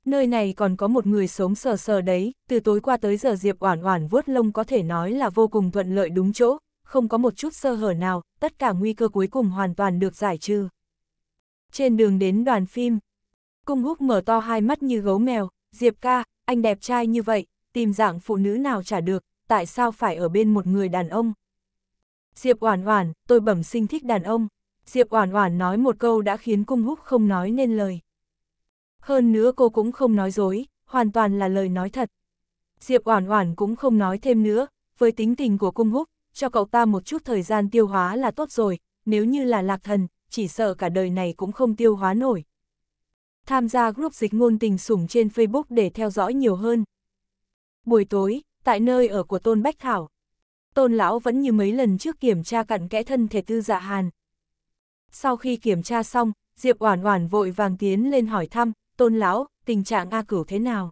nơi này còn có một người sống sờ sờ đấy, từ tối qua tới giờ Diệp Oản Oản vuốt lông có thể nói là vô cùng thuận lợi đúng chỗ, không có một chút sơ hở nào, tất cả nguy cơ cuối cùng hoàn toàn được giải trừ. Trên đường đến đoàn phim, Cung Húc mở to hai mắt như gấu mèo, Diệp ca, anh đẹp trai như vậy, tìm dạng phụ nữ nào trả được, tại sao phải ở bên một người đàn ông? Diệp Oản Oản, tôi bẩm sinh thích đàn ông. Diệp Oản Oản nói một câu đã khiến Cung Húc không nói nên lời. Hơn nữa cô cũng không nói dối, hoàn toàn là lời nói thật. Diệp Oản Oản cũng không nói thêm nữa, với tính tình của cung húc, cho cậu ta một chút thời gian tiêu hóa là tốt rồi, nếu như là lạc thần, chỉ sợ cả đời này cũng không tiêu hóa nổi. Tham gia group dịch ngôn tình sủng trên Facebook để theo dõi nhiều hơn. Buổi tối, tại nơi ở của Tôn Bách Thảo, Tôn Lão vẫn như mấy lần trước kiểm tra cặn kẽ thân thể tư dạ hàn. Sau khi kiểm tra xong, Diệp Oản Oản vội vàng tiến lên hỏi thăm, tôn lão, tình trạng A cửu thế nào?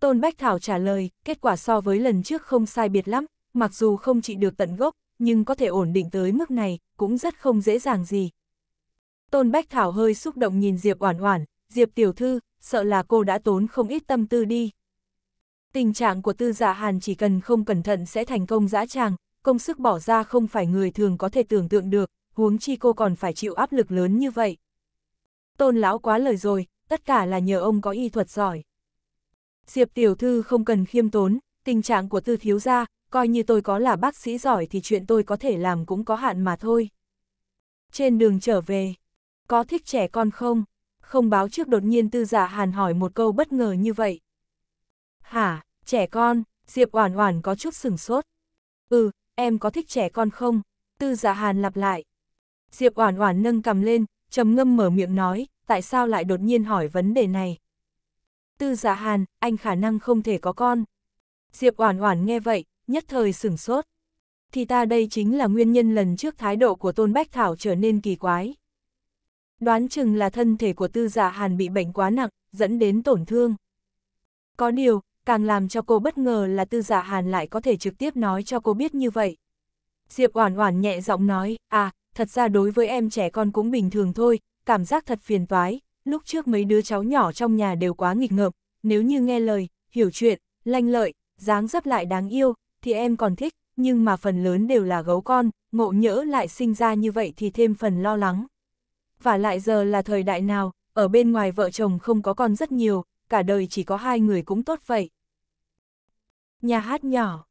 Tôn Bách Thảo trả lời, kết quả so với lần trước không sai biệt lắm, mặc dù không trị được tận gốc, nhưng có thể ổn định tới mức này, cũng rất không dễ dàng gì. Tôn Bách Thảo hơi xúc động nhìn Diệp Oản Oản, Diệp tiểu thư, sợ là cô đã tốn không ít tâm tư đi. Tình trạng của tư dạ hàn chỉ cần không cẩn thận sẽ thành công dã tràng, công sức bỏ ra không phải người thường có thể tưởng tượng được, huống chi cô còn phải chịu áp lực lớn như vậy. Tôn lão quá lời rồi, tất cả là nhờ ông có y thuật giỏi. Diệp tiểu thư không cần khiêm tốn, tình trạng của tư thiếu gia, coi như tôi có là bác sĩ giỏi thì chuyện tôi có thể làm cũng có hạn mà thôi. Trên đường trở về, có thích trẻ con không? Không báo trước đột nhiên tư giả dạ hàn hỏi một câu bất ngờ như vậy. Hả, trẻ con, Diệp Oản Oản có chút sừng sốt. Ừ, em có thích trẻ con không? Tư giả dạ Hàn lặp lại. Diệp Oản Oản nâng cầm lên, trầm ngâm mở miệng nói, tại sao lại đột nhiên hỏi vấn đề này? Tư dạ hàn, anh khả năng không thể có con. Diệp Oản Oản nghe vậy, nhất thời sửng sốt. Thì ta đây chính là nguyên nhân lần trước thái độ của Tôn Bách Thảo trở nên kỳ quái. Đoán chừng là thân thể của tư dạ hàn bị bệnh quá nặng, dẫn đến tổn thương. Có điều, càng làm cho cô bất ngờ là tư Dạ hàn lại có thể trực tiếp nói cho cô biết như vậy. Diệp Oản Oản nhẹ giọng nói, à, thật ra đối với em trẻ con cũng bình thường thôi, cảm giác thật phiền toái, lúc trước mấy đứa cháu nhỏ trong nhà đều quá nghịch ngợm, nếu như nghe lời, hiểu chuyện, lanh lợi, dáng dấp lại đáng yêu, thì em còn thích, nhưng mà phần lớn đều là gấu con, ngộ nhỡ lại sinh ra như vậy thì thêm phần lo lắng. Và lại giờ là thời đại nào, ở bên ngoài vợ chồng không có con rất nhiều, cả đời chỉ có hai người cũng tốt vậy. Nhà hát nhỏ,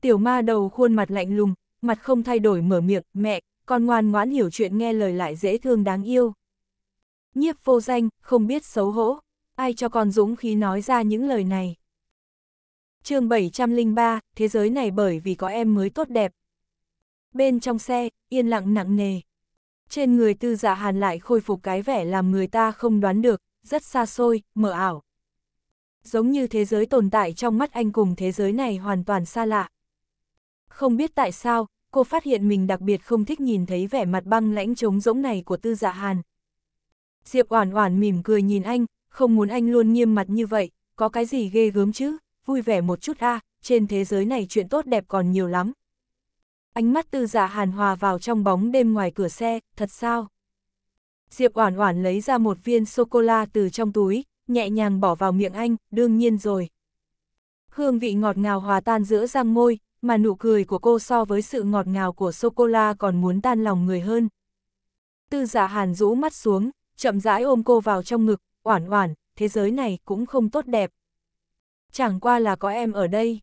tiểu ma đầu khuôn mặt lạnh lùng, mặt không thay đổi mở miệng, mẹ, con ngoan ngoãn hiểu chuyện nghe lời lại dễ thương đáng yêu nhiếp vô danh, không biết xấu hổ, ai cho con dũng khí nói ra những lời này. chương 703, thế giới này bởi vì có em mới tốt đẹp. Bên trong xe, yên lặng nặng nề. Trên người tư dạ hàn lại khôi phục cái vẻ làm người ta không đoán được, rất xa xôi, mờ ảo. Giống như thế giới tồn tại trong mắt anh cùng thế giới này hoàn toàn xa lạ. Không biết tại sao, cô phát hiện mình đặc biệt không thích nhìn thấy vẻ mặt băng lãnh trống rỗng này của tư dạ hàn. Diệp Oản Oản mỉm cười nhìn anh, không muốn anh luôn nghiêm mặt như vậy, có cái gì ghê gớm chứ, vui vẻ một chút a, trên thế giới này chuyện tốt đẹp còn nhiều lắm. Ánh mắt Tư Dạ Hàn hòa vào trong bóng đêm ngoài cửa xe, thật sao? Diệp Oản Oản lấy ra một viên sô cô la từ trong túi, nhẹ nhàng bỏ vào miệng anh, đương nhiên rồi. Hương vị ngọt ngào hòa tan giữa răng môi, mà nụ cười của cô so với sự ngọt ngào của sô cô la còn muốn tan lòng người hơn. Tư Dạ Hàn rũ mắt xuống, chậm rãi ôm cô vào trong ngực, oản oản, thế giới này cũng không tốt đẹp. Chẳng qua là có em ở đây.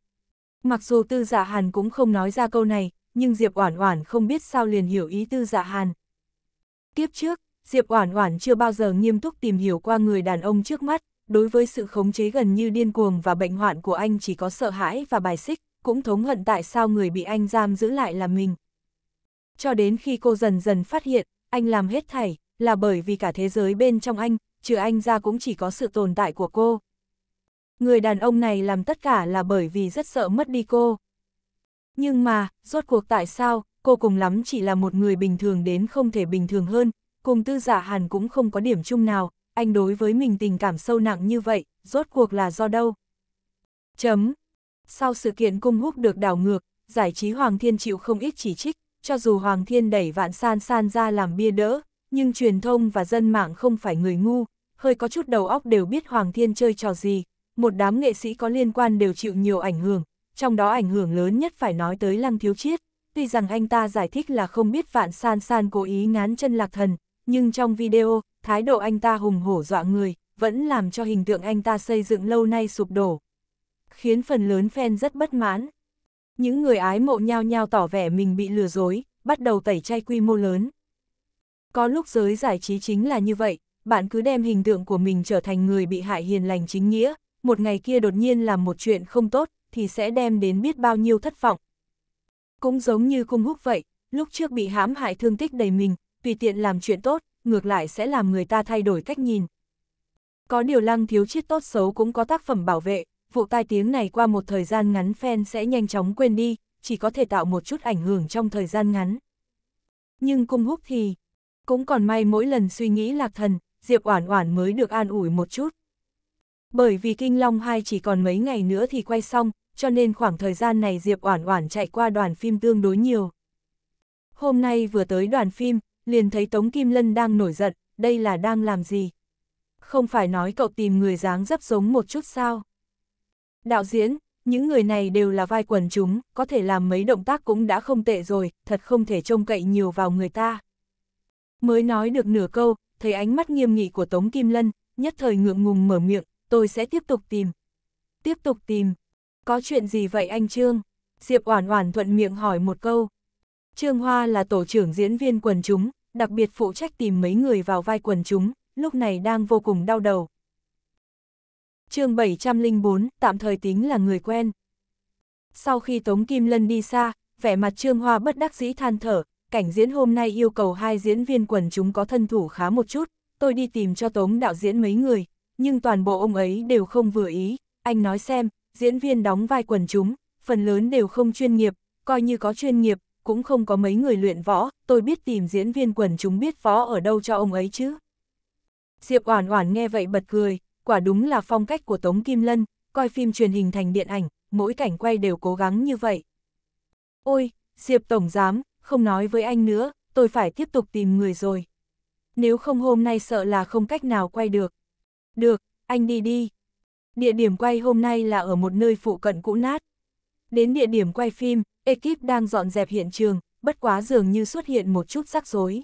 Mặc dù tư dạ hàn cũng không nói ra câu này, nhưng Diệp Oản Oản không biết sao liền hiểu ý Tư Dạ Hàn. Tiếp trước, Diệp Oản Oản chưa bao giờ nghiêm túc tìm hiểu qua người đàn ông trước mắt, đối với sự khống chế gần như điên cuồng và bệnh hoạn của anh chỉ có sợ hãi và bài xích, cũng thống hận tại sao người bị anh giam giữ lại là mình. Cho đến khi cô dần dần phát hiện, anh làm hết thảy, là bởi vì cả thế giới bên trong anh, trừ anh ra cũng chỉ có sự tồn tại của cô. Người đàn ông này làm tất cả là bởi vì rất sợ mất đi cô. Nhưng mà, rốt cuộc tại sao, cô cùng lắm chỉ là một người bình thường đến không thể bình thường hơn, cùng tư giả dạ hàn cũng không có điểm chung nào, anh đối với mình tình cảm sâu nặng như vậy, rốt cuộc là do đâu? Chấm. Sau sự kiện cung húc được đảo ngược, giải trí Hoàng Thiên chịu không ít chỉ trích, cho dù Hoàng Thiên đẩy vạn san san ra làm bia đỡ, nhưng truyền thông và dân mạng không phải người ngu, hơi có chút đầu óc đều biết Hoàng Thiên chơi trò gì, một đám nghệ sĩ có liên quan đều chịu nhiều ảnh hưởng, trong đó ảnh hưởng lớn nhất phải nói tới Lăng Thiếu Chiết, tuy rằng anh ta giải thích là không biết Vạn San San cố ý ngán chân lạc thần, nhưng trong video, thái độ anh ta hùng hổ dọa người, vẫn làm cho hình tượng anh ta xây dựng lâu nay sụp đổ, khiến phần lớn fan rất bất mãn. Những người ái mộ nhao nhao tỏ vẻ mình bị lừa dối, bắt đầu tẩy chay quy mô lớn. Có lúc giới giải trí chính là như vậy, bạn cứ đem hình tượng của mình trở thành người bị hại hiền lành chính nghĩa, một ngày kia đột nhiên làm một chuyện không tốt, thì sẽ đem đến biết bao nhiêu thất vọng. Cũng giống như cung húc vậy, lúc trước bị hãm hại thương tích đầy mình, tùy tiện làm chuyện tốt, ngược lại sẽ làm người ta thay đổi cách nhìn. Có điều lăng thiếu chiết tốt xấu cũng có tác phẩm bảo vệ, vụ tai tiếng này qua một thời gian ngắn fan sẽ nhanh chóng quên đi, chỉ có thể tạo một chút ảnh hưởng trong thời gian ngắn. Nhưng cung húc thì, cũng còn may mỗi lần suy nghĩ lạc thần, Diệp Oản Oản mới được an ủi một chút. Bởi vì Kinh Long 2 chỉ còn mấy ngày nữa thì quay xong, cho nên khoảng thời gian này Diệp Oản Oản chạy qua đoàn phim tương đối nhiều. Hôm nay vừa tới đoàn phim, liền thấy Tống Kim Lân đang nổi giận, đây là đang làm gì? Không phải nói cậu tìm người dáng dấp giống một chút sao? Đạo diễn, những người này đều là vai quần chúng, có thể làm mấy động tác cũng đã không tệ rồi, thật không thể trông cậy nhiều vào người ta. Mới nói được nửa câu, thấy ánh mắt nghiêm nghị của Tống Kim Lân, nhất thời ngượng ngùng mở miệng, tôi sẽ tiếp tục tìm. Tiếp tục tìm. Có chuyện gì vậy anh Trương? Diệp Oản Oản thuận miệng hỏi một câu. Trương Hoa là tổ trưởng diễn viên quần chúng, đặc biệt phụ trách tìm mấy người vào vai quần chúng, lúc này đang vô cùng đau đầu. chương 704, tạm thời tính là người quen. Sau khi Tống Kim Lân đi xa, vẻ mặt Trương Hoa bất đắc dĩ than thở, cảnh diễn hôm nay yêu cầu hai diễn viên quần chúng có thân thủ khá một chút, tôi đi tìm cho Tống đạo diễn mấy người, nhưng toàn bộ ông ấy đều không vừa ý, anh nói xem, diễn viên đóng vai quần chúng, phần lớn đều không chuyên nghiệp, coi như có chuyên nghiệp, cũng không có mấy người luyện võ, tôi biết tìm diễn viên quần chúng biết võ ở đâu cho ông ấy chứ. Diệp Oản Oản nghe vậy bật cười, quả đúng là phong cách của Tống Kim Lân, coi phim truyền hình thành điện ảnh, mỗi cảnh quay đều cố gắng như vậy. Ôi, Diệp Tổng Giám, không nói với anh nữa, tôi phải tiếp tục tìm người rồi. Nếu không hôm nay sợ là không cách nào quay được. Được, anh đi đi. Địa điểm quay hôm nay là ở một nơi phụ cận cũ nát. Đến địa điểm quay phim, ekip đang dọn dẹp hiện trường, bất quá dường như xuất hiện một chút rắc rối.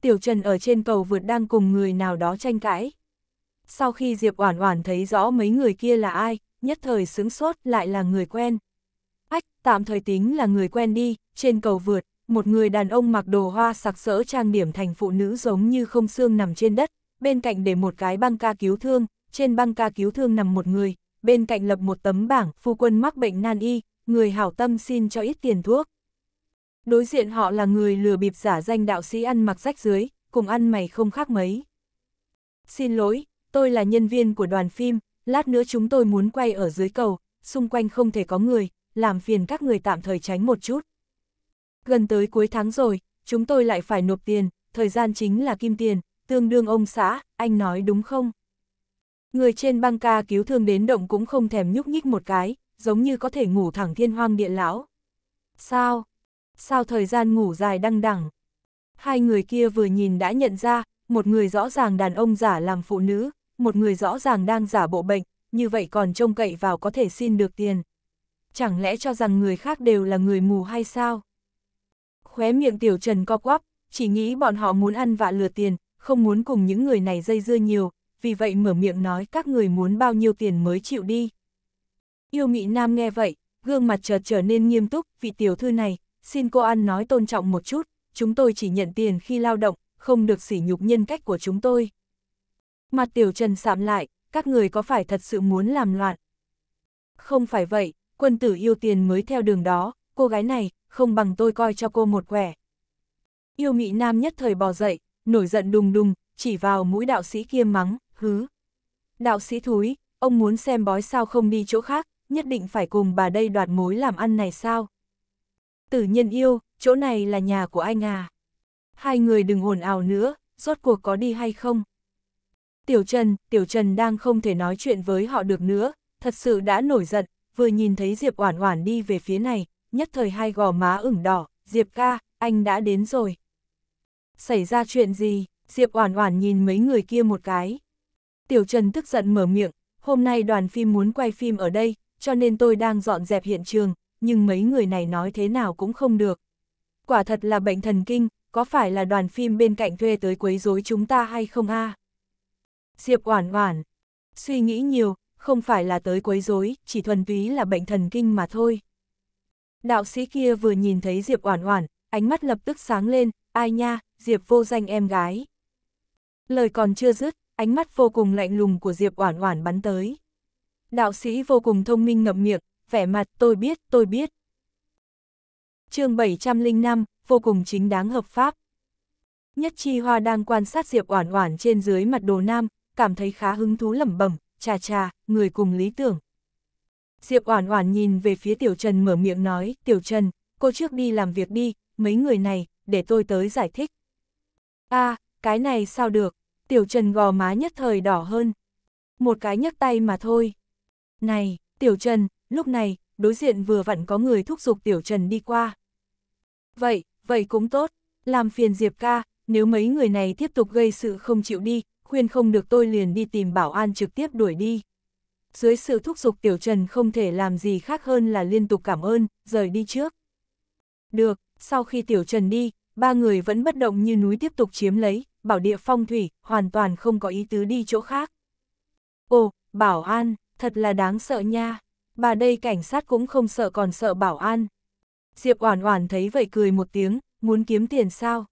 Tiểu Trần ở trên cầu vượt đang cùng người nào đó tranh cãi. Sau khi Diệp Oản Oản thấy rõ mấy người kia là ai, nhất thời sướng sốt lại là người quen. Ách, tạm thời tính là người quen đi, trên cầu vượt, một người đàn ông mặc đồ hoa sặc sỡ trang điểm thành phụ nữ giống như không xương nằm trên đất, bên cạnh để một cái băng ca cứu thương, trên băng ca cứu thương nằm một người, bên cạnh lập một tấm bảng phu quân mắc bệnh nan y, người hảo tâm xin cho ít tiền thuốc. Đối diện họ là người lừa bịp giả danh đạo sĩ ăn mặc rách dưới, cùng ăn mày không khác mấy. Xin lỗi, tôi là nhân viên của đoàn phim, lát nữa chúng tôi muốn quay ở dưới cầu, xung quanh không thể có người, làm phiền các người tạm thời tránh một chút gần tới cuối tháng rồi, chúng tôi lại phải nộp tiền, thời gian chính là kim tiền, tương đương ông xã, anh nói đúng không? Người trên băng ca cứu thương đến động cũng không thèm nhúc nhích một cái, giống như có thể ngủ thẳng thiên hoang địa lão. Sao? Sao thời gian ngủ dài đăng đẳng? Hai người kia vừa nhìn đã nhận ra, một người rõ ràng đàn ông giả làm phụ nữ, một người rõ ràng đang giả bộ bệnh, như vậy còn trông cậy vào có thể xin được tiền. Chẳng lẽ cho rằng người khác đều là người mù hay sao? khóe miệng tiểu trần co quắp, chỉ nghĩ bọn họ muốn ăn vạ lừa tiền, không muốn cùng những người này dây dưa nhiều, vì vậy mở miệng nói các người muốn bao nhiêu tiền mới chịu đi. Yêu mị nam nghe vậy, gương mặt chợt trở nên nghiêm túc, vị tiểu thư này, xin cô ăn nói tôn trọng một chút, chúng tôi chỉ nhận tiền khi lao động, không được sỉ nhục nhân cách của chúng tôi. Mặt tiểu trần sạm lại, các người có phải thật sự muốn làm loạn? Không phải vậy, quân tử yêu tiền mới theo đường đó, cô gái này, không bằng tôi coi cho cô một quẻ. Yêu mị nam nhất thời bò dậy, nổi giận đùng đùng, chỉ vào mũi đạo sĩ kia mắng, hứ. Đạo sĩ thúi, ông muốn xem bói sao không đi chỗ khác, nhất định phải cùng bà đây đoạt mối làm ăn này sao? Tử nhân yêu, chỗ này là nhà của anh à? Hai người đừng ồn ào nữa, rốt cuộc có đi hay không? Tiểu Trần, Tiểu Trần đang không thể nói chuyện với họ được nữa, thật sự đã nổi giận, vừa nhìn thấy Diệp Oản Oản đi về phía này, nhất thời hai gò má ửng đỏ, Diệp ca, anh đã đến rồi. Xảy ra chuyện gì? Diệp Oản Oản nhìn mấy người kia một cái. Tiểu Trần tức giận mở miệng, hôm nay đoàn phim muốn quay phim ở đây, cho nên tôi đang dọn dẹp hiện trường, nhưng mấy người này nói thế nào cũng không được. Quả thật là bệnh thần kinh, có phải là đoàn phim bên cạnh thuê tới quấy rối chúng ta hay không a? Diệp Oản Oản suy nghĩ nhiều, không phải là tới quấy rối, chỉ thuần túy là bệnh thần kinh mà thôi. Đạo sĩ kia vừa nhìn thấy Diệp Oản Oản, ánh mắt lập tức sáng lên, ai nha, Diệp vô danh em gái. Lời còn chưa dứt, ánh mắt vô cùng lạnh lùng của Diệp Oản Oản bắn tới. Đạo sĩ vô cùng thông minh ngậm miệng, vẻ mặt tôi biết, tôi biết. Chương 705, vô cùng chính đáng hợp pháp. Nhất Chi Hoa đang quan sát Diệp Oản Oản trên dưới mặt đồ nam, cảm thấy khá hứng thú lẩm bẩm, chà chà, người cùng lý tưởng, Diệp Oản Oản nhìn về phía Tiểu Trần mở miệng nói, Tiểu Trần, cô trước đi làm việc đi, mấy người này, để tôi tới giải thích. a cái này sao được, Tiểu Trần gò má nhất thời đỏ hơn. Một cái nhấc tay mà thôi. Này, Tiểu Trần, lúc này, đối diện vừa vặn có người thúc giục Tiểu Trần đi qua. Vậy, vậy cũng tốt, làm phiền Diệp ca, nếu mấy người này tiếp tục gây sự không chịu đi, khuyên không được tôi liền đi tìm bảo an trực tiếp đuổi đi dưới sự thúc giục Tiểu Trần không thể làm gì khác hơn là liên tục cảm ơn, rời đi trước. Được, sau khi Tiểu Trần đi, ba người vẫn bất động như núi tiếp tục chiếm lấy, bảo địa phong thủy, hoàn toàn không có ý tứ đi chỗ khác. Ồ, bảo an, thật là đáng sợ nha, bà đây cảnh sát cũng không sợ còn sợ bảo an. Diệp Oản Oản thấy vậy cười một tiếng, muốn kiếm tiền sao?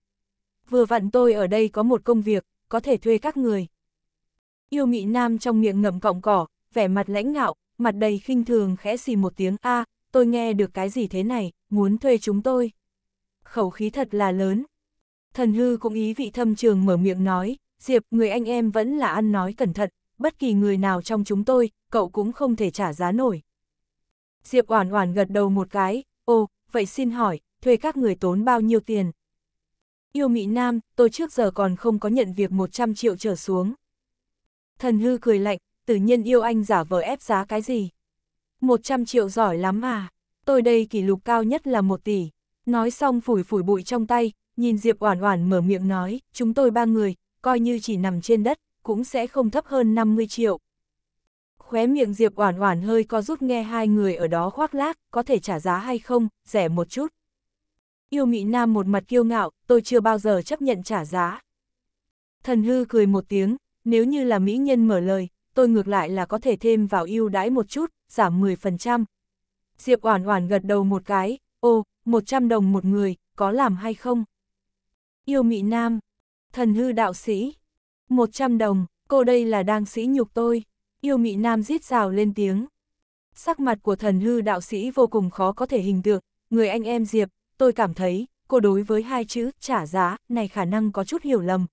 Vừa vặn tôi ở đây có một công việc, có thể thuê các người. Yêu mị nam trong miệng ngậm cọng cỏ, vẻ mặt lãnh ngạo, mặt đầy khinh thường khẽ xì một tiếng a tôi nghe được cái gì thế này, muốn thuê chúng tôi. Khẩu khí thật là lớn. Thần hư cũng ý vị thâm trường mở miệng nói, Diệp, người anh em vẫn là ăn nói cẩn thận, bất kỳ người nào trong chúng tôi, cậu cũng không thể trả giá nổi. Diệp oản oản gật đầu một cái, ô, vậy xin hỏi, thuê các người tốn bao nhiêu tiền? Yêu Mỹ Nam, tôi trước giờ còn không có nhận việc 100 triệu trở xuống. Thần hư cười lạnh, tự nhiên yêu anh giả vờ ép giá cái gì. 100 triệu giỏi lắm à, tôi đây kỷ lục cao nhất là 1 tỷ. Nói xong phủi phủi bụi trong tay, nhìn Diệp Oản Oản mở miệng nói, chúng tôi ba người, coi như chỉ nằm trên đất, cũng sẽ không thấp hơn 50 triệu. Khóe miệng Diệp Oản Oản hơi co rút nghe hai người ở đó khoác lác, có thể trả giá hay không, rẻ một chút. Yêu Mị Nam một mặt kiêu ngạo, tôi chưa bao giờ chấp nhận trả giá. Thần hư cười một tiếng, nếu như là mỹ nhân mở lời, tôi ngược lại là có thể thêm vào ưu đãi một chút, giảm 10%. Diệp Oản Oản gật đầu một cái, "Ô, 100 đồng một người, có làm hay không?" Yêu mị nam, thần hư đạo sĩ, 100 đồng, cô đây là đang sĩ nhục tôi. Yêu mị nam rít rào lên tiếng. Sắc mặt của thần hư đạo sĩ vô cùng khó có thể hình tượng, người anh em Diệp, tôi cảm thấy, cô đối với hai chữ trả giá này khả năng có chút hiểu lầm.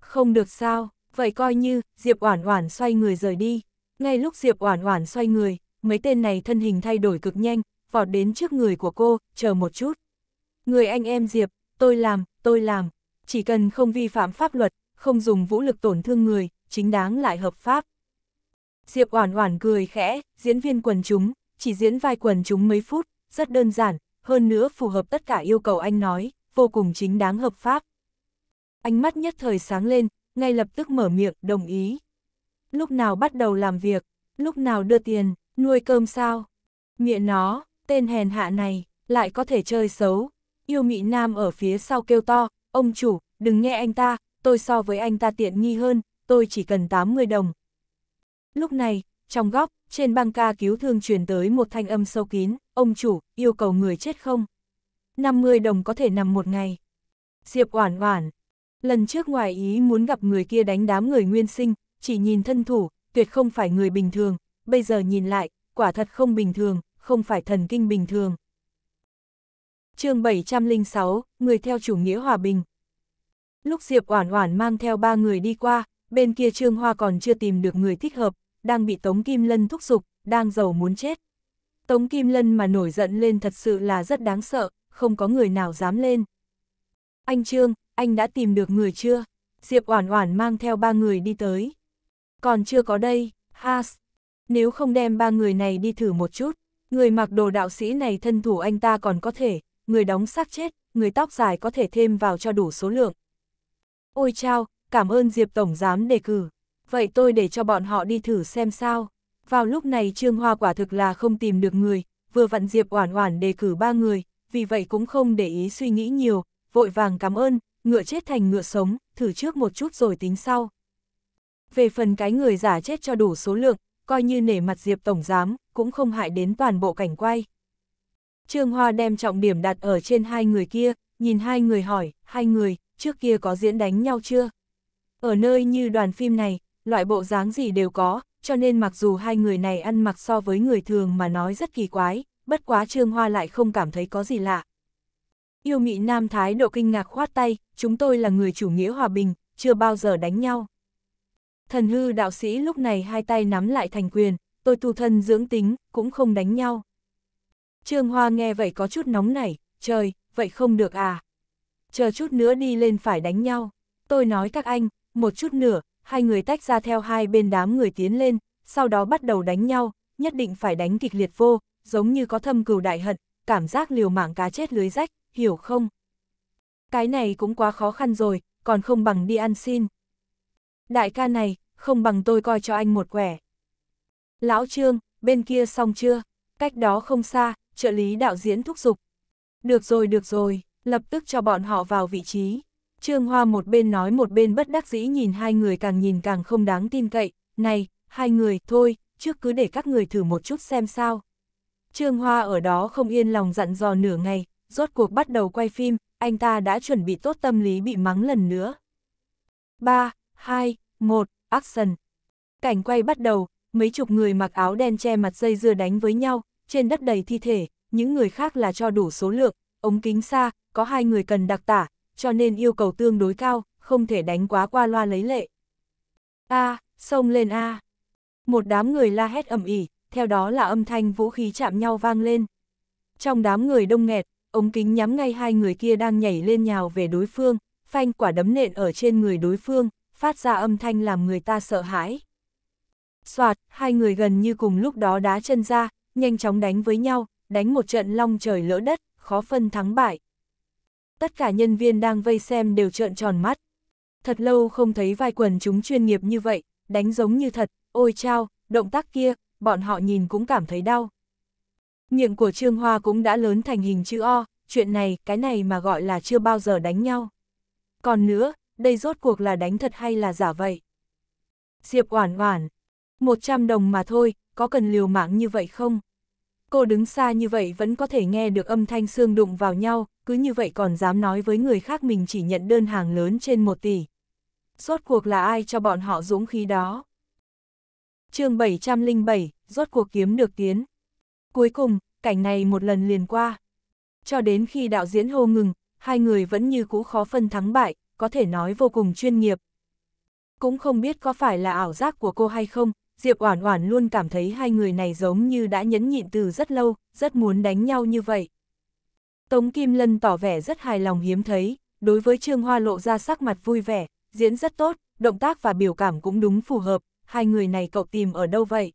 Không được sao, vậy coi như, Diệp Oản Oản xoay người rời đi. Ngay lúc Diệp Oản Oản xoay người, mấy tên này thân hình thay đổi cực nhanh, vọt đến trước người của cô, chờ một chút. Người anh em Diệp, tôi làm, tôi làm, chỉ cần không vi phạm pháp luật, không dùng vũ lực tổn thương người, chính đáng lại hợp pháp. Diệp Oản Oản cười khẽ, diễn viên quần chúng, chỉ diễn vai quần chúng mấy phút, rất đơn giản, hơn nữa phù hợp tất cả yêu cầu anh nói, vô cùng chính đáng hợp pháp. Ánh mắt nhất thời sáng lên, ngay lập tức mở miệng đồng ý. Lúc nào bắt đầu làm việc, lúc nào đưa tiền, nuôi cơm sao? Miệng nó, tên hèn hạ này, lại có thể chơi xấu. Yêu mị nam ở phía sau kêu to, ông chủ, đừng nghe anh ta, tôi so với anh ta tiện nghi hơn, tôi chỉ cần 80 đồng. Lúc này, trong góc, trên băng ca cứu thương truyền tới một thanh âm sâu kín, ông chủ, yêu cầu người chết không? 50 đồng có thể nằm một ngày. Diệp Oản Oản, Lần trước ngoài ý muốn gặp người kia đánh đám người nguyên sinh, chỉ nhìn thân thủ, tuyệt không phải người bình thường, bây giờ nhìn lại, quả thật không bình thường, không phải thần kinh bình thường. chương 706, người theo chủ nghĩa hòa bình. Lúc Diệp Oản Oản mang theo ba người đi qua, bên kia Trương Hoa còn chưa tìm được người thích hợp, đang bị Tống Kim Lân thúc giục, đang giàu muốn chết. Tống Kim Lân mà nổi giận lên thật sự là rất đáng sợ, không có người nào dám lên. Anh Trương, anh đã tìm được người chưa? Diệp Oản Oản mang theo ba người đi tới. Còn chưa có đây, Has. Nếu không đem ba người này đi thử một chút, người mặc đồ đạo sĩ này thân thủ anh ta còn có thể, người đóng xác chết, người tóc dài có thể thêm vào cho đủ số lượng. Ôi chao, cảm ơn Diệp Tổng Giám đề cử. Vậy tôi để cho bọn họ đi thử xem sao. Vào lúc này Trương Hoa quả thực là không tìm được người, vừa vặn Diệp Oản Oản đề cử ba người, vì vậy cũng không để ý suy nghĩ nhiều, vội vàng cảm ơn, ngựa chết thành ngựa sống, thử trước một chút rồi tính sau. Về phần cái người giả chết cho đủ số lượng, coi như nể mặt Diệp Tổng Giám, cũng không hại đến toàn bộ cảnh quay. Trương Hoa đem trọng điểm đặt ở trên hai người kia, nhìn hai người hỏi, hai người, trước kia có diễn đánh nhau chưa? Ở nơi như đoàn phim này, loại bộ dáng gì đều có, cho nên mặc dù hai người này ăn mặc so với người thường mà nói rất kỳ quái, bất quá Trương Hoa lại không cảm thấy có gì lạ. Yêu Mị Nam Thái độ kinh ngạc khoát tay, chúng tôi là người chủ nghĩa hòa bình, chưa bao giờ đánh nhau. Thần hư đạo sĩ lúc này hai tay nắm lại thành quyền, tôi tu thân dưỡng tính, cũng không đánh nhau. Trương Hoa nghe vậy có chút nóng nảy, trời, vậy không được à. Chờ chút nữa đi lên phải đánh nhau. Tôi nói các anh, một chút nữa, hai người tách ra theo hai bên đám người tiến lên, sau đó bắt đầu đánh nhau, nhất định phải đánh kịch liệt vô, giống như có thâm cừu đại hận, cảm giác liều mạng cá chết lưới rách, hiểu không? Cái này cũng quá khó khăn rồi, còn không bằng đi ăn xin. Đại ca này, không bằng tôi coi cho anh một quẻ. Lão Trương, bên kia xong chưa? Cách đó không xa, trợ lý đạo diễn thúc giục. Được rồi, được rồi, lập tức cho bọn họ vào vị trí. Trương Hoa một bên nói một bên bất đắc dĩ nhìn hai người càng nhìn càng không đáng tin cậy. Này, hai người, thôi, trước cứ để các người thử một chút xem sao. Trương Hoa ở đó không yên lòng dặn dò nửa ngày, rốt cuộc bắt đầu quay phim, anh ta đã chuẩn bị tốt tâm lý bị mắng lần nữa. 3, 2, 1, action. Cảnh quay bắt đầu, mấy chục người mặc áo đen che mặt dây dưa đánh với nhau, trên đất đầy thi thể, những người khác là cho đủ số lượng, ống kính xa, có hai người cần đặc tả, cho nên yêu cầu tương đối cao, không thể đánh quá qua loa lấy lệ. A, à, xông lên A. À. Một đám người la hét ầm ĩ theo đó là âm thanh vũ khí chạm nhau vang lên. Trong đám người đông nghẹt, ống kính nhắm ngay hai người kia đang nhảy lên nhào về đối phương, phanh quả đấm nện ở trên người đối phương, phát ra âm thanh làm người ta sợ hãi. Soạt, hai người gần như cùng lúc đó đá chân ra, nhanh chóng đánh với nhau, đánh một trận long trời lỡ đất, khó phân thắng bại. Tất cả nhân viên đang vây xem đều trợn tròn mắt. Thật lâu không thấy vai quần chúng chuyên nghiệp như vậy, đánh giống như thật, ôi chao, động tác kia, bọn họ nhìn cũng cảm thấy đau. Miệng của Trương Hoa cũng đã lớn thành hình chữ O, chuyện này, cái này mà gọi là chưa bao giờ đánh nhau. Còn nữa, đây rốt cuộc là đánh thật hay là giả vậy? Diệp Oản Oản, 100 đồng mà thôi, có cần liều mạng như vậy không? Cô đứng xa như vậy vẫn có thể nghe được âm thanh xương đụng vào nhau, cứ như vậy còn dám nói với người khác mình chỉ nhận đơn hàng lớn trên 1 tỷ. Rốt cuộc là ai cho bọn họ dũng khí đó? chương 707, rốt cuộc kiếm được tiến. Cuối cùng, cảnh này một lần liền qua. Cho đến khi đạo diễn hô ngừng, hai người vẫn như cũ khó phân thắng bại, có thể nói vô cùng chuyên nghiệp. Cũng không biết có phải là ảo giác của cô hay không, Diệp Oản Oản luôn cảm thấy hai người này giống như đã nhẫn nhịn từ rất lâu, rất muốn đánh nhau như vậy. Tống Kim Lân tỏ vẻ rất hài lòng hiếm thấy, đối với Trương Hoa lộ ra sắc mặt vui vẻ, diễn rất tốt, động tác và biểu cảm cũng đúng phù hợp, hai người này cậu tìm ở đâu vậy?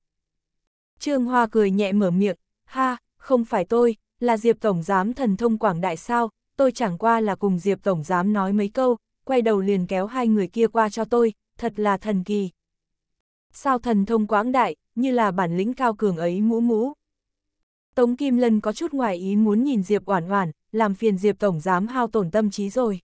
Trương Hoa cười nhẹ mở miệng, ha, không phải tôi, là Diệp Tổng Giám thần thông quảng đại sao, tôi chẳng qua là cùng Diệp Tổng Giám nói mấy câu, quay đầu liền kéo hai người kia qua cho tôi, thật là thần kỳ. Sao thần thông quảng đại, như là bản lĩnh cao cường ấy mũ mũ. Tống Kim Lân có chút ngoài ý muốn nhìn Diệp Oản Oản, làm phiền Diệp Tổng Giám hao tổn tâm trí rồi.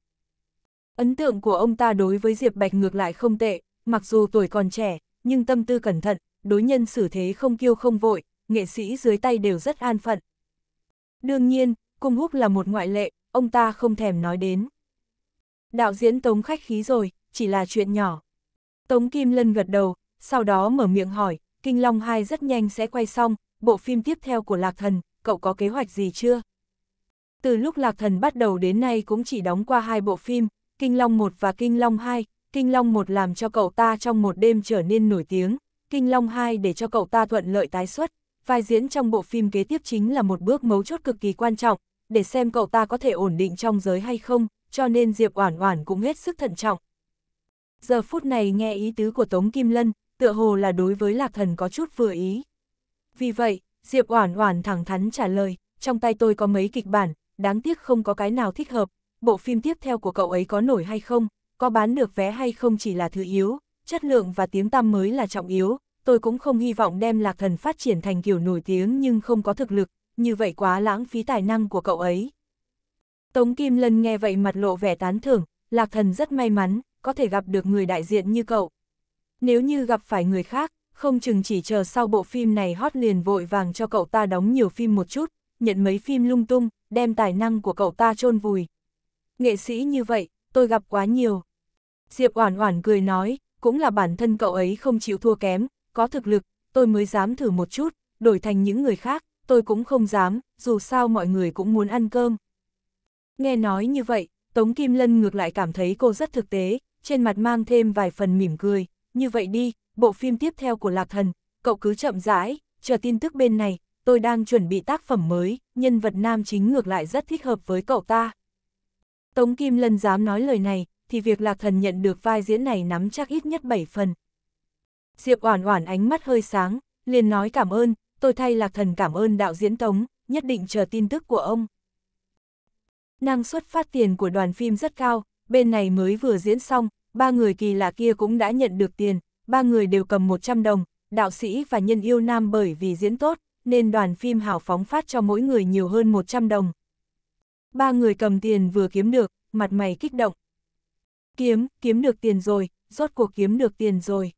Ấn tượng của ông ta đối với Diệp Bạch ngược lại không tệ, mặc dù tuổi còn trẻ, nhưng tâm tư cẩn thận, đối nhân xử thế không kiêu không vội, nghệ sĩ dưới tay đều rất an phận. Đương nhiên, Cung Húc là một ngoại lệ, ông ta không thèm nói đến. Đạo diễn Tống khách khí rồi, chỉ là chuyện nhỏ. Tống Kim Lân gật đầu, sau đó mở miệng hỏi, Kinh Long 2 rất nhanh sẽ quay xong, bộ phim tiếp theo của Lạc Thần, cậu có kế hoạch gì chưa? Từ lúc Lạc Thần bắt đầu đến nay cũng chỉ đóng qua hai bộ phim, Kinh Long 1 và Kinh Long 2, Kinh Long 1 làm cho cậu ta trong một đêm trở nên nổi tiếng, Kinh Long 2 để cho cậu ta thuận lợi tái xuất, vai diễn trong bộ phim kế tiếp chính là một bước mấu chốt cực kỳ quan trọng, để xem cậu ta có thể ổn định trong giới hay không, cho nên Diệp Oản Oản cũng hết sức thận trọng. Giờ phút này nghe ý tứ của Tống Kim Lân, tựa hồ là đối với Lạc Thần có chút vừa ý. Vì vậy, Diệp Oản Oản thẳng thắn trả lời, trong tay tôi có mấy kịch bản, đáng tiếc không có cái nào thích hợp, bộ phim tiếp theo của cậu ấy có nổi hay không, có bán được vé hay không chỉ là thứ yếu, chất lượng và tiếng tăm mới là trọng yếu, tôi cũng không hy vọng đem lạc thần phát triển thành kiểu nổi tiếng nhưng không có thực lực, như vậy quá lãng phí tài năng của cậu ấy. Tống Kim Lân nghe vậy mặt lộ vẻ tán thưởng, lạc thần rất may mắn, có thể gặp được người đại diện như cậu. Nếu như gặp phải người khác, không chừng chỉ chờ sau bộ phim này hot liền vội vàng cho cậu ta đóng nhiều phim một chút, nhận mấy phim lung tung, đem tài năng của cậu ta chôn vùi. Nghệ sĩ như vậy, tôi gặp quá nhiều. Diệp Oản Oản cười nói, cũng là bản thân cậu ấy không chịu thua kém, có thực lực, tôi mới dám thử một chút, đổi thành những người khác, tôi cũng không dám, dù sao mọi người cũng muốn ăn cơm. Nghe nói như vậy, Tống Kim Lân ngược lại cảm thấy cô rất thực tế, trên mặt mang thêm vài phần mỉm cười, như vậy đi, bộ phim tiếp theo của Lạc Thần, cậu cứ chậm rãi, chờ tin tức bên này, tôi đang chuẩn bị tác phẩm mới, nhân vật nam chính ngược lại rất thích hợp với cậu ta. Tống Kim Lân dám nói lời này, thì việc Lạc Thần nhận được vai diễn này nắm chắc ít nhất 7 phần, Diệp Oản Oản ánh mắt hơi sáng, liền nói cảm ơn, tôi thay Lạc Thần cảm ơn đạo diễn Tống, nhất định chờ tin tức của ông. Năng suất phát tiền của đoàn phim rất cao, bên này mới vừa diễn xong, ba người kỳ lạ kia cũng đã nhận được tiền, ba người đều cầm 100 đồng, đạo sĩ và nhân yêu nam bởi vì diễn tốt, nên đoàn phim hào phóng phát cho mỗi người nhiều hơn 100 đồng. Ba người cầm tiền vừa kiếm được, mặt mày kích động. Kiếm, kiếm được tiền rồi, rốt cuộc kiếm được tiền rồi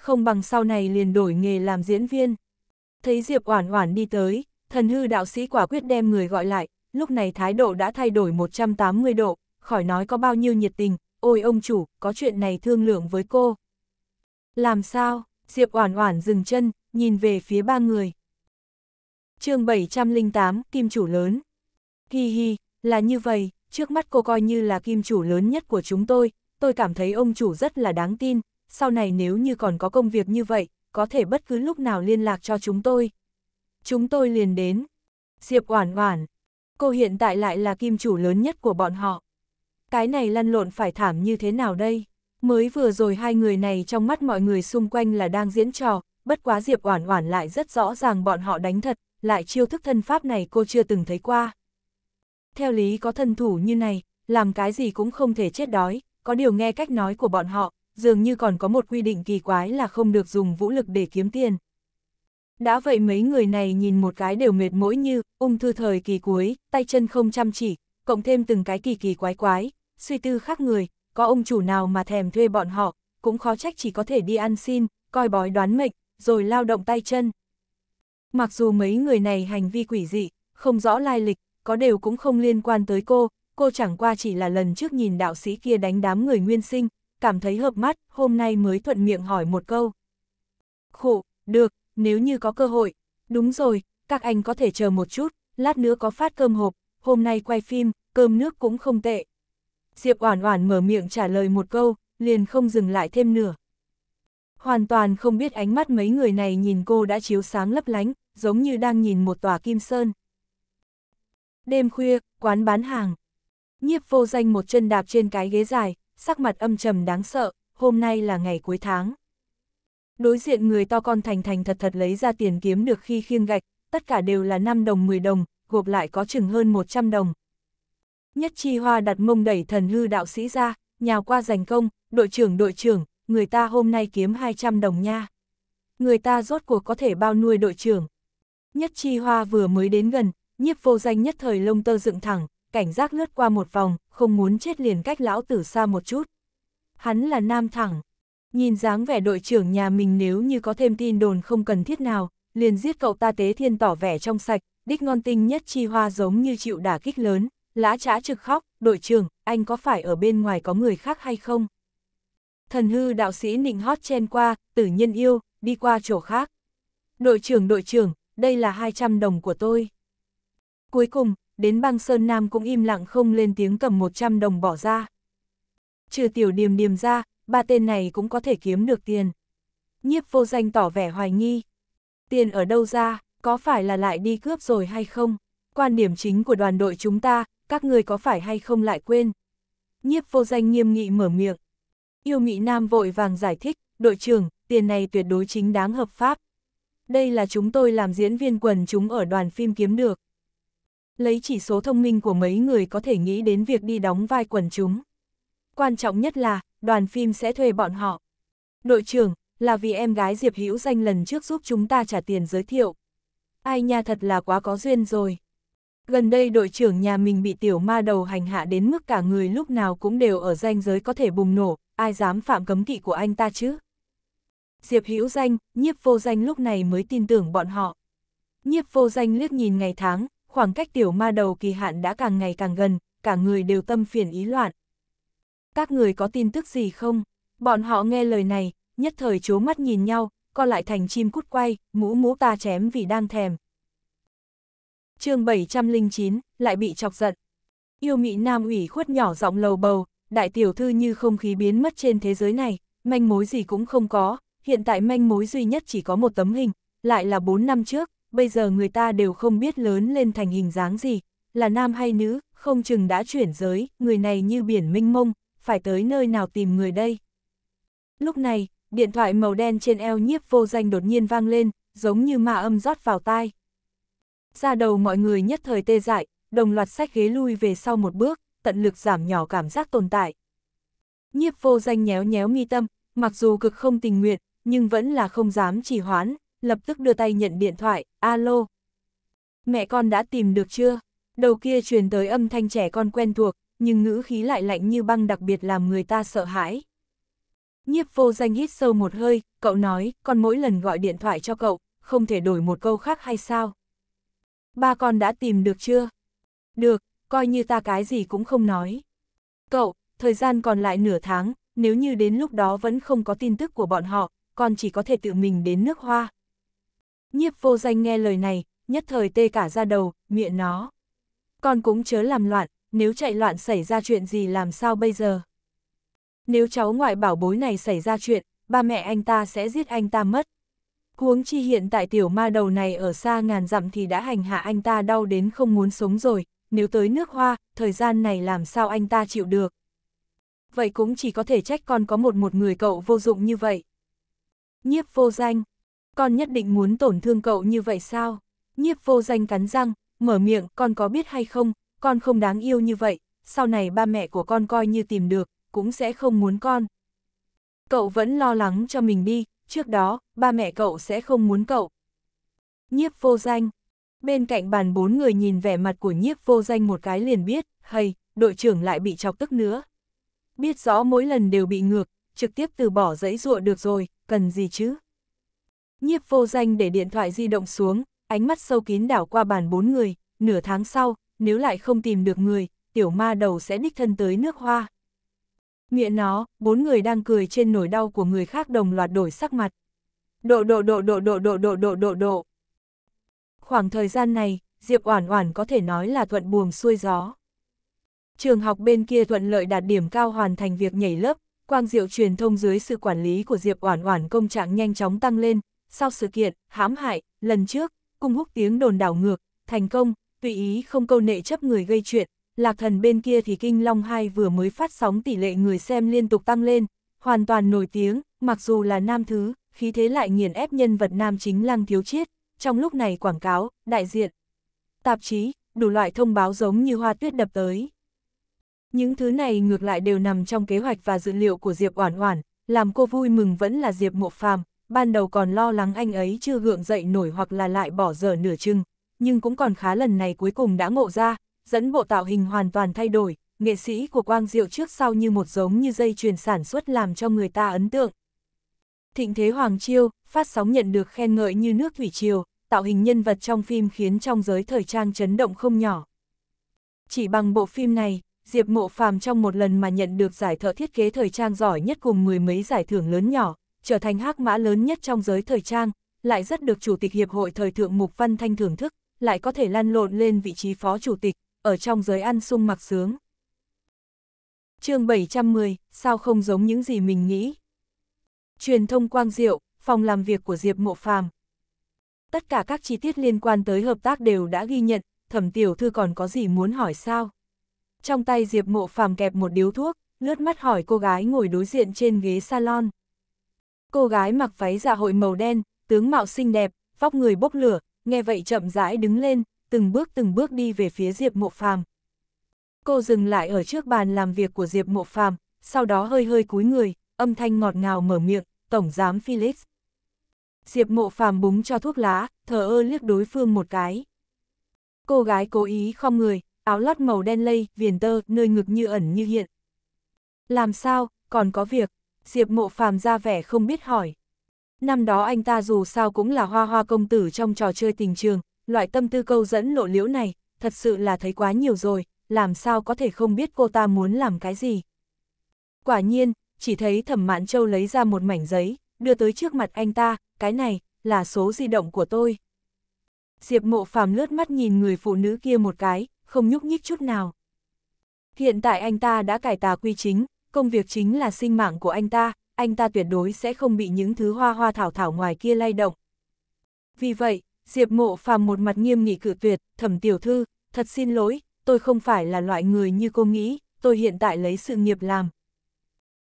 không bằng sau này liền đổi nghề làm diễn viên. Thấy Diệp Oản Oản đi tới, thần hư đạo sĩ quả quyết đem người gọi lại, lúc này thái độ đã thay đổi 180 độ, khỏi nói có bao nhiêu nhiệt tình, ôi ông chủ, có chuyện này thương lượng với cô. Làm sao, Diệp Oản Oản dừng chân, nhìn về phía ba người. chương 708, Kim Chủ lớn. Hi hi, là như vậy, trước mắt cô coi như là Kim Chủ lớn nhất của chúng tôi, tôi cảm thấy ông chủ rất là đáng tin, sau này nếu như còn có công việc như vậy, có thể bất cứ lúc nào liên lạc cho chúng tôi. Chúng tôi liền đến. Diệp Oản Oản, cô hiện tại lại là kim chủ lớn nhất của bọn họ. Cái này lăn lộn phải thảm như thế nào đây? Mới vừa rồi hai người này trong mắt mọi người xung quanh là đang diễn trò, bất quá Diệp Oản Oản lại rất rõ ràng bọn họ đánh thật, lại chiêu thức thân pháp này cô chưa từng thấy qua. Theo lý có thân thủ như này, làm cái gì cũng không thể chết đói, có điều nghe cách nói của bọn họ, dường như còn có một quy định kỳ quái là không được dùng vũ lực để kiếm tiền. Đã vậy mấy người này nhìn một cái đều mệt mỏi như, ung thư thời kỳ cuối, tay chân không chăm chỉ, cộng thêm từng cái kỳ kỳ quái quái, suy tư khác người, có ông chủ nào mà thèm thuê bọn họ, cũng khó trách chỉ có thể đi ăn xin, coi bói đoán mệnh, rồi lao động tay chân. Mặc dù mấy người này hành vi quỷ dị, không rõ lai lịch, có đều cũng không liên quan tới cô, cô chẳng qua chỉ là lần trước nhìn đạo sĩ kia đánh đám người nguyên sinh, cảm thấy hợp mắt, hôm nay mới thuận miệng hỏi một câu. Khổ, được, nếu như có cơ hội. Đúng rồi, các anh có thể chờ một chút, lát nữa có phát cơm hộp, hôm nay quay phim, cơm nước cũng không tệ. Diệp Oản Oản mở miệng trả lời một câu, liền không dừng lại thêm nữa. Hoàn toàn không biết ánh mắt mấy người này nhìn cô đã chiếu sáng lấp lánh, giống như đang nhìn một tòa kim sơn. Đêm khuya, quán bán hàng. Nhiếp vô danh một chân đạp trên cái ghế dài, sắc mặt âm trầm đáng sợ, hôm nay là ngày cuối tháng. Đối diện người to con thành thành thật thật lấy ra tiền kiếm được khi khiêng gạch, tất cả đều là 5 đồng 10 đồng, gộp lại có chừng hơn 100 đồng. Nhất chi hoa đặt mông đẩy thần hư đạo sĩ ra, nhào qua giành công, đội trưởng đội trưởng, người ta hôm nay kiếm 200 đồng nha. Người ta rốt cuộc có thể bao nuôi đội trưởng. Nhất chi hoa vừa mới đến gần, nhiếp vô danh nhất thời lông tơ dựng thẳng, cảnh giác lướt qua một vòng, không muốn chết liền cách lão tử xa một chút. Hắn là nam thẳng, nhìn dáng vẻ đội trưởng nhà mình nếu như có thêm tin đồn không cần thiết nào, liền giết cậu ta tế thiên tỏ vẻ trong sạch, đích ngon tinh nhất chi hoa giống như chịu đả kích lớn, lã trã trực khóc, đội trưởng, anh có phải ở bên ngoài có người khác hay không? Thần hư đạo sĩ nịnh hót chen qua, tử nhân yêu, đi qua chỗ khác. Đội trưởng đội trưởng, đây là 200 đồng của tôi. Cuối cùng, đến băng Sơn Nam cũng im lặng không lên tiếng cầm 100 đồng bỏ ra. Trừ tiểu điềm điềm ra, ba tên này cũng có thể kiếm được tiền. Nhiếp vô danh tỏ vẻ hoài nghi. Tiền ở đâu ra, có phải là lại đi cướp rồi hay không? Quan điểm chính của đoàn đội chúng ta, các người có phải hay không lại quên? Nhiếp vô danh nghiêm nghị mở miệng. Yêu Mỹ Nam vội vàng giải thích, đội trưởng, tiền này tuyệt đối chính đáng hợp pháp. Đây là chúng tôi làm diễn viên quần chúng ở đoàn phim kiếm được lấy chỉ số thông minh của mấy người có thể nghĩ đến việc đi đóng vai quần chúng. Quan trọng nhất là, đoàn phim sẽ thuê bọn họ. Đội trưởng, là vì em gái Diệp Hữu danh lần trước giúp chúng ta trả tiền giới thiệu. Ai nha thật là quá có duyên rồi. Gần đây đội trưởng nhà mình bị tiểu ma đầu hành hạ đến mức cả người lúc nào cũng đều ở danh giới có thể bùng nổ, ai dám phạm cấm kỵ của anh ta chứ? Diệp Hữu Danh, nhiếp vô danh lúc này mới tin tưởng bọn họ. Nhiếp vô danh liếc nhìn ngày tháng, khoảng cách tiểu ma đầu kỳ hạn đã càng ngày càng gần, cả người đều tâm phiền ý loạn. Các người có tin tức gì không? Bọn họ nghe lời này, nhất thời chố mắt nhìn nhau, co lại thành chim cút quay, mũ mũ ta chém vì đang thèm. chương 709, lại bị chọc giận. Yêu mị nam ủy khuất nhỏ giọng lầu bầu, đại tiểu thư như không khí biến mất trên thế giới này, manh mối gì cũng không có, hiện tại manh mối duy nhất chỉ có một tấm hình, lại là 4 năm trước, bây giờ người ta đều không biết lớn lên thành hình dáng gì, là nam hay nữ, không chừng đã chuyển giới, người này như biển minh mông, phải tới nơi nào tìm người đây. Lúc này, điện thoại màu đen trên eo nhiếp vô danh đột nhiên vang lên, giống như ma âm rót vào tai. Ra đầu mọi người nhất thời tê dại, đồng loạt sách ghế lui về sau một bước, tận lực giảm nhỏ cảm giác tồn tại. Nhiếp vô danh nhéo nhéo mi tâm, mặc dù cực không tình nguyện, nhưng vẫn là không dám trì hoãn, lập tức đưa tay nhận điện thoại, alo. Mẹ con đã tìm được chưa? Đầu kia truyền tới âm thanh trẻ con quen thuộc, nhưng ngữ khí lại lạnh như băng đặc biệt làm người ta sợ hãi. Nhiếp vô danh hít sâu một hơi, cậu nói, con mỗi lần gọi điện thoại cho cậu, không thể đổi một câu khác hay sao? Ba con đã tìm được chưa? Được, coi như ta cái gì cũng không nói. Cậu, thời gian còn lại nửa tháng, nếu như đến lúc đó vẫn không có tin tức của bọn họ, con chỉ có thể tự mình đến nước hoa. Nhiếp vô danh nghe lời này, nhất thời tê cả ra đầu, miệng nó. Con cũng chớ làm loạn, nếu chạy loạn xảy ra chuyện gì làm sao bây giờ? Nếu cháu ngoại bảo bối này xảy ra chuyện, ba mẹ anh ta sẽ giết anh ta mất. Huống chi hiện tại tiểu ma đầu này ở xa ngàn dặm thì đã hành hạ anh ta đau đến không muốn sống rồi, nếu tới nước hoa, thời gian này làm sao anh ta chịu được. Vậy cũng chỉ có thể trách con có một một người cậu vô dụng như vậy. Nhiếp vô danh, con nhất định muốn tổn thương cậu như vậy sao? Nhiếp vô danh cắn răng, mở miệng, con có biết hay không, con không đáng yêu như vậy, sau này ba mẹ của con coi như tìm được, cũng sẽ không muốn con. Cậu vẫn lo lắng cho mình đi, trước đó, ba mẹ cậu sẽ không muốn cậu. Nhiếp vô danh Bên cạnh bàn bốn người nhìn vẻ mặt của nhiếp vô danh một cái liền biết, hay, đội trưởng lại bị chọc tức nữa. Biết rõ mỗi lần đều bị ngược, trực tiếp từ bỏ giấy ruộng được rồi, cần gì chứ? Nhiếp vô danh để điện thoại di động xuống, ánh mắt sâu kín đảo qua bàn bốn người, nửa tháng sau, nếu lại không tìm được người, tiểu ma đầu sẽ đích thân tới nước hoa. Miệng nó, bốn người đang cười trên nỗi đau của người khác đồng loạt đổi sắc mặt. Độ độ độ độ độ độ độ độ độ độ. Khoảng thời gian này, Diệp Oản Oản có thể nói là thuận buồm xuôi gió. Trường học bên kia thuận lợi đạt điểm cao hoàn thành việc nhảy lớp, quang diệu truyền thông dưới sự quản lý của Diệp Oản Oản công trạng nhanh chóng tăng lên, sau sự kiện, hãm hại, lần trước, cung húc tiếng đồn đảo ngược, thành công, tùy ý không câu nệ chấp người gây chuyện, lạc thần bên kia thì Kinh Long 2 vừa mới phát sóng tỷ lệ người xem liên tục tăng lên, hoàn toàn nổi tiếng, mặc dù là nam thứ, khí thế lại nghiền ép nhân vật nam chính lăng thiếu chiết, trong lúc này quảng cáo, đại diện, tạp chí, đủ loại thông báo giống như hoa tuyết đập tới. Những thứ này ngược lại đều nằm trong kế hoạch và dự liệu của Diệp Oản Oản, làm cô vui mừng vẫn là Diệp Mộ Phàm, ban đầu còn lo lắng anh ấy chưa gượng dậy nổi hoặc là lại bỏ dở nửa chừng, nhưng cũng còn khá lần này cuối cùng đã ngộ ra, dẫn bộ tạo hình hoàn toàn thay đổi, nghệ sĩ của Quang Diệu trước sau như một giống như dây chuyền sản xuất làm cho người ta ấn tượng. Thịnh Thế Hoàng Chiêu, phát sóng nhận được khen ngợi như nước thủy triều, tạo hình nhân vật trong phim khiến trong giới thời trang chấn động không nhỏ. Chỉ bằng bộ phim này, Diệp Mộ Phàm trong một lần mà nhận được giải thợ thiết kế thời trang giỏi nhất cùng mười mấy giải thưởng lớn nhỏ, trở thành hắc mã lớn nhất trong giới thời trang, lại rất được Chủ tịch Hiệp hội Thời thượng Mục Văn Thanh thưởng thức, lại có thể lăn lộn lên vị trí phó chủ tịch, ở trong giới ăn sung mặc sướng. chương 710, sao không giống những gì mình nghĩ? Truyền thông Quang Diệu, phòng làm việc của Diệp Mộ Phàm. Tất cả các chi tiết liên quan tới hợp tác đều đã ghi nhận, thẩm tiểu thư còn có gì muốn hỏi sao? Trong tay Diệp Mộ Phàm kẹp một điếu thuốc, lướt mắt hỏi cô gái ngồi đối diện trên ghế salon. Cô gái mặc váy dạ hội màu đen, tướng mạo xinh đẹp, vóc người bốc lửa, nghe vậy chậm rãi đứng lên, từng bước từng bước đi về phía Diệp Mộ Phàm. Cô dừng lại ở trước bàn làm việc của Diệp Mộ Phàm, sau đó hơi hơi cúi người, âm thanh ngọt ngào mở miệng, "Tổng giám Felix." Diệp Mộ Phàm búng cho thuốc lá, thờ ơ liếc đối phương một cái. Cô gái cố ý khom người, áo lót màu đen lây, viền tơ, nơi ngực như ẩn như hiện. "Làm sao, còn có việc?" Diệp Mộ Phàm ra vẻ không biết hỏi. Năm đó anh ta dù sao cũng là hoa hoa công tử trong trò chơi tình trường, loại tâm tư câu dẫn lộ liễu này, thật sự là thấy quá nhiều rồi, làm sao có thể không biết cô ta muốn làm cái gì. Quả nhiên, chỉ thấy thẩm mạn châu lấy ra một mảnh giấy, đưa tới trước mặt anh ta, cái này, là số di động của tôi. Diệp mộ phàm lướt mắt nhìn người phụ nữ kia một cái, không nhúc nhích chút nào. Hiện tại anh ta đã cải tà quy chính, công việc chính là sinh mạng của anh ta, anh ta tuyệt đối sẽ không bị những thứ hoa hoa thảo thảo ngoài kia lay động. Vì vậy, Diệp Mộ Phàm một mặt nghiêm nghị cự tuyệt, thẩm tiểu thư, thật xin lỗi, tôi không phải là loại người như cô nghĩ, tôi hiện tại lấy sự nghiệp làm.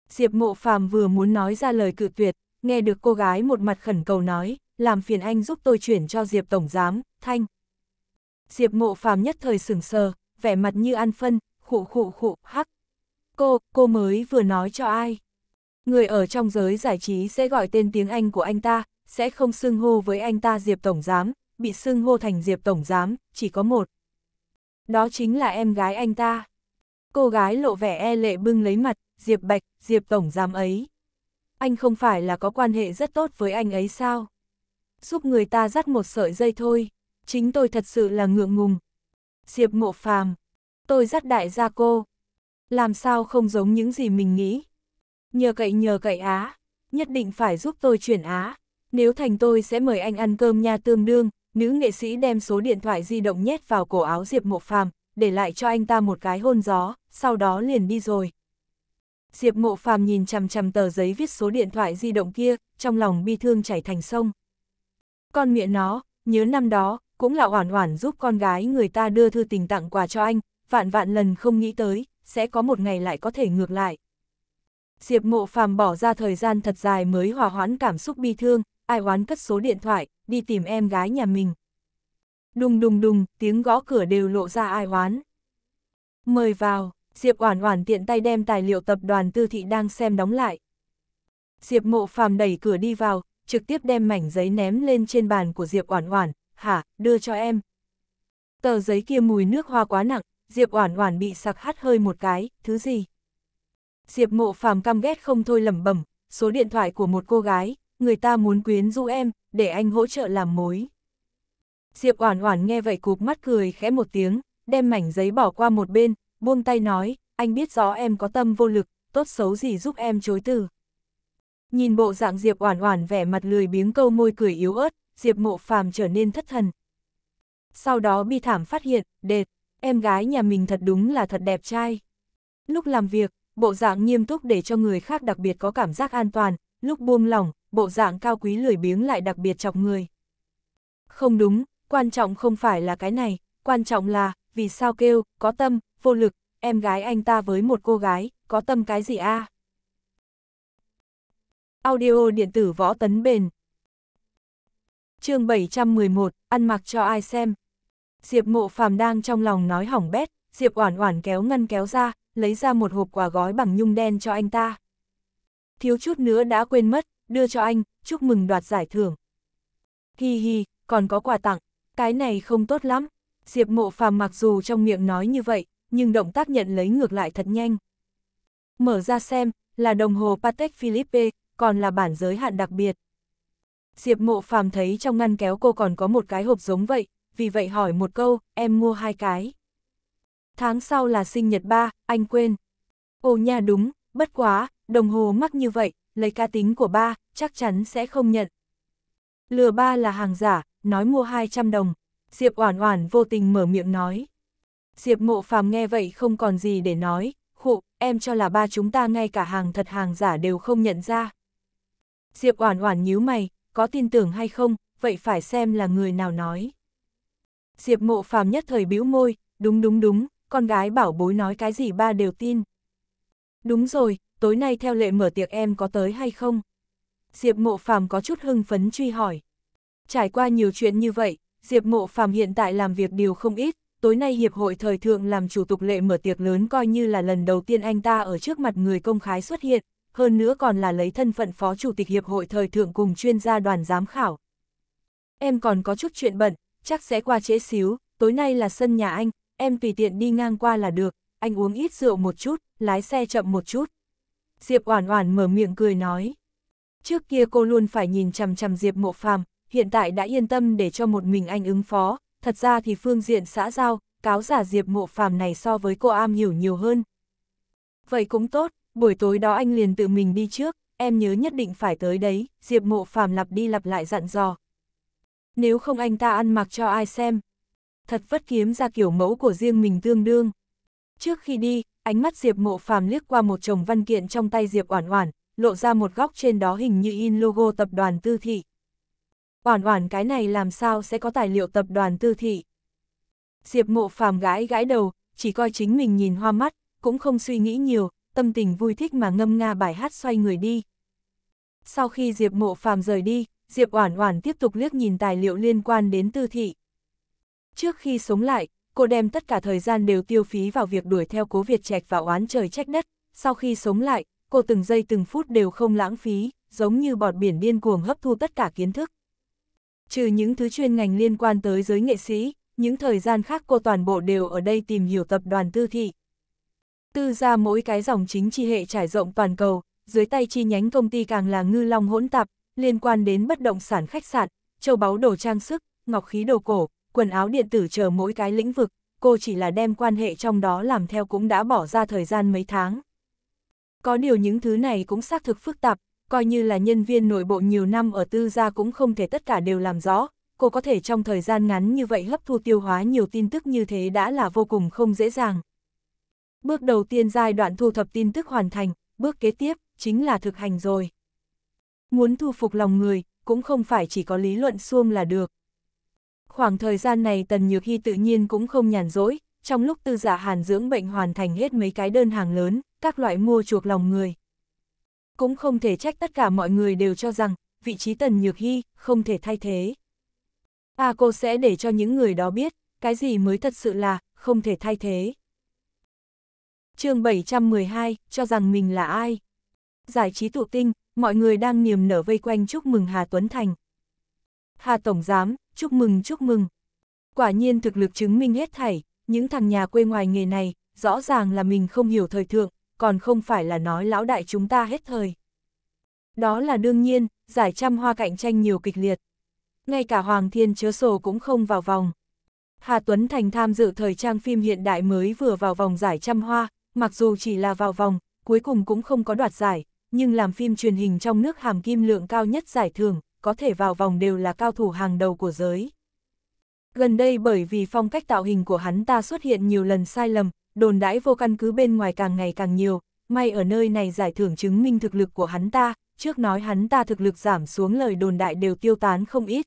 Diệp Mộ Phàm vừa muốn nói ra lời cự tuyệt, nghe được cô gái một mặt khẩn cầu nói, làm phiền anh giúp tôi chuyển cho Diệp Tổng Giám, Thanh. Diệp Mộ Phàm nhất thời sửng sờ, vẻ mặt như ăn phân, khụ khụ khụ, hắc. Cô, cô mới vừa nói cho ai? Người ở trong giới giải trí sẽ gọi tên tiếng Anh của anh ta, sẽ không xưng hô với anh ta Diệp Tổng Giám, bị xưng hô thành Diệp Tổng Giám, chỉ có một. Đó chính là em gái anh ta. Cô gái lộ vẻ e lệ bưng lấy mặt, Diệp Bạch, Diệp Tổng Giám ấy. Anh không phải là có quan hệ rất tốt với anh ấy sao? Giúp người ta dắt một sợi dây thôi, chính tôi thật sự là ngượng ngùng. Diệp Mộ Phàm, tôi dắt đại gia cô, làm sao không giống những gì mình nghĩ? Nhờ cậy nhờ cậy Á, nhất định phải giúp tôi chuyển Á. Nếu thành tôi sẽ mời anh ăn cơm nha tương đương, nữ nghệ sĩ đem số điện thoại di động nhét vào cổ áo Diệp Mộ Phàm, để lại cho anh ta một cái hôn gió, sau đó liền đi rồi. Diệp Mộ Phàm nhìn chằm chằm tờ giấy viết số điện thoại di động kia, trong lòng bi thương chảy thành sông. Con miệng nó, nhớ năm đó, cũng là oản oản giúp con gái người ta đưa thư tình tặng quà cho anh, vạn vạn lần không nghĩ tới, sẽ có một ngày lại có thể ngược lại. Diệp mộ phàm bỏ ra thời gian thật dài mới hòa hoãn cảm xúc bi thương, ai oán cất số điện thoại, đi tìm em gái nhà mình. Đùng đùng đùng, tiếng gõ cửa đều lộ ra ai oán. Mời vào, Diệp Oản Oản tiện tay đem tài liệu tập đoàn Tư thị đang xem đóng lại. Diệp Mộ Phàm đẩy cửa đi vào, trực tiếp đem mảnh giấy ném lên trên bàn của Diệp Oản Oản, "Hả, đưa cho em." Tờ giấy kia mùi nước hoa quá nặng, Diệp Oản Oản bị sặc hắt hơi một cái, thứ gì? Diệp Mộ Phàm căm ghét không thôi lẩm bẩm, số điện thoại của một cô gái, người ta muốn quyến rũ em, để anh hỗ trợ làm mối. Diệp Oản Oản nghe vậy cụp mắt cười khẽ một tiếng, đem mảnh giấy bỏ qua một bên, buông tay nói, anh biết rõ em có tâm vô lực, tốt xấu gì giúp em chối từ. Nhìn bộ dạng Diệp Oản Oản vẻ mặt lười biếng câu môi cười yếu ớt, Diệp Mộ Phàm trở nên thất thần. Sau đó bi thảm phát hiện, đệt, em gái nhà mình thật đúng là thật đẹp trai. Lúc làm việc, bộ dạng nghiêm túc để cho người khác đặc biệt có cảm giác an toàn, lúc buông lỏng, bộ dạng cao quý lười biếng lại đặc biệt chọc người. Không đúng, quan trọng không phải là cái này, quan trọng là, vì sao kêu, có tâm, vô lực, em gái anh ta với một cô gái, có tâm cái gì a? Audio điện tử võ tấn bền Chương 711, ăn mặc cho ai xem Diệp mộ phàm đang trong lòng nói hỏng bét, Diệp oản oản kéo ngăn kéo ra, lấy ra một hộp quà gói bằng nhung đen cho anh ta. Thiếu chút nữa đã quên mất, đưa cho anh, chúc mừng đoạt giải thưởng. Hi hi, còn có quà tặng, cái này không tốt lắm. Diệp mộ phàm mặc dù trong miệng nói như vậy, nhưng động tác nhận lấy ngược lại thật nhanh. Mở ra xem, là đồng hồ Patek Philippe, còn là bản giới hạn đặc biệt. Diệp mộ phàm thấy trong ngăn kéo cô còn có một cái hộp giống vậy, vì vậy hỏi một câu, em mua hai cái. Tháng sau là sinh nhật ba, anh quên. Ồ nha đúng, bất quá, đồng hồ mắc như vậy, lấy ca tính của ba, chắc chắn sẽ không nhận. Lừa ba là hàng giả, nói mua 200 đồng. Diệp Oản Oản vô tình mở miệng nói. Diệp Mộ Phàm nghe vậy không còn gì để nói, khụ, em cho là ba chúng ta ngay cả hàng thật hàng giả đều không nhận ra. Diệp Oản Oản nhíu mày, có tin tưởng hay không, vậy phải xem là người nào nói. Diệp mộ phàm nhất thời bĩu môi, đúng đúng đúng, con gái bảo bối nói cái gì ba đều tin. Đúng rồi, tối nay theo lệ mở tiệc em có tới hay không? Diệp mộ phàm có chút hưng phấn truy hỏi. Trải qua nhiều chuyện như vậy, Diệp mộ phàm hiện tại làm việc điều không ít, tối nay Hiệp hội Thời Thượng làm chủ tục lệ mở tiệc lớn coi như là lần đầu tiên anh ta ở trước mặt người công khái xuất hiện, hơn nữa còn là lấy thân phận Phó Chủ tịch Hiệp hội Thời Thượng cùng chuyên gia đoàn giám khảo. Em còn có chút chuyện bận, chắc sẽ qua trễ xíu, tối nay là sân nhà anh, em tùy tiện đi ngang qua là được, anh uống ít rượu một chút, lái xe chậm một chút. Diệp Oản Oản mở miệng cười nói. Trước kia cô luôn phải nhìn chằm chằm Diệp Mộ Phàm, hiện tại đã yên tâm để cho một mình anh ứng phó, thật ra thì phương diện xã giao, cáo giả Diệp Mộ Phàm này so với cô am hiểu nhiều hơn. Vậy cũng tốt, buổi tối đó anh liền tự mình đi trước, em nhớ nhất định phải tới đấy, Diệp Mộ Phàm lặp đi lặp lại dặn dò, nếu không anh ta ăn mặc cho ai xem. Thật vất kiếm ra kiểu mẫu của riêng mình tương đương. Trước khi đi, ánh mắt Diệp Mộ Phàm liếc qua một chồng văn kiện trong tay Diệp Oản Oản, lộ ra một góc trên đó hình như in logo tập đoàn Tư Thị. Oản Oản cái này làm sao sẽ có tài liệu tập đoàn Tư Thị? Diệp Mộ Phàm gãi gãi đầu, chỉ coi chính mình nhìn hoa mắt, cũng không suy nghĩ nhiều, tâm tình vui thích mà ngâm nga bài hát xoay người đi. Sau khi Diệp Mộ Phàm rời đi, Diệp Oản Oản tiếp tục liếc nhìn tài liệu liên quan đến tư thị. Trước khi sống lại, cô đem tất cả thời gian đều tiêu phí vào việc đuổi theo Cố Việt Trạch và oán trời trách đất, sau khi sống lại, cô từng giây từng phút đều không lãng phí, giống như bọt biển điên cuồng hấp thu tất cả kiến thức. Trừ những thứ chuyên ngành liên quan tới giới nghệ sĩ, những thời gian khác cô toàn bộ đều ở đây tìm hiểu tập đoàn tư thị. Tư gia mỗi cái dòng chính chi hệ trải rộng toàn cầu, dưới tay chi nhánh công ty càng là ngư long hỗn tạp, liên quan đến bất động sản khách sạn, châu báu đồ trang sức, ngọc khí đồ cổ, quần áo điện tử chờ mỗi cái lĩnh vực, cô chỉ là đem quan hệ trong đó làm theo cũng đã bỏ ra thời gian mấy tháng. Có điều những thứ này cũng xác thực phức tạp, coi như là nhân viên nội bộ nhiều năm ở tư gia cũng không thể tất cả đều làm rõ, cô có thể trong thời gian ngắn như vậy hấp thu tiêu hóa nhiều tin tức như thế đã là vô cùng không dễ dàng. Bước đầu tiên giai đoạn thu thập tin tức hoàn thành, bước kế tiếp chính là thực hành rồi muốn thu phục lòng người, cũng không phải chỉ có lý luận xuông là được. Khoảng thời gian này Tần Nhược Hy tự nhiên cũng không nhàn rỗi, trong lúc tư giả dạ hàn dưỡng bệnh hoàn thành hết mấy cái đơn hàng lớn, các loại mua chuộc lòng người. Cũng không thể trách tất cả mọi người đều cho rằng, vị trí Tần Nhược Hy không thể thay thế. À cô sẽ để cho những người đó biết, cái gì mới thật sự là không thể thay thế. chương 712, cho rằng mình là ai? Giải trí tụ tinh, mọi người đang niềm nở vây quanh chúc mừng Hà Tuấn Thành. Hà Tổng Giám, chúc mừng chúc mừng. Quả nhiên thực lực chứng minh hết thảy, những thằng nhà quê ngoài nghề này, rõ ràng là mình không hiểu thời thượng, còn không phải là nói lão đại chúng ta hết thời. Đó là đương nhiên, giải trăm hoa cạnh tranh nhiều kịch liệt. Ngay cả Hoàng Thiên chớ sổ cũng không vào vòng. Hà Tuấn Thành tham dự thời trang phim hiện đại mới vừa vào vòng giải trăm hoa, mặc dù chỉ là vào vòng, cuối cùng cũng không có đoạt giải, nhưng làm phim truyền hình trong nước hàm kim lượng cao nhất giải thưởng, có thể vào vòng đều là cao thủ hàng đầu của giới. Gần đây bởi vì phong cách tạo hình của hắn ta xuất hiện nhiều lần sai lầm, đồn đãi vô căn cứ bên ngoài càng ngày càng nhiều, may ở nơi này giải thưởng chứng minh thực lực của hắn ta, trước nói hắn ta thực lực giảm xuống lời đồn đại đều tiêu tán không ít.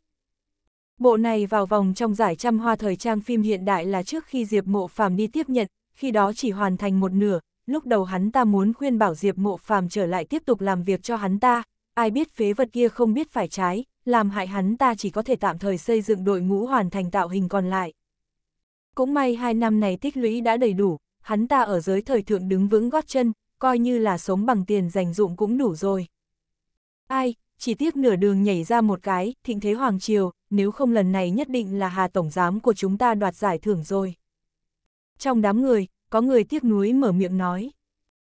Bộ này vào vòng trong giải trăm hoa thời trang phim hiện đại là trước khi Diệp Mộ Phàm đi tiếp nhận, khi đó chỉ hoàn thành một nửa, lúc đầu hắn ta muốn khuyên bảo Diệp Mộ Phàm trở lại tiếp tục làm việc cho hắn ta, ai biết phế vật kia không biết phải trái, làm hại hắn ta chỉ có thể tạm thời xây dựng đội ngũ hoàn thành tạo hình còn lại. Cũng may hai năm này tích lũy đã đầy đủ, hắn ta ở giới thời thượng đứng vững gót chân, coi như là sống bằng tiền dành dụng cũng đủ rồi. Ai, chỉ tiếc nửa đường nhảy ra một cái, thịnh thế Hoàng Triều, nếu không lần này nhất định là Hà Tổng Giám của chúng ta đoạt giải thưởng rồi. Trong đám người, có người tiếc nuối mở miệng nói.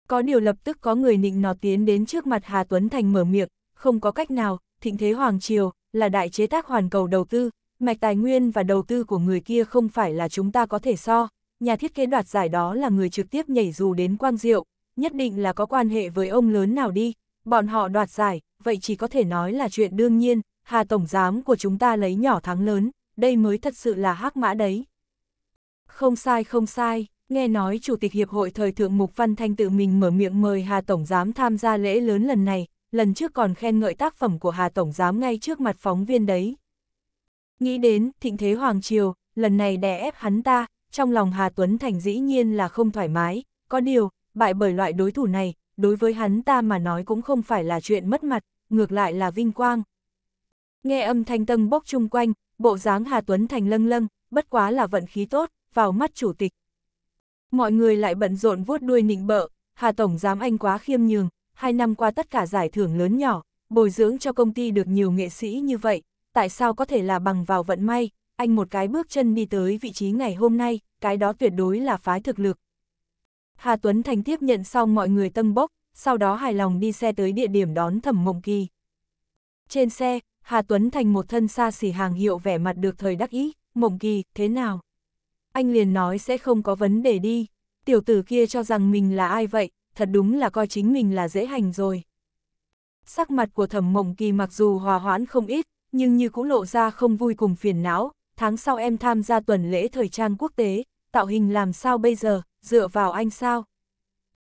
Có điều lập tức có người nịnh nọt tiến đến trước mặt Hà Tuấn Thành mở miệng, không có cách nào, thịnh thế Hoàng Triều, là đại chế tác hoàn cầu đầu tư, mạch tài nguyên và đầu tư của người kia không phải là chúng ta có thể so, nhà thiết kế đoạt giải đó là người trực tiếp nhảy dù đến Quang Diệu, nhất định là có quan hệ với ông lớn nào đi, bọn họ đoạt giải, vậy chỉ có thể nói là chuyện đương nhiên, Hà Tổng Giám của chúng ta lấy nhỏ thắng lớn, đây mới thật sự là hắc mã đấy. Không sai không sai. Nghe nói Chủ tịch Hiệp hội Thời Thượng Mục Văn Thanh tự mình mở miệng mời Hà Tổng Giám tham gia lễ lớn lần này, lần trước còn khen ngợi tác phẩm của Hà Tổng Giám ngay trước mặt phóng viên đấy. Nghĩ đến, thịnh thế Hoàng Triều, lần này đè ép hắn ta, trong lòng Hà Tuấn Thành dĩ nhiên là không thoải mái, có điều, bại bởi loại đối thủ này, đối với hắn ta mà nói cũng không phải là chuyện mất mặt, ngược lại là vinh quang. Nghe âm thanh tâm bốc chung quanh, bộ dáng Hà Tuấn Thành lâng lâng, bất quá là vận khí tốt, vào mắt chủ tịch, Mọi người lại bận rộn vuốt đuôi nịnh bợ, Hà Tổng giám anh quá khiêm nhường, hai năm qua tất cả giải thưởng lớn nhỏ, bồi dưỡng cho công ty được nhiều nghệ sĩ như vậy, tại sao có thể là bằng vào vận may, anh một cái bước chân đi tới vị trí ngày hôm nay, cái đó tuyệt đối là phái thực lực. Hà Tuấn Thành tiếp nhận xong mọi người tâm bốc, sau đó hài lòng đi xe tới địa điểm đón thẩm mộng kỳ. Trên xe, Hà Tuấn Thành một thân xa xỉ hàng hiệu vẻ mặt được thời đắc ý, mộng kỳ, thế nào? anh liền nói sẽ không có vấn đề đi. Tiểu tử kia cho rằng mình là ai vậy, thật đúng là coi chính mình là dễ hành rồi. Sắc mặt của thẩm mộng kỳ mặc dù hòa hoãn không ít, nhưng như cũng lộ ra không vui cùng phiền não, tháng sau em tham gia tuần lễ thời trang quốc tế, tạo hình làm sao bây giờ, dựa vào anh sao?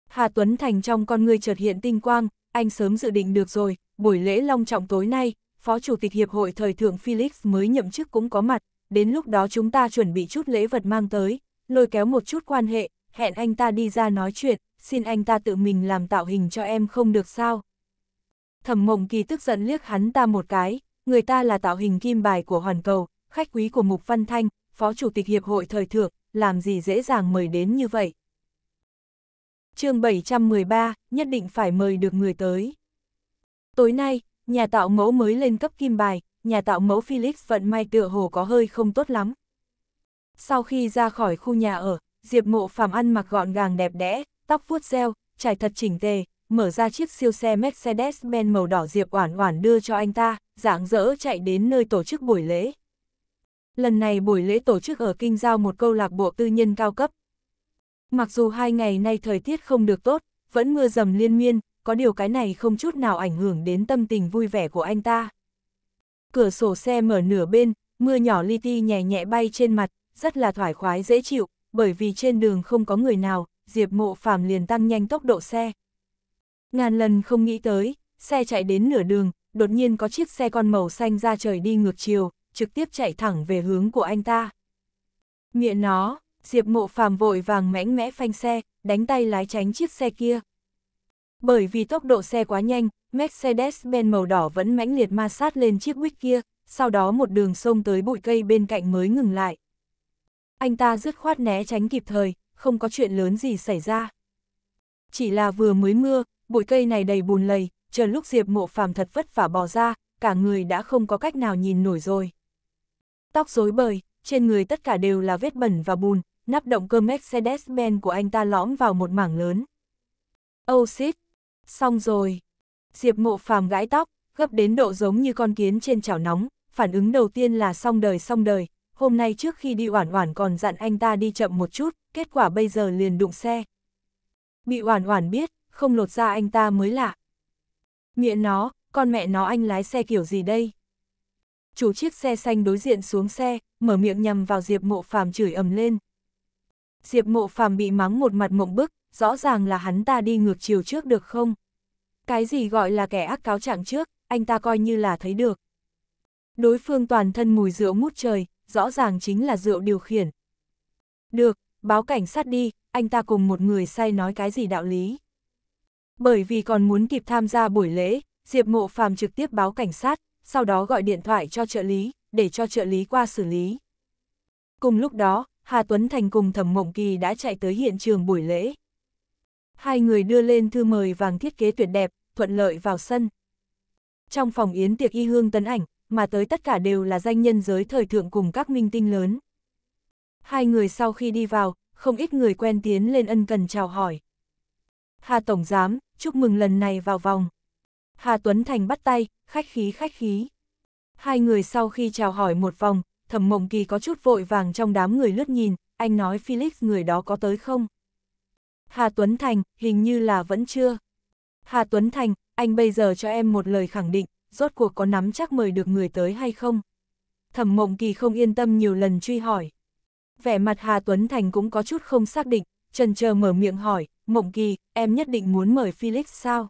Hà Tuấn Thành trong con người chợt hiện tinh quang, anh sớm dự định được rồi, buổi lễ long trọng tối nay, Phó Chủ tịch Hiệp hội Thời thượng Felix mới nhậm chức cũng có mặt, đến lúc đó chúng ta chuẩn bị chút lễ vật mang tới, lôi kéo một chút quan hệ, hẹn anh ta đi ra nói chuyện, xin anh ta tự mình làm tạo hình cho em không được sao. Thẩm mộng kỳ tức giận liếc hắn ta một cái, người ta là tạo hình kim bài của Hoàn Cầu, khách quý của Mục Văn Thanh, Phó Chủ tịch Hiệp hội Thời Thượng, làm gì dễ dàng mời đến như vậy. chương 713, nhất định phải mời được người tới. Tối nay, nhà tạo mẫu mới lên cấp kim bài, nhà tạo mẫu Felix vận may tựa hồ có hơi không tốt lắm. Sau khi ra khỏi khu nhà ở, Diệp Mộ Phạm ăn mặc gọn gàng đẹp đẽ, tóc vuốt reo, trải thật chỉnh tề, mở ra chiếc siêu xe Mercedes-Benz màu đỏ Diệp Oản Oản đưa cho anh ta, dạng rỡ chạy đến nơi tổ chức buổi lễ. Lần này buổi lễ tổ chức ở Kinh Giao một câu lạc bộ tư nhân cao cấp. Mặc dù hai ngày nay thời tiết không được tốt, vẫn mưa dầm liên miên, có điều cái này không chút nào ảnh hưởng đến tâm tình vui vẻ của anh ta cửa sổ xe mở nửa bên, mưa nhỏ li ti nhẹ nhẹ bay trên mặt, rất là thoải khoái dễ chịu, bởi vì trên đường không có người nào, Diệp Mộ Phàm liền tăng nhanh tốc độ xe. Ngàn lần không nghĩ tới, xe chạy đến nửa đường, đột nhiên có chiếc xe con màu xanh ra trời đi ngược chiều, trực tiếp chạy thẳng về hướng của anh ta. Miệng nó, Diệp Mộ Phàm vội vàng mãnh mẽ phanh xe, đánh tay lái tránh chiếc xe kia, bởi vì tốc độ xe quá nhanh, Mercedes-Benz màu đỏ vẫn mãnh liệt ma sát lên chiếc buýt kia, sau đó một đường sông tới bụi cây bên cạnh mới ngừng lại. Anh ta dứt khoát né tránh kịp thời, không có chuyện lớn gì xảy ra. Chỉ là vừa mới mưa, bụi cây này đầy bùn lầy, chờ lúc Diệp Mộ Phàm thật vất vả bò ra, cả người đã không có cách nào nhìn nổi rồi. Tóc rối bời, trên người tất cả đều là vết bẩn và bùn, nắp động cơ Mercedes-Benz của anh ta lõm vào một mảng lớn. Oh shit, xong rồi. Diệp mộ phàm gãi tóc, gấp đến độ giống như con kiến trên chảo nóng, phản ứng đầu tiên là xong đời xong đời, hôm nay trước khi đi oản oản còn dặn anh ta đi chậm một chút, kết quả bây giờ liền đụng xe. Bị oản oản biết, không lột ra anh ta mới lạ. Miệng nó, con mẹ nó anh lái xe kiểu gì đây? Chủ chiếc xe xanh đối diện xuống xe, mở miệng nhằm vào Diệp Mộ Phàm chửi ầm lên. Diệp Mộ Phàm bị mắng một mặt mộng bức, rõ ràng là hắn ta đi ngược chiều trước được không? Cái gì gọi là kẻ ác cáo trạng trước, anh ta coi như là thấy được. Đối phương toàn thân mùi rượu ngút trời, rõ ràng chính là rượu điều khiển. Được, báo cảnh sát đi, anh ta cùng một người say nói cái gì đạo lý. Bởi vì còn muốn kịp tham gia buổi lễ, Diệp Mộ Phàm trực tiếp báo cảnh sát, sau đó gọi điện thoại cho trợ lý, để cho trợ lý qua xử lý. Cùng lúc đó, Hà Tuấn Thành cùng Thẩm Mộng Kỳ đã chạy tới hiện trường buổi lễ hai người đưa lên thư mời vàng thiết kế tuyệt đẹp, thuận lợi vào sân. Trong phòng yến tiệc y hương tấn ảnh, mà tới tất cả đều là danh nhân giới thời thượng cùng các minh tinh lớn. Hai người sau khi đi vào, không ít người quen tiến lên ân cần chào hỏi. Hà Tổng Giám, chúc mừng lần này vào vòng. Hà Tuấn Thành bắt tay, khách khí khách khí. Hai người sau khi chào hỏi một vòng, thẩm mộng kỳ có chút vội vàng trong đám người lướt nhìn, anh nói Felix người đó có tới không? Hà Tuấn Thành, hình như là vẫn chưa. Hà Tuấn Thành, anh bây giờ cho em một lời khẳng định, rốt cuộc có nắm chắc mời được người tới hay không? Thẩm Mộng Kỳ không yên tâm nhiều lần truy hỏi. Vẻ mặt Hà Tuấn Thành cũng có chút không xác định, trần chờ mở miệng hỏi, Mộng Kỳ, em nhất định muốn mời Felix sao?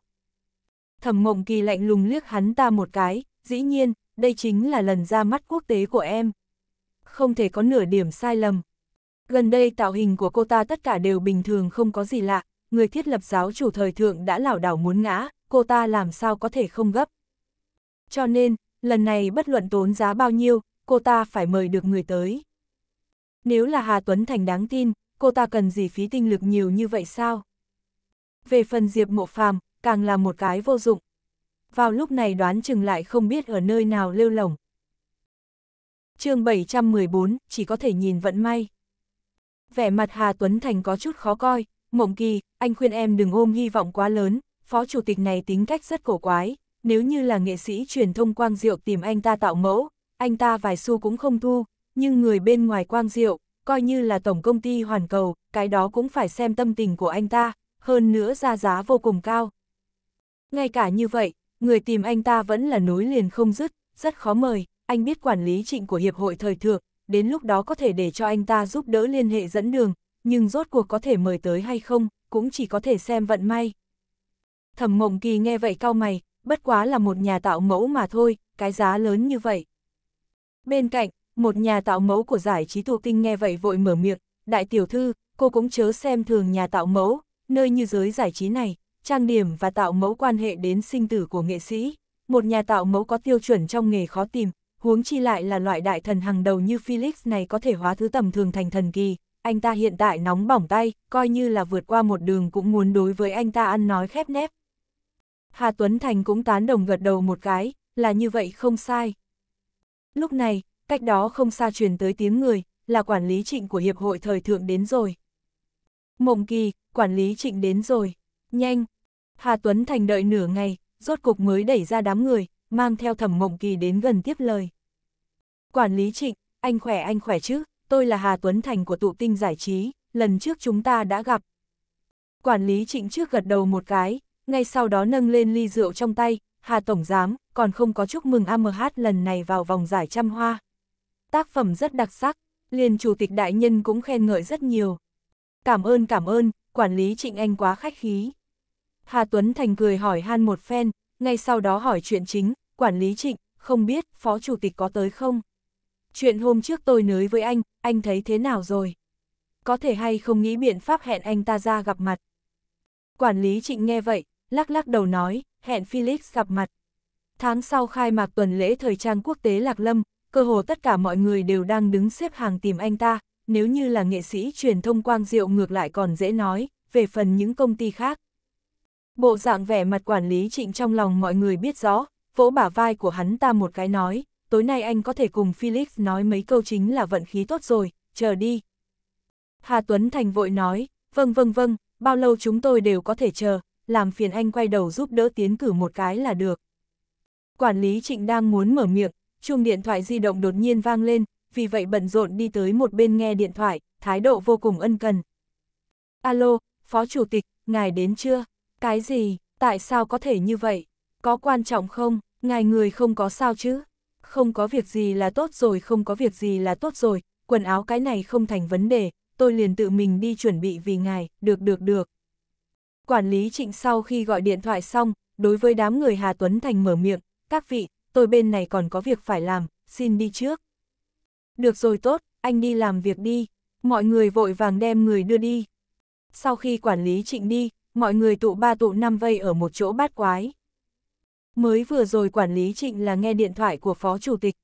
Thẩm Mộng Kỳ lạnh lùng liếc hắn ta một cái, dĩ nhiên, đây chính là lần ra mắt quốc tế của em. Không thể có nửa điểm sai lầm. Gần đây tạo hình của cô ta tất cả đều bình thường không có gì lạ, người thiết lập giáo chủ thời thượng đã lảo đảo muốn ngã, cô ta làm sao có thể không gấp. Cho nên, lần này bất luận tốn giá bao nhiêu, cô ta phải mời được người tới. Nếu là Hà Tuấn Thành đáng tin, cô ta cần gì phí tinh lực nhiều như vậy sao? Về phần Diệp Mộ Phàm, càng là một cái vô dụng. Vào lúc này đoán chừng lại không biết ở nơi nào lêu lỏng. chương 714, chỉ có thể nhìn vận may vẻ mặt Hà Tuấn Thành có chút khó coi, mộng kỳ, anh khuyên em đừng ôm hy vọng quá lớn, phó chủ tịch này tính cách rất cổ quái, nếu như là nghệ sĩ truyền thông Quang Diệu tìm anh ta tạo mẫu, anh ta vài xu cũng không thu, nhưng người bên ngoài Quang Diệu, coi như là tổng công ty hoàn cầu, cái đó cũng phải xem tâm tình của anh ta, hơn nữa ra giá vô cùng cao. Ngay cả như vậy, người tìm anh ta vẫn là nối liền không dứt, rất khó mời, anh biết quản lý trịnh của Hiệp hội Thời thượng, đến lúc đó có thể để cho anh ta giúp đỡ liên hệ dẫn đường, nhưng rốt cuộc có thể mời tới hay không, cũng chỉ có thể xem vận may. Thẩm Mộng Kỳ nghe vậy cau mày, bất quá là một nhà tạo mẫu mà thôi, cái giá lớn như vậy. Bên cạnh, một nhà tạo mẫu của giải trí tụ tinh nghe vậy vội mở miệng, đại tiểu thư, cô cũng chớ xem thường nhà tạo mẫu, nơi như giới giải trí này, trang điểm và tạo mẫu quan hệ đến sinh tử của nghệ sĩ. Một nhà tạo mẫu có tiêu chuẩn trong nghề khó tìm, huống chi lại là loại đại thần hàng đầu như Felix này có thể hóa thứ tầm thường thành thần kỳ, anh ta hiện tại nóng bỏng tay, coi như là vượt qua một đường cũng muốn đối với anh ta ăn nói khép nép. Hà Tuấn Thành cũng tán đồng gật đầu một cái, là như vậy không sai. Lúc này, cách đó không xa truyền tới tiếng người, là quản lý trịnh của Hiệp hội Thời Thượng đến rồi. Mộng kỳ, quản lý trịnh đến rồi, nhanh. Hà Tuấn Thành đợi nửa ngày, rốt cục mới đẩy ra đám người, mang theo thẩm mộng kỳ đến gần tiếp lời. Quản lý trịnh, anh khỏe anh khỏe chứ, tôi là Hà Tuấn Thành của tụ tinh giải trí, lần trước chúng ta đã gặp. Quản lý trịnh trước gật đầu một cái, ngay sau đó nâng lên ly rượu trong tay, Hà Tổng Giám, còn không có chúc mừng AMH lần này vào vòng giải trăm hoa. Tác phẩm rất đặc sắc, liền Chủ tịch Đại Nhân cũng khen ngợi rất nhiều. Cảm ơn cảm ơn, quản lý trịnh anh quá khách khí. Hà Tuấn Thành cười hỏi han một phen, ngay sau đó hỏi chuyện chính, quản lý trịnh, không biết phó chủ tịch có tới không? Chuyện hôm trước tôi nới với anh, anh thấy thế nào rồi? Có thể hay không nghĩ biện pháp hẹn anh ta ra gặp mặt? Quản lý trịnh nghe vậy, lắc lắc đầu nói, hẹn Felix gặp mặt. Tháng sau khai mạc tuần lễ thời trang quốc tế Lạc Lâm, cơ hồ tất cả mọi người đều đang đứng xếp hàng tìm anh ta, nếu như là nghệ sĩ truyền thông quang diệu ngược lại còn dễ nói, về phần những công ty khác, Bộ dạng vẻ mặt quản lý trịnh trong lòng mọi người biết rõ, vỗ bả vai của hắn ta một cái nói, tối nay anh có thể cùng Felix nói mấy câu chính là vận khí tốt rồi, chờ đi. Hà Tuấn Thành vội nói, vâng vâng vâng, bao lâu chúng tôi đều có thể chờ, làm phiền anh quay đầu giúp đỡ tiến cử một cái là được. Quản lý trịnh đang muốn mở miệng, chuông điện thoại di động đột nhiên vang lên, vì vậy bận rộn đi tới một bên nghe điện thoại, thái độ vô cùng ân cần. Alo, Phó Chủ tịch, ngài đến chưa? Cái gì, tại sao có thể như vậy? Có quan trọng không? Ngài người không có sao chứ? Không có việc gì là tốt rồi, không có việc gì là tốt rồi, quần áo cái này không thành vấn đề, tôi liền tự mình đi chuẩn bị vì ngài, được được được. Quản lý trịnh sau khi gọi điện thoại xong, đối với đám người Hà Tuấn Thành mở miệng, các vị, tôi bên này còn có việc phải làm, xin đi trước. Được rồi tốt, anh đi làm việc đi, mọi người vội vàng đem người đưa đi. Sau khi quản lý trịnh đi, mọi người tụ ba tụ năm vây ở một chỗ bát quái. Mới vừa rồi quản lý trịnh là nghe điện thoại của phó chủ tịch.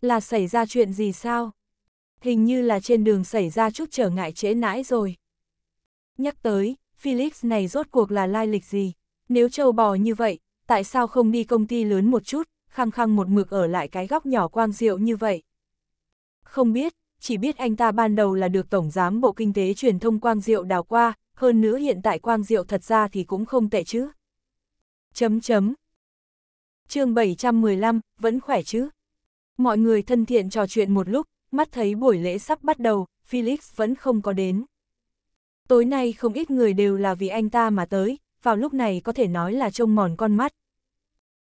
Là xảy ra chuyện gì sao? Hình như là trên đường xảy ra chút trở ngại trễ nãi rồi. Nhắc tới, Felix này rốt cuộc là lai lịch gì? Nếu trâu bò như vậy, tại sao không đi công ty lớn một chút, khăng khăng một mực ở lại cái góc nhỏ quang diệu như vậy? Không biết, chỉ biết anh ta ban đầu là được Tổng Giám Bộ Kinh tế Truyền thông Quang Diệu đào qua, hơn nữa hiện tại Quang Diệu thật ra thì cũng không tệ chứ. Chấm chấm. chương 715, vẫn khỏe chứ. Mọi người thân thiện trò chuyện một lúc, mắt thấy buổi lễ sắp bắt đầu, Felix vẫn không có đến. Tối nay không ít người đều là vì anh ta mà tới, vào lúc này có thể nói là trông mòn con mắt.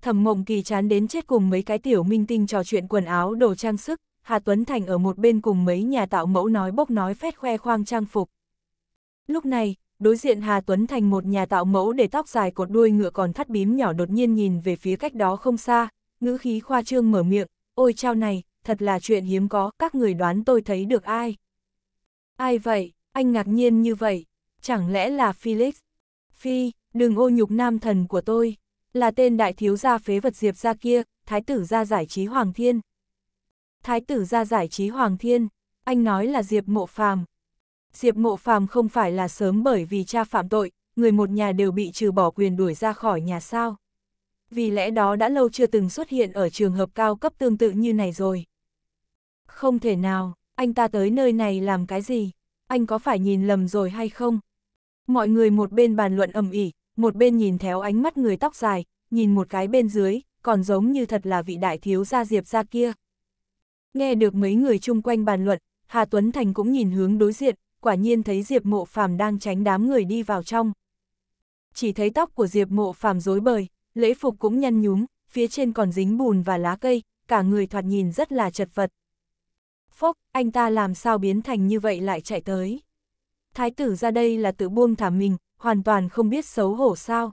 thầm mộng kỳ chán đến chết cùng mấy cái tiểu minh tinh trò chuyện quần áo đồ trang sức, Hà Tuấn Thành ở một bên cùng mấy nhà tạo mẫu nói bốc nói phét khoe khoang trang phục. Lúc này, đối diện Hà Tuấn Thành một nhà tạo mẫu để tóc dài cột đuôi ngựa còn thắt bím nhỏ đột nhiên nhìn về phía cách đó không xa, ngữ khí khoa trương mở miệng, ôi trao này, thật là chuyện hiếm có, các người đoán tôi thấy được ai. Ai vậy, anh ngạc nhiên như vậy, chẳng lẽ là Felix? Phi, đừng ô nhục nam thần của tôi, là tên đại thiếu gia phế vật diệp gia kia, thái tử gia giải trí Hoàng Thiên. Thái tử ra giải trí Hoàng Thiên, anh nói là Diệp Mộ Phàm. Diệp Mộ Phàm không phải là sớm bởi vì cha phạm tội, người một nhà đều bị trừ bỏ quyền đuổi ra khỏi nhà sao. Vì lẽ đó đã lâu chưa từng xuất hiện ở trường hợp cao cấp tương tự như này rồi. Không thể nào, anh ta tới nơi này làm cái gì? Anh có phải nhìn lầm rồi hay không? Mọi người một bên bàn luận ầm ĩ, một bên nhìn theo ánh mắt người tóc dài, nhìn một cái bên dưới, còn giống như thật là vị đại thiếu gia Diệp gia kia, Nghe được mấy người chung quanh bàn luận, Hà Tuấn Thành cũng nhìn hướng đối diện, quả nhiên thấy Diệp Mộ Phàm đang tránh đám người đi vào trong. Chỉ thấy tóc của Diệp Mộ Phàm rối bời, lễ phục cũng nhăn nhúm, phía trên còn dính bùn và lá cây, cả người thoạt nhìn rất là chật vật. Phốc, anh ta làm sao biến thành như vậy lại chạy tới. Thái tử ra đây là tự buông thả mình, hoàn toàn không biết xấu hổ sao.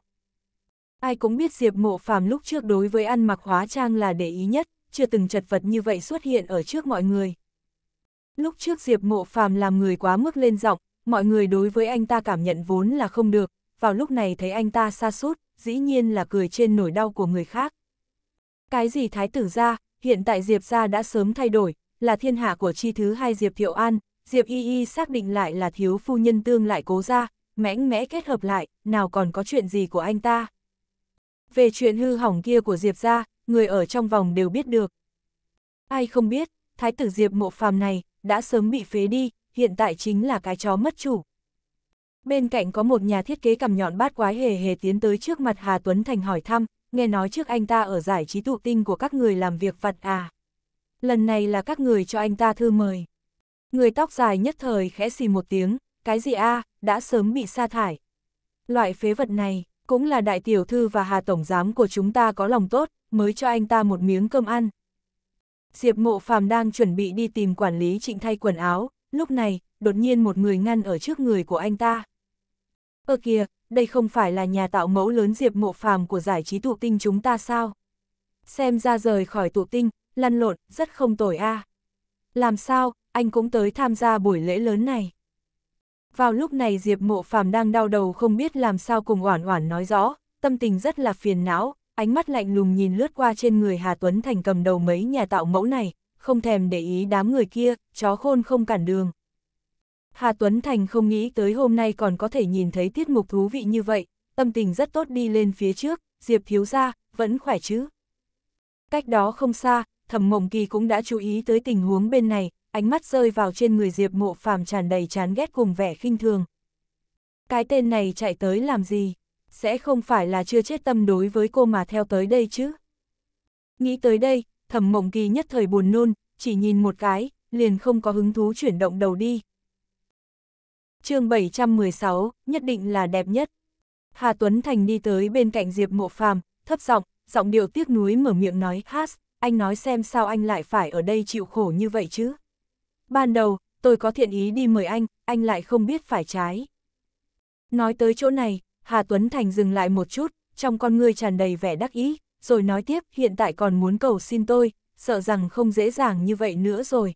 Ai cũng biết Diệp Mộ Phàm lúc trước đối với ăn mặc hóa trang là để ý nhất, chưa từng chật vật như vậy xuất hiện ở trước mọi người. Lúc trước Diệp Mộ Phàm làm người quá mức lên giọng, mọi người đối với anh ta cảm nhận vốn là không được, vào lúc này thấy anh ta xa sút dĩ nhiên là cười trên nỗi đau của người khác. Cái gì thái tử ra, hiện tại Diệp ra đã sớm thay đổi, là thiên hạ của chi thứ hai Diệp Thiệu An, Diệp Y Y xác định lại là thiếu phu nhân tương lại cố ra, mẽnh mẽ kết hợp lại, nào còn có chuyện gì của anh ta. Về chuyện hư hỏng kia của Diệp ra, người ở trong vòng đều biết được. Ai không biết, thái tử Diệp mộ phàm này, đã sớm bị phế đi, hiện tại chính là cái chó mất chủ. Bên cạnh có một nhà thiết kế cầm nhọn bát quái hề hề tiến tới trước mặt Hà Tuấn Thành hỏi thăm, nghe nói trước anh ta ở giải trí tụ tinh của các người làm việc vặt à. Lần này là các người cho anh ta thư mời. Người tóc dài nhất thời khẽ xì một tiếng, cái gì a à, đã sớm bị sa thải. Loại phế vật này, cũng là đại tiểu thư và Hà Tổng Giám của chúng ta có lòng tốt, mới cho anh ta một miếng cơm ăn. Diệp Mộ Phàm đang chuẩn bị đi tìm quản lý trịnh thay quần áo, lúc này, đột nhiên một người ngăn ở trước người của anh ta. Ơ kìa, đây không phải là nhà tạo mẫu lớn Diệp Mộ Phàm của giải trí tụ tinh chúng ta sao? Xem ra rời khỏi tụ tinh, lăn lộn, rất không tồi a. À. Làm sao, anh cũng tới tham gia buổi lễ lớn này. Vào lúc này Diệp Mộ Phàm đang đau đầu không biết làm sao cùng Oản Oản nói rõ, tâm tình rất là phiền não, ánh mắt lạnh lùng nhìn lướt qua trên người Hà Tuấn Thành cầm đầu mấy nhà tạo mẫu này, không thèm để ý đám người kia, chó khôn không cản đường. Hà Tuấn Thành không nghĩ tới hôm nay còn có thể nhìn thấy tiết mục thú vị như vậy, tâm tình rất tốt đi lên phía trước, Diệp thiếu ra, vẫn khỏe chứ. Cách đó không xa, thẩm mộng kỳ cũng đã chú ý tới tình huống bên này, ánh mắt rơi vào trên người Diệp mộ phàm tràn đầy chán ghét cùng vẻ khinh thường. Cái tên này chạy tới làm gì? sẽ không phải là chưa chết tâm đối với cô mà theo tới đây chứ. Nghĩ tới đây, thẩm mộng kỳ nhất thời buồn nôn, chỉ nhìn một cái, liền không có hứng thú chuyển động đầu đi. chương 716, nhất định là đẹp nhất. Hà Tuấn Thành đi tới bên cạnh Diệp Mộ Phàm, thấp giọng, giọng điệu tiếc nuối mở miệng nói, hát, anh nói xem sao anh lại phải ở đây chịu khổ như vậy chứ. Ban đầu, tôi có thiện ý đi mời anh, anh lại không biết phải trái. Nói tới chỗ này, Hà Tuấn Thành dừng lại một chút, trong con ngươi tràn đầy vẻ đắc ý, rồi nói tiếp hiện tại còn muốn cầu xin tôi, sợ rằng không dễ dàng như vậy nữa rồi.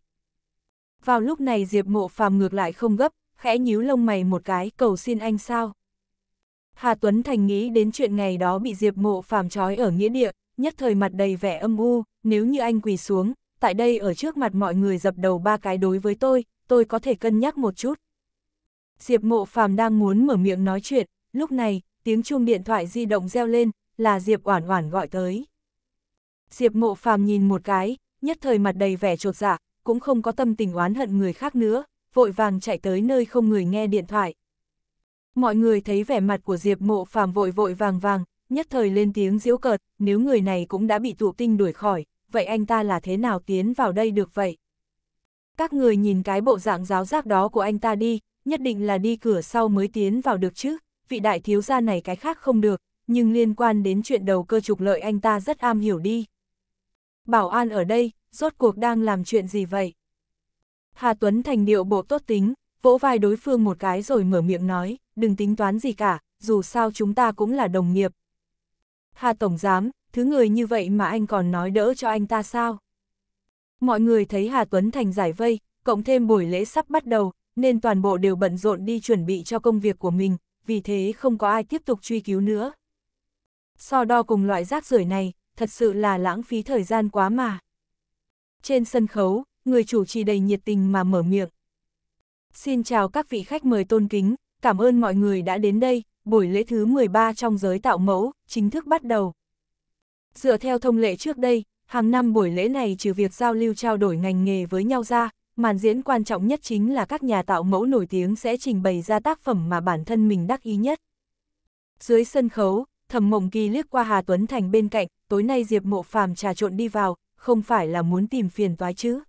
Vào lúc này Diệp Mộ Phàm ngược lại không gấp, khẽ nhíu lông mày một cái cầu xin anh sao. Hà Tuấn Thành nghĩ đến chuyện ngày đó bị Diệp Mộ Phàm trói ở nghĩa địa, nhất thời mặt đầy vẻ âm u, nếu như anh quỳ xuống, tại đây ở trước mặt mọi người dập đầu ba cái đối với tôi, tôi có thể cân nhắc một chút. Diệp Mộ Phàm đang muốn mở miệng nói chuyện, lúc này, tiếng chuông điện thoại di động reo lên, là Diệp Oản Oản gọi tới. Diệp Mộ Phàm nhìn một cái, nhất thời mặt đầy vẻ chột dạ, cũng không có tâm tình oán hận người khác nữa, vội vàng chạy tới nơi không người nghe điện thoại. Mọi người thấy vẻ mặt của Diệp Mộ Phàm vội vội vàng vàng, nhất thời lên tiếng giễu cợt, nếu người này cũng đã bị tụ tinh đuổi khỏi, vậy anh ta là thế nào tiến vào đây được vậy? Các người nhìn cái bộ dạng giáo giác đó của anh ta đi, nhất định là đi cửa sau mới tiến vào được chứ vị đại thiếu gia này cái khác không được, nhưng liên quan đến chuyện đầu cơ trục lợi anh ta rất am hiểu đi. Bảo an ở đây, rốt cuộc đang làm chuyện gì vậy? Hà Tuấn Thành điệu bộ tốt tính, vỗ vai đối phương một cái rồi mở miệng nói, đừng tính toán gì cả, dù sao chúng ta cũng là đồng nghiệp. Hà Tổng Giám, thứ người như vậy mà anh còn nói đỡ cho anh ta sao? Mọi người thấy Hà Tuấn Thành giải vây, cộng thêm buổi lễ sắp bắt đầu, nên toàn bộ đều bận rộn đi chuẩn bị cho công việc của mình, vì thế không có ai tiếp tục truy cứu nữa. So đo cùng loại rác rưởi này, thật sự là lãng phí thời gian quá mà. Trên sân khấu, người chủ trì đầy nhiệt tình mà mở miệng. Xin chào các vị khách mời tôn kính, cảm ơn mọi người đã đến đây, buổi lễ thứ 13 trong giới tạo mẫu, chính thức bắt đầu. Dựa theo thông lệ trước đây, hàng năm buổi lễ này trừ việc giao lưu trao đổi ngành nghề với nhau ra, màn diễn quan trọng nhất chính là các nhà tạo mẫu nổi tiếng sẽ trình bày ra tác phẩm mà bản thân mình đắc ý nhất. Dưới sân khấu, Thẩm Mộng Kỳ liếc qua Hà Tuấn Thành bên cạnh, tối nay Diệp Mộ Phàm trà trộn đi vào, không phải là muốn tìm phiền toái chứ.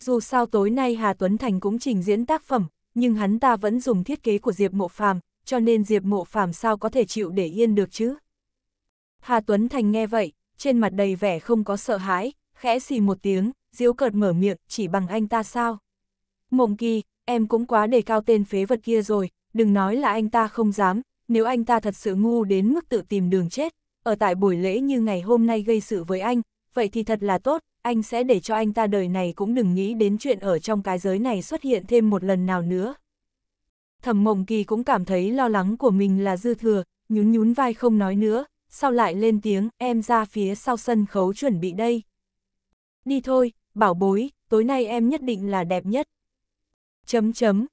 Dù sao tối nay Hà Tuấn Thành cũng trình diễn tác phẩm, nhưng hắn ta vẫn dùng thiết kế của Diệp Mộ Phàm, cho nên Diệp Mộ Phàm sao có thể chịu để yên được chứ. Hà Tuấn Thành nghe vậy, trên mặt đầy vẻ không có sợ hãi, khẽ xì một tiếng, diếu cợt mở miệng, chỉ bằng anh ta sao? Mộng kỳ, em cũng quá đề cao tên phế vật kia rồi, đừng nói là anh ta không dám, nếu anh ta thật sự ngu đến mức tự tìm đường chết, ở tại buổi lễ như ngày hôm nay gây sự với anh, vậy thì thật là tốt, anh sẽ để cho anh ta đời này cũng đừng nghĩ đến chuyện ở trong cái giới này xuất hiện thêm một lần nào nữa. Thẩm Mộng Kỳ cũng cảm thấy lo lắng của mình là dư thừa, nhún nhún vai không nói nữa, sau lại lên tiếng, em ra phía sau sân khấu chuẩn bị đây. Đi thôi, bảo bối, tối nay em nhất định là đẹp nhất. Chấm chấm.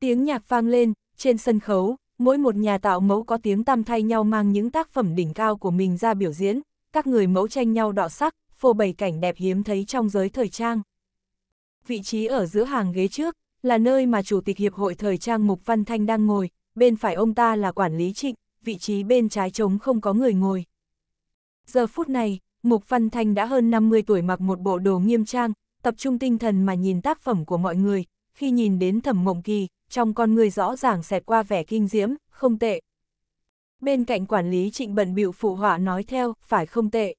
Tiếng nhạc vang lên, trên sân khấu, mỗi một nhà tạo mẫu có tiếng tăm thay nhau mang những tác phẩm đỉnh cao của mình ra biểu diễn, các người mẫu tranh nhau đọ sắc, phô bày cảnh đẹp hiếm thấy trong giới thời trang. Vị trí ở giữa hàng ghế trước, là nơi mà Chủ tịch Hiệp hội Thời trang Mục Văn Thanh đang ngồi, bên phải ông ta là quản lý trịnh, vị trí bên trái trống không có người ngồi. Giờ phút này, Mục Văn Thanh đã hơn 50 tuổi mặc một bộ đồ nghiêm trang, tập trung tinh thần mà nhìn tác phẩm của mọi người, khi nhìn đến thẩm mộng kỳ, trong con người rõ ràng xẹt qua vẻ kinh diễm, không tệ. Bên cạnh quản lý trịnh bận bịu phụ họa nói theo, phải không tệ.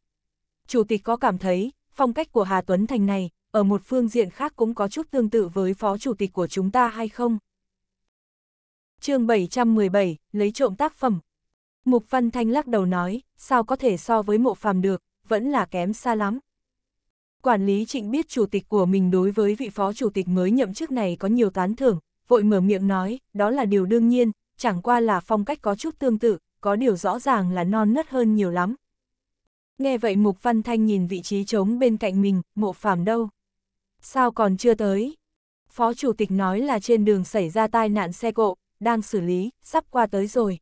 Chủ tịch có cảm thấy, phong cách của Hà Tuấn Thành này, ở một phương diện khác cũng có chút tương tự với phó chủ tịch của chúng ta hay không? chương 717, lấy trộm tác phẩm. Mục Văn Thanh lắc đầu nói, sao có thể so với mộ phàm được, vẫn là kém xa lắm. Quản lý trịnh biết chủ tịch của mình đối với vị phó chủ tịch mới nhậm chức này có nhiều tán thưởng, vội mở miệng nói, đó là điều đương nhiên, chẳng qua là phong cách có chút tương tự, có điều rõ ràng là non nớt hơn nhiều lắm. Nghe vậy Mục Văn Thanh nhìn vị trí trống bên cạnh mình, mộ phàm đâu? Sao còn chưa tới? Phó chủ tịch nói là trên đường xảy ra tai nạn xe cộ, đang xử lý, sắp qua tới rồi.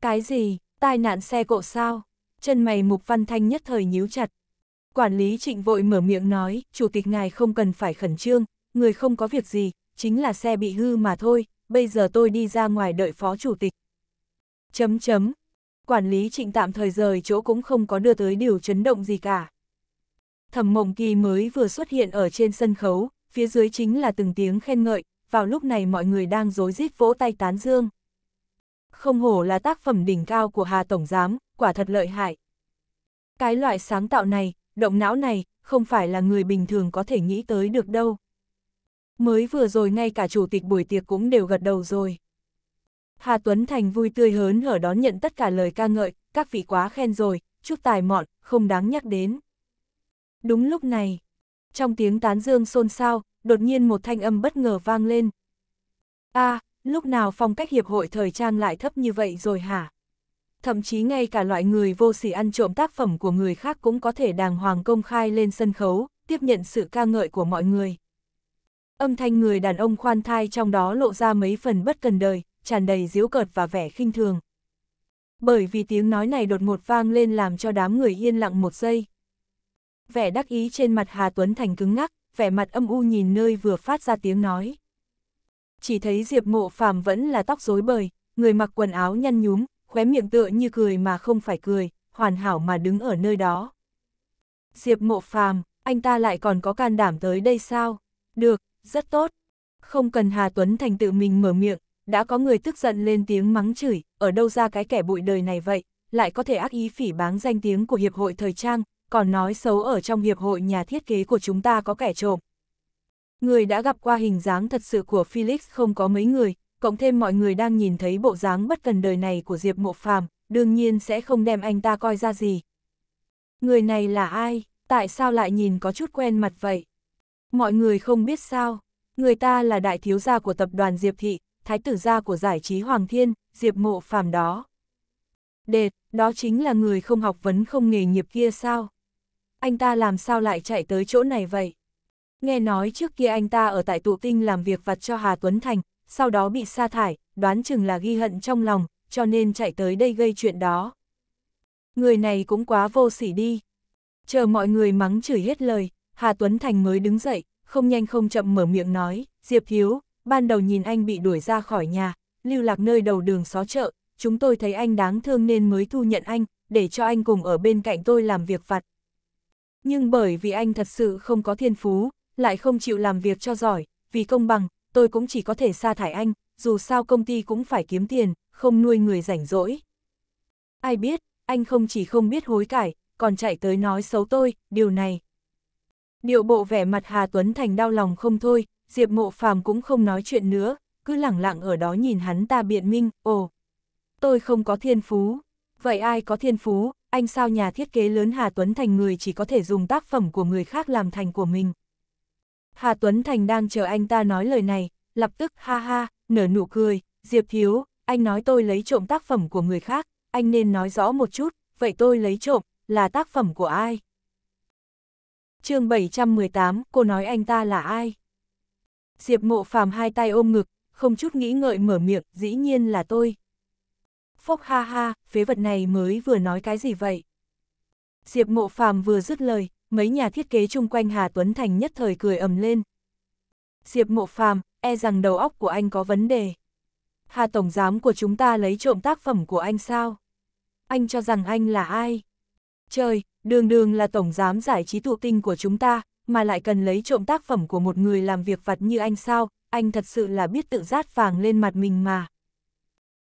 Cái gì, tai nạn xe cộ sao? chân mày Mục Văn Thanh nhất thời nhíu chặt. Quản lý trịnh vội mở miệng nói, chủ tịch ngài không cần phải khẩn trương, người không có việc gì, chính là xe bị hư mà thôi, bây giờ tôi đi ra ngoài đợi phó chủ tịch. Chấm chấm. Quản lý trịnh tạm thời rời chỗ cũng không có đưa tới điều chấn động gì cả. Thẩm mộng kỳ mới vừa xuất hiện ở trên sân khấu, phía dưới chính là từng tiếng khen ngợi, vào lúc này mọi người đang dối rít vỗ tay tán dương. Không hổ là tác phẩm đỉnh cao của Hà Tổng Giám, quả thật lợi hại. Cái loại sáng tạo này, động não này, không phải là người bình thường có thể nghĩ tới được đâu. Mới vừa rồi ngay cả chủ tịch buổi tiệc cũng đều gật đầu rồi. Hà Tuấn Thành vui tươi hớn hở đón nhận tất cả lời ca ngợi, các vị quá khen rồi, chút tài mọn, không đáng nhắc đến. Đúng lúc này, trong tiếng tán dương xôn xao, đột nhiên một thanh âm bất ngờ vang lên. a à, lúc nào phong cách hiệp hội thời trang lại thấp như vậy rồi hả? Thậm chí ngay cả loại người vô sỉ ăn trộm tác phẩm của người khác cũng có thể đàng hoàng công khai lên sân khấu, tiếp nhận sự ca ngợi của mọi người. Âm thanh người đàn ông khoan thai trong đó lộ ra mấy phần bất cần đời, tràn đầy giễu cợt và vẻ khinh thường. Bởi vì tiếng nói này đột ngột vang lên làm cho đám người yên lặng một giây. Vẻ đắc ý trên mặt Hà Tuấn Thành cứng ngắc, vẻ mặt âm u nhìn nơi vừa phát ra tiếng nói chỉ thấy Diệp Mộ Phàm vẫn là tóc rối bời, người mặc quần áo nhăn nhúm, khóe miệng tựa như cười mà không phải cười, hoàn hảo mà đứng ở nơi đó. Diệp Mộ Phàm, anh ta lại còn có can đảm tới đây sao? Được, rất tốt. Không cần Hà Tuấn Thành tự mình mở miệng, đã có người tức giận lên tiếng mắng chửi, ở đâu ra cái kẻ bụi đời này vậy, lại có thể ác ý phỉ báng danh tiếng của Hiệp hội Thời trang, còn nói xấu ở trong Hiệp hội nhà thiết kế của chúng ta có kẻ trộm, Người đã gặp qua hình dáng thật sự của Felix không có mấy người, cộng thêm mọi người đang nhìn thấy bộ dáng bất cần đời này của Diệp Mộ Phàm, đương nhiên sẽ không đem anh ta coi ra gì. Người này là ai? Tại sao lại nhìn có chút quen mặt vậy? Mọi người không biết sao, người ta là đại thiếu gia của tập đoàn Diệp Thị, thái tử gia của giải trí Hoàng Thiên, Diệp Mộ Phàm đó. Đệt, đó chính là người không học vấn không nghề nghiệp kia sao? Anh ta làm sao lại chạy tới chỗ này vậy? Nghe nói trước kia anh ta ở tại tụ tinh làm việc vặt cho Hà Tuấn Thành, sau đó bị sa thải, đoán chừng là ghi hận trong lòng, cho nên chạy tới đây gây chuyện đó. Người này cũng quá vô sỉ đi. Chờ mọi người mắng chửi hết lời, Hà Tuấn Thành mới đứng dậy, không nhanh không chậm mở miệng nói, Diệp Hiếu, ban đầu nhìn anh bị đuổi ra khỏi nhà, lưu lạc nơi đầu đường xó chợ, chúng tôi thấy anh đáng thương nên mới thu nhận anh, để cho anh cùng ở bên cạnh tôi làm việc vặt. Nhưng bởi vì anh thật sự không có thiên phú, lại không chịu làm việc cho giỏi, vì công bằng, tôi cũng chỉ có thể sa thải anh, dù sao công ty cũng phải kiếm tiền, không nuôi người rảnh rỗi. Ai biết, anh không chỉ không biết hối cải, còn chạy tới nói xấu tôi, điều này. Điệu bộ vẻ mặt Hà Tuấn Thành đau lòng không thôi, Diệp Mộ Phàm cũng không nói chuyện nữa, cứ lẳng lặng ở đó nhìn hắn ta biện minh, ồ. Tôi không có thiên phú. Vậy ai có thiên phú, anh sao nhà thiết kế lớn Hà Tuấn Thành người chỉ có thể dùng tác phẩm của người khác làm thành của mình. Hà Tuấn Thành đang chờ anh ta nói lời này, lập tức ha ha, nở nụ cười, Diệp Hiếu, anh nói tôi lấy trộm tác phẩm của người khác, anh nên nói rõ một chút, vậy tôi lấy trộm, là tác phẩm của ai? chương 718, cô nói anh ta là ai? Diệp mộ phàm hai tay ôm ngực, không chút nghĩ ngợi mở miệng, dĩ nhiên là tôi. Phốc ha ha, phế vật này mới vừa nói cái gì vậy? Diệp mộ phàm vừa dứt lời, mấy nhà thiết kế chung quanh Hà Tuấn Thành nhất thời cười ầm lên. Diệp Mộ Phàm, e rằng đầu óc của anh có vấn đề. Hà Tổng Giám của chúng ta lấy trộm tác phẩm của anh sao? Anh cho rằng anh là ai? Trời, đường đường là Tổng Giám giải trí tụ tinh của chúng ta, mà lại cần lấy trộm tác phẩm của một người làm việc vặt như anh sao, anh thật sự là biết tự rát vàng lên mặt mình mà.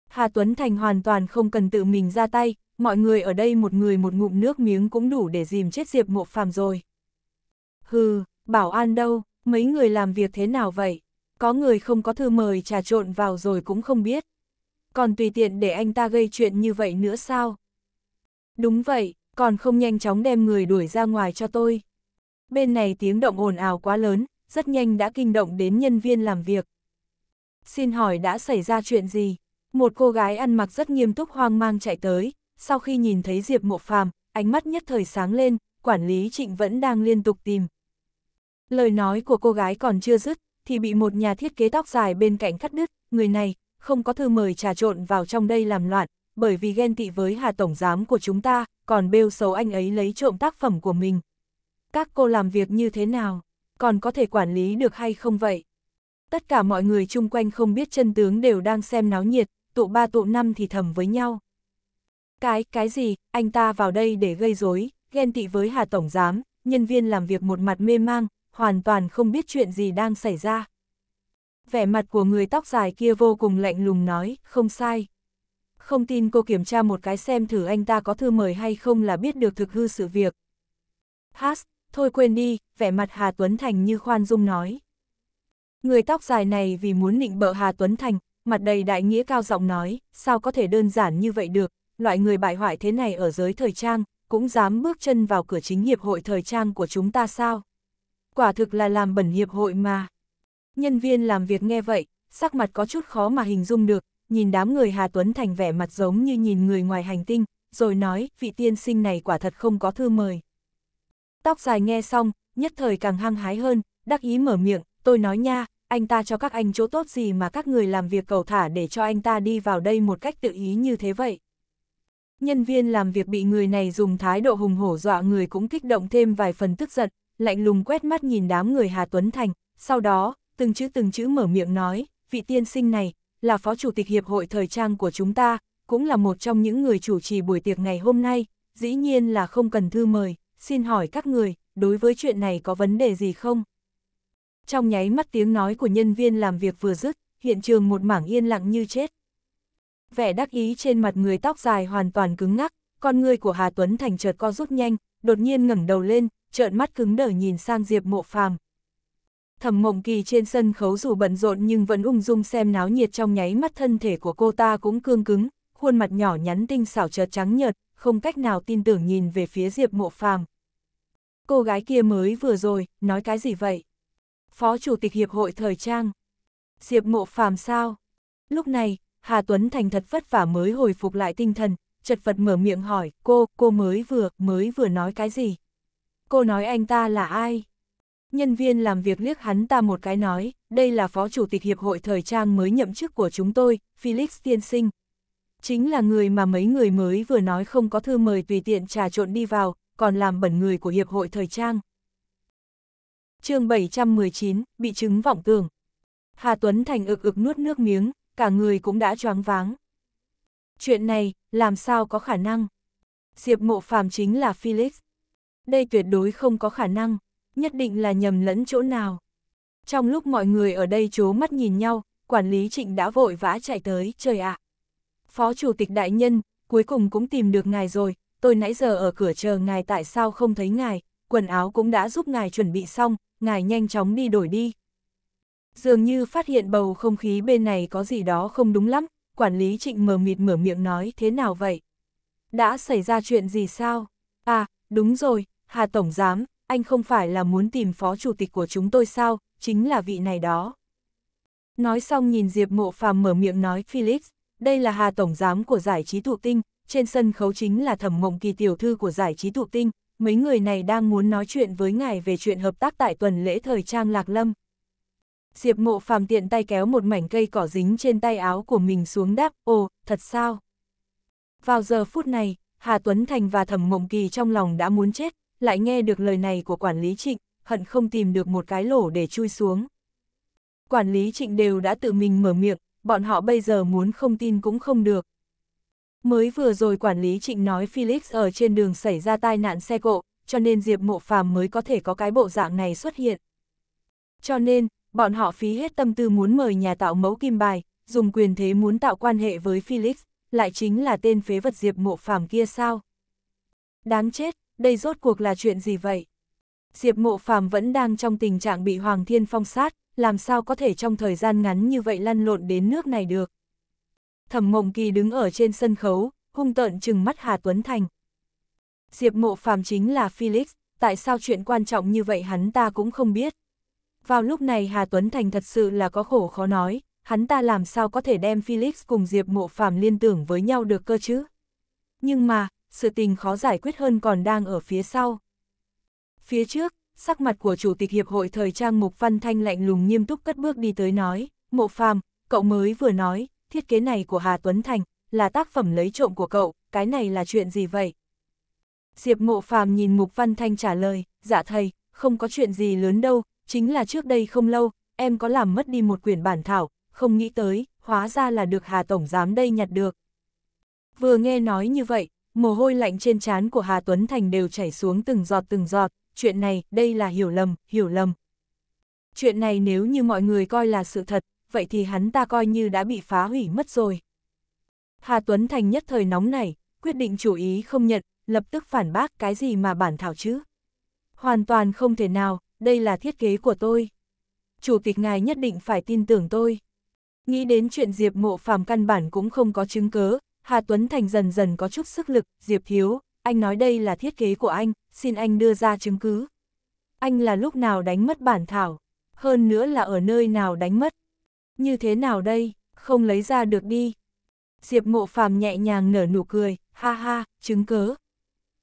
Hà Tuấn Thành hoàn toàn không cần tự mình ra tay, mọi người ở đây một người một ngụm nước miếng cũng đủ để dìm chết Diệp Mộ Phàm rồi. Hừ, bảo an đâu, mấy người làm việc thế nào vậy? Có người không có thư mời trà trộn vào rồi cũng không biết. Còn tùy tiện để anh ta gây chuyện như vậy nữa sao? Đúng vậy, còn không nhanh chóng đem người đuổi ra ngoài cho tôi. Bên này tiếng động ồn ào quá lớn, rất nhanh đã kinh động đến nhân viên làm việc. Xin hỏi đã xảy ra chuyện gì? Một cô gái ăn mặc rất nghiêm túc hoang mang chạy tới, sau khi nhìn thấy Diệp Mộ Phàm, ánh mắt nhất thời sáng lên, quản lý trịnh vẫn đang liên tục tìm. Lời nói của cô gái còn chưa dứt, thì bị một nhà thiết kế tóc dài bên cạnh cắt đứt, người này, không có thư mời trà trộn vào trong đây làm loạn, bởi vì ghen tị với Hà Tổng Giám của chúng ta, còn bêu xấu anh ấy lấy trộm tác phẩm của mình. Các cô làm việc như thế nào, còn có thể quản lý được hay không vậy? Tất cả mọi người chung quanh không biết chân tướng đều đang xem náo nhiệt, tụ ba tụ năm thì thầm với nhau. Cái, cái gì, anh ta vào đây để gây rối, ghen tị với Hà Tổng Giám, nhân viên làm việc một mặt mê mang, hoàn toàn không biết chuyện gì đang xảy ra. Vẻ mặt của người tóc dài kia vô cùng lạnh lùng nói, không sai. Không tin cô kiểm tra một cái xem thử anh ta có thư mời hay không là biết được thực hư sự việc. Pass, thôi quên đi, vẻ mặt Hà Tuấn Thành như khoan dung nói. Người tóc dài này vì muốn nịnh bợ Hà Tuấn Thành, mặt đầy đại nghĩa cao giọng nói, sao có thể đơn giản như vậy được, loại người bại hoại thế này ở giới thời trang, cũng dám bước chân vào cửa chính hiệp hội thời trang của chúng ta sao? Quả thực là làm bẩn hiệp hội mà. Nhân viên làm việc nghe vậy, sắc mặt có chút khó mà hình dung được, nhìn đám người Hà Tuấn Thành vẻ mặt giống như nhìn người ngoài hành tinh, rồi nói, vị tiên sinh này quả thật không có thư mời. Tóc dài nghe xong, nhất thời càng hăng hái hơn, đắc ý mở miệng, tôi nói nha, anh ta cho các anh chỗ tốt gì mà các người làm việc cầu thả để cho anh ta đi vào đây một cách tự ý như thế vậy nhân viên làm việc bị người này dùng thái độ hùng hổ dọa người cũng kích động thêm vài phần tức giận, lạnh lùng quét mắt nhìn đám người Hà Tuấn Thành, sau đó, từng chữ từng chữ mở miệng nói, vị tiên sinh này, là phó chủ tịch hiệp hội thời trang của chúng ta, cũng là một trong những người chủ trì buổi tiệc ngày hôm nay, dĩ nhiên là không cần thư mời, xin hỏi các người, đối với chuyện này có vấn đề gì không? Trong nháy mắt tiếng nói của nhân viên làm việc vừa dứt, hiện trường một mảng yên lặng như chết vẻ đắc ý trên mặt người tóc dài hoàn toàn cứng ngắc, con người của Hà Tuấn Thành chợt co rút nhanh, đột nhiên ngẩng đầu lên, trợn mắt cứng đờ nhìn sang Diệp Mộ Phàm. Thẩm Mộng Kỳ trên sân khấu dù bận rộn nhưng vẫn ung dung xem náo nhiệt trong nháy mắt thân thể của cô ta cũng cương cứng, khuôn mặt nhỏ nhắn tinh xảo chợt trắng nhợt, không cách nào tin tưởng nhìn về phía Diệp Mộ Phàm. Cô gái kia mới vừa rồi, nói cái gì vậy? Phó Chủ tịch Hiệp hội Thời trang. Diệp Mộ Phàm sao? Lúc này, Hà Tuấn Thành thật vất vả mới hồi phục lại tinh thần, chật vật mở miệng hỏi, cô, cô mới vừa, mới vừa nói cái gì? Cô nói anh ta là ai? Nhân viên làm việc liếc hắn ta một cái nói, đây là Phó Chủ tịch Hiệp hội Thời trang mới nhậm chức của chúng tôi, Felix Tiên Sinh. Chính là người mà mấy người mới vừa nói không có thư mời tùy tiện trà trộn đi vào, còn làm bẩn người của Hiệp hội Thời trang. chương 719, bị chứng vọng tưởng. Hà Tuấn Thành ực ực nuốt nước miếng, cả người cũng đã choáng váng. Chuyện này, làm sao có khả năng? Diệp mộ phàm chính là Felix. Đây tuyệt đối không có khả năng, nhất định là nhầm lẫn chỗ nào. Trong lúc mọi người ở đây chố mắt nhìn nhau, quản lý trịnh đã vội vã chạy tới, trời ạ. Phó chủ tịch đại nhân, cuối cùng cũng tìm được ngài rồi, tôi nãy giờ ở cửa chờ ngài tại sao không thấy ngài, quần áo cũng đã giúp ngài chuẩn bị xong, ngài nhanh chóng đi đổi đi. Dường như phát hiện bầu không khí bên này có gì đó không đúng lắm, quản lý trịnh mờ mịt mở miệng nói thế nào vậy? Đã xảy ra chuyện gì sao? À, đúng rồi, Hà Tổng Giám, anh không phải là muốn tìm phó chủ tịch của chúng tôi sao, chính là vị này đó. Nói xong nhìn Diệp Mộ Phàm mở miệng nói Felix, đây là Hà Tổng Giám của giải trí thụ tinh, trên sân khấu chính là thẩm mộng kỳ tiểu thư của giải trí thụ tinh, mấy người này đang muốn nói chuyện với ngài về chuyện hợp tác tại tuần lễ thời trang Lạc Lâm. Diệp mộ phàm tiện tay kéo một mảnh cây cỏ dính trên tay áo của mình xuống đáp, ồ, thật sao? Vào giờ phút này, Hà Tuấn Thành và Thẩm Mộng Kỳ trong lòng đã muốn chết, lại nghe được lời này của quản lý trịnh, hận không tìm được một cái lỗ để chui xuống. Quản lý trịnh đều đã tự mình mở miệng, bọn họ bây giờ muốn không tin cũng không được. Mới vừa rồi quản lý trịnh nói Felix ở trên đường xảy ra tai nạn xe cộ, cho nên Diệp Mộ Phàm mới có thể có cái bộ dạng này xuất hiện. Cho nên, bọn họ phí hết tâm tư muốn mời nhà tạo mẫu kim bài, dùng quyền thế muốn tạo quan hệ với Felix, lại chính là tên phế vật Diệp Mộ Phàm kia sao? Đáng chết, đây rốt cuộc là chuyện gì vậy? Diệp Mộ Phàm vẫn đang trong tình trạng bị Hoàng Thiên Phong sát, làm sao có thể trong thời gian ngắn như vậy lăn lộn đến nước này được? Thẩm Mộng Kỳ đứng ở trên sân khấu, hung tợn chừng mắt Hà Tuấn Thành. Diệp Mộ Phàm chính là Felix, tại sao chuyện quan trọng như vậy hắn ta cũng không biết. Vào lúc này Hà Tuấn Thành thật sự là có khổ khó nói, hắn ta làm sao có thể đem Felix cùng Diệp Mộ Phàm liên tưởng với nhau được cơ chứ? Nhưng mà, sự tình khó giải quyết hơn còn đang ở phía sau. Phía trước, sắc mặt của Chủ tịch Hiệp hội Thời trang Mục Văn Thanh lạnh lùng nghiêm túc cất bước đi tới nói, Mộ Phàm, cậu mới vừa nói, thiết kế này của Hà Tuấn Thành là tác phẩm lấy trộm của cậu, cái này là chuyện gì vậy? Diệp Mộ Phàm nhìn Mục Văn Thanh trả lời, dạ thầy, không có chuyện gì lớn đâu, chính là trước đây không lâu, em có làm mất đi một quyển bản thảo, không nghĩ tới, hóa ra là được Hà Tổng Giám đây nhặt được. Vừa nghe nói như vậy, mồ hôi lạnh trên trán của Hà Tuấn Thành đều chảy xuống từng giọt từng giọt, chuyện này, đây là hiểu lầm, hiểu lầm. Chuyện này nếu như mọi người coi là sự thật, vậy thì hắn ta coi như đã bị phá hủy mất rồi. Hà Tuấn Thành nhất thời nóng này, quyết định chủ ý không nhận, lập tức phản bác cái gì mà bản thảo chứ. Hoàn toàn không thể nào, đây là thiết kế của tôi. Chủ tịch ngài nhất định phải tin tưởng tôi. Nghĩ đến chuyện Diệp mộ phàm căn bản cũng không có chứng cớ, Hà Tuấn Thành dần dần có chút sức lực, Diệp Thiếu, anh nói đây là thiết kế của anh, xin anh đưa ra chứng cứ. Anh là lúc nào đánh mất bản thảo, hơn nữa là ở nơi nào đánh mất. Như thế nào đây, không lấy ra được đi. Diệp mộ phàm nhẹ nhàng nở nụ cười, ha ha, chứng cớ.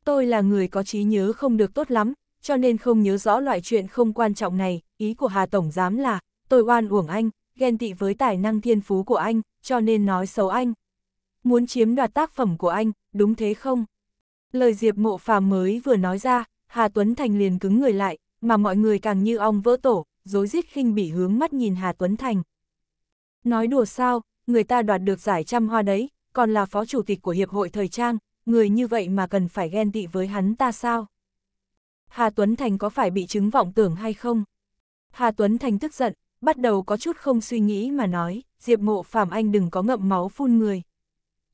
Tôi là người có trí nhớ không được tốt lắm, cho nên không nhớ rõ loại chuyện không quan trọng này, ý của Hà Tổng Giám là, tôi oan uổng anh, ghen tị với tài năng thiên phú của anh, cho nên nói xấu anh. Muốn chiếm đoạt tác phẩm của anh, đúng thế không? Lời Diệp Mộ Phàm mới vừa nói ra, Hà Tuấn Thành liền cứng người lại, mà mọi người càng như ong vỡ tổ, dối rít khinh bỉ hướng mắt nhìn Hà Tuấn Thành. Nói đùa sao, người ta đoạt được giải trăm hoa đấy, còn là phó chủ tịch của Hiệp hội Thời Trang, người như vậy mà cần phải ghen tị với hắn ta sao? Hà Tuấn Thành có phải bị chứng vọng tưởng hay không? Hà Tuấn Thành tức giận, bắt đầu có chút không suy nghĩ mà nói, Diệp Mộ Phạm Anh đừng có ngậm máu phun người.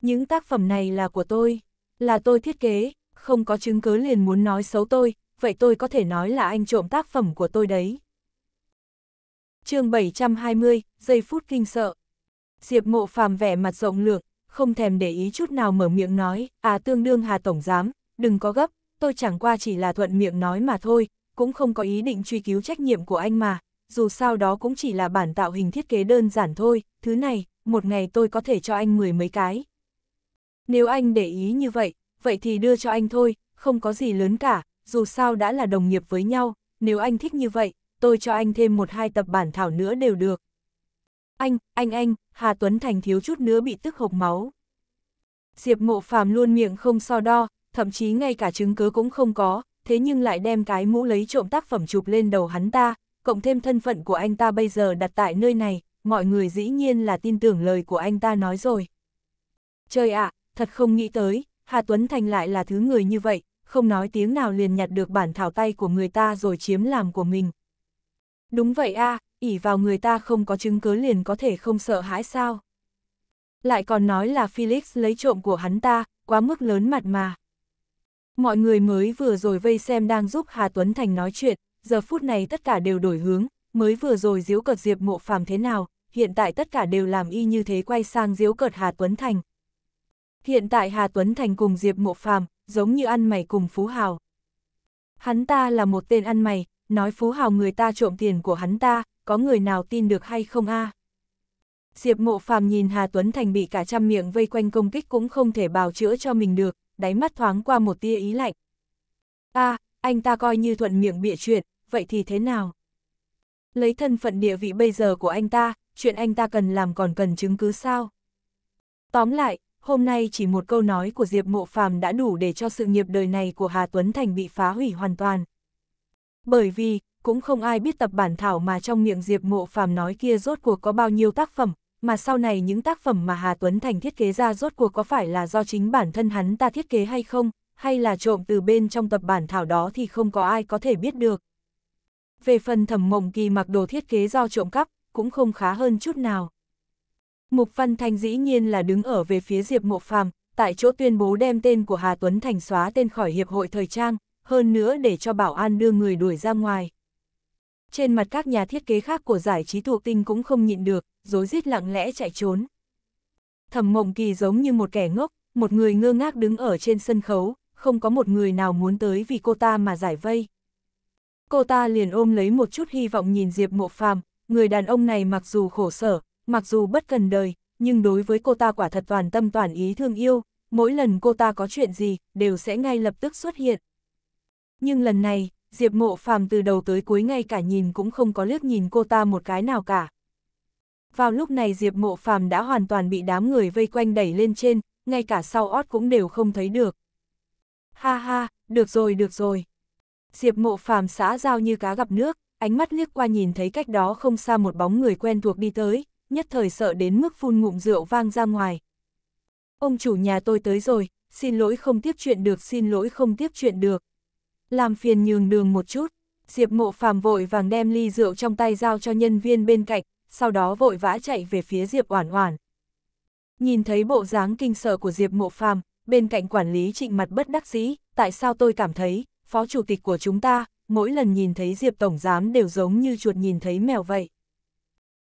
Những tác phẩm này là của tôi, là tôi thiết kế, không có chứng cứ liền muốn nói xấu tôi, vậy tôi có thể nói là anh trộm tác phẩm của tôi đấy. chương 720, giây phút kinh sợ. Diệp Mộ Phạm vẻ mặt rộng lượng, không thèm để ý chút nào mở miệng nói, à tương đương Hà Tổng Giám, đừng có gấp, tôi chẳng qua chỉ là thuận miệng nói mà thôi, cũng không có ý định truy cứu trách nhiệm của anh mà, dù sao đó cũng chỉ là bản tạo hình thiết kế đơn giản thôi, thứ này, một ngày tôi có thể cho anh mười mấy cái. Nếu anh để ý như vậy, vậy thì đưa cho anh thôi, không có gì lớn cả, dù sao đã là đồng nghiệp với nhau, nếu anh thích như vậy, tôi cho anh thêm một hai tập bản thảo nữa đều được. Anh, anh anh, Hà Tuấn Thành thiếu chút nữa bị tức hộc máu. Diệp Mộ Phàm luôn miệng không so đo, thậm chí ngay cả chứng cứ cũng không có, thế nhưng lại đem cái mũ lấy trộm tác phẩm chụp lên đầu hắn ta, cộng thêm thân phận của anh ta bây giờ đặt tại nơi này, mọi người dĩ nhiên là tin tưởng lời của anh ta nói rồi. Trời ạ, thật không nghĩ tới, Hà Tuấn Thành lại là thứ người như vậy, không nói tiếng nào liền nhặt được bản thảo tay của người ta rồi chiếm làm của mình. Đúng vậy a, ỉ vào người ta không có chứng cứ liền có thể không sợ hãi sao. Lại còn nói là Felix lấy trộm của hắn ta, quá mức lớn mặt mà. Mọi người mới vừa rồi vây xem đang giúp Hà Tuấn Thành nói chuyện, giờ phút này tất cả đều đổi hướng, mới vừa rồi diếu cợt Diệp Mộ Phàm thế nào, hiện tại tất cả đều làm y như thế quay sang diếu cợt Hà Tuấn Thành. Hiện tại Hà Tuấn Thành cùng Diệp Mộ Phàm giống như ăn mày cùng Phú Hào. Hắn ta là một tên ăn mày, nói Phú Hào người ta trộm tiền của hắn ta, có người nào tin được hay không a? À? Diệp Mộ Phàm nhìn Hà Tuấn Thành bị cả trăm miệng vây quanh công kích cũng không thể bào chữa cho mình được, đáy mắt thoáng qua một tia ý lạnh. a à, anh ta coi như thuận miệng bịa chuyện, vậy thì thế nào? Lấy thân phận địa vị bây giờ của anh ta, chuyện anh ta cần làm còn cần chứng cứ sao? Tóm lại, hôm nay chỉ một câu nói của Diệp Mộ Phàm đã đủ để cho sự nghiệp đời này của Hà Tuấn Thành bị phá hủy hoàn toàn. Bởi vì, cũng không ai biết tập bản thảo mà trong miệng Diệp Mộ Phàm nói kia rốt cuộc có bao nhiêu tác phẩm, mà sau này những tác phẩm mà Hà Tuấn Thành thiết kế ra rốt cuộc có phải là do chính bản thân hắn ta thiết kế hay không, hay là trộm từ bên trong tập bản thảo đó thì không có ai có thể biết được. Về phần thẩm mộng kỳ mặc đồ thiết kế do trộm cắp, cũng không khá hơn chút nào. Mục Văn Thanh dĩ nhiên là đứng ở về phía Diệp Mộ Phàm, tại chỗ tuyên bố đem tên của Hà Tuấn Thành xóa tên khỏi Hiệp hội Thời trang, hơn nữa để cho bảo an đưa người đuổi ra ngoài. Trên mặt các nhà thiết kế khác của giải trí thuộc tinh cũng không nhịn được, rối rít lặng lẽ chạy trốn. Thẩm Mộng Kỳ giống như một kẻ ngốc, một người ngơ ngác đứng ở trên sân khấu, không có một người nào muốn tới vì cô ta mà giải vây. Cô ta liền ôm lấy một chút hy vọng nhìn Diệp Mộ Phàm, người đàn ông này mặc dù khổ sở, mặc dù bất cần đời, nhưng đối với cô ta quả thật toàn tâm toàn ý thương yêu, mỗi lần cô ta có chuyện gì, đều sẽ ngay lập tức xuất hiện. Nhưng lần này, Diệp Mộ Phàm từ đầu tới cuối ngay cả nhìn cũng không có liếc nhìn cô ta một cái nào cả. Vào lúc này Diệp Mộ Phàm đã hoàn toàn bị đám người vây quanh đẩy lên trên, ngay cả sau ót cũng đều không thấy được. Ha ha, được rồi được rồi. Diệp Mộ Phàm xã giao như cá gặp nước, ánh mắt liếc qua nhìn thấy cách đó không xa một bóng người quen thuộc đi tới, nhất thời sợ đến mức phun ngụm rượu vang ra ngoài. Ông chủ nhà tôi tới rồi, xin lỗi không tiếp chuyện được xin lỗi không tiếp chuyện được. Làm phiền nhường đường một chút, Diệp Mộ Phàm vội vàng đem ly rượu trong tay giao cho nhân viên bên cạnh, sau đó vội vã chạy về phía Diệp Oản Oản. Nhìn thấy bộ dáng kinh sợ của Diệp Mộ Phàm, bên cạnh quản lý Trịnh mặt bất đắc dĩ, tại sao tôi cảm thấy, phó chủ tịch của chúng ta, mỗi lần nhìn thấy Diệp tổng giám đều giống như chuột nhìn thấy mèo vậy.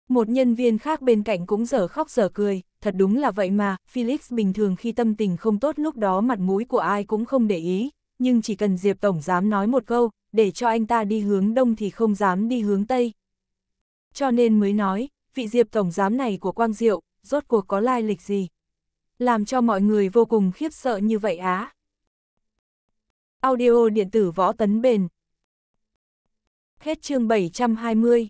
Một nhân viên khác bên cạnh cũng dở khóc dở cười, thật đúng là vậy mà, Felix bình thường khi tâm tình không tốt lúc đó mặt mũi của ai cũng không để ý, nhưng chỉ cần Diệp Tổng giám nói một câu, để cho anh ta đi hướng đông thì không dám đi hướng tây, cho nên mới nói, vị diệp tổng giám này của Quang Diệu, rốt cuộc có lai lịch gì. Làm cho mọi người vô cùng khiếp sợ như vậy á. Audio điện tử võ tấn bền. Hết chương 720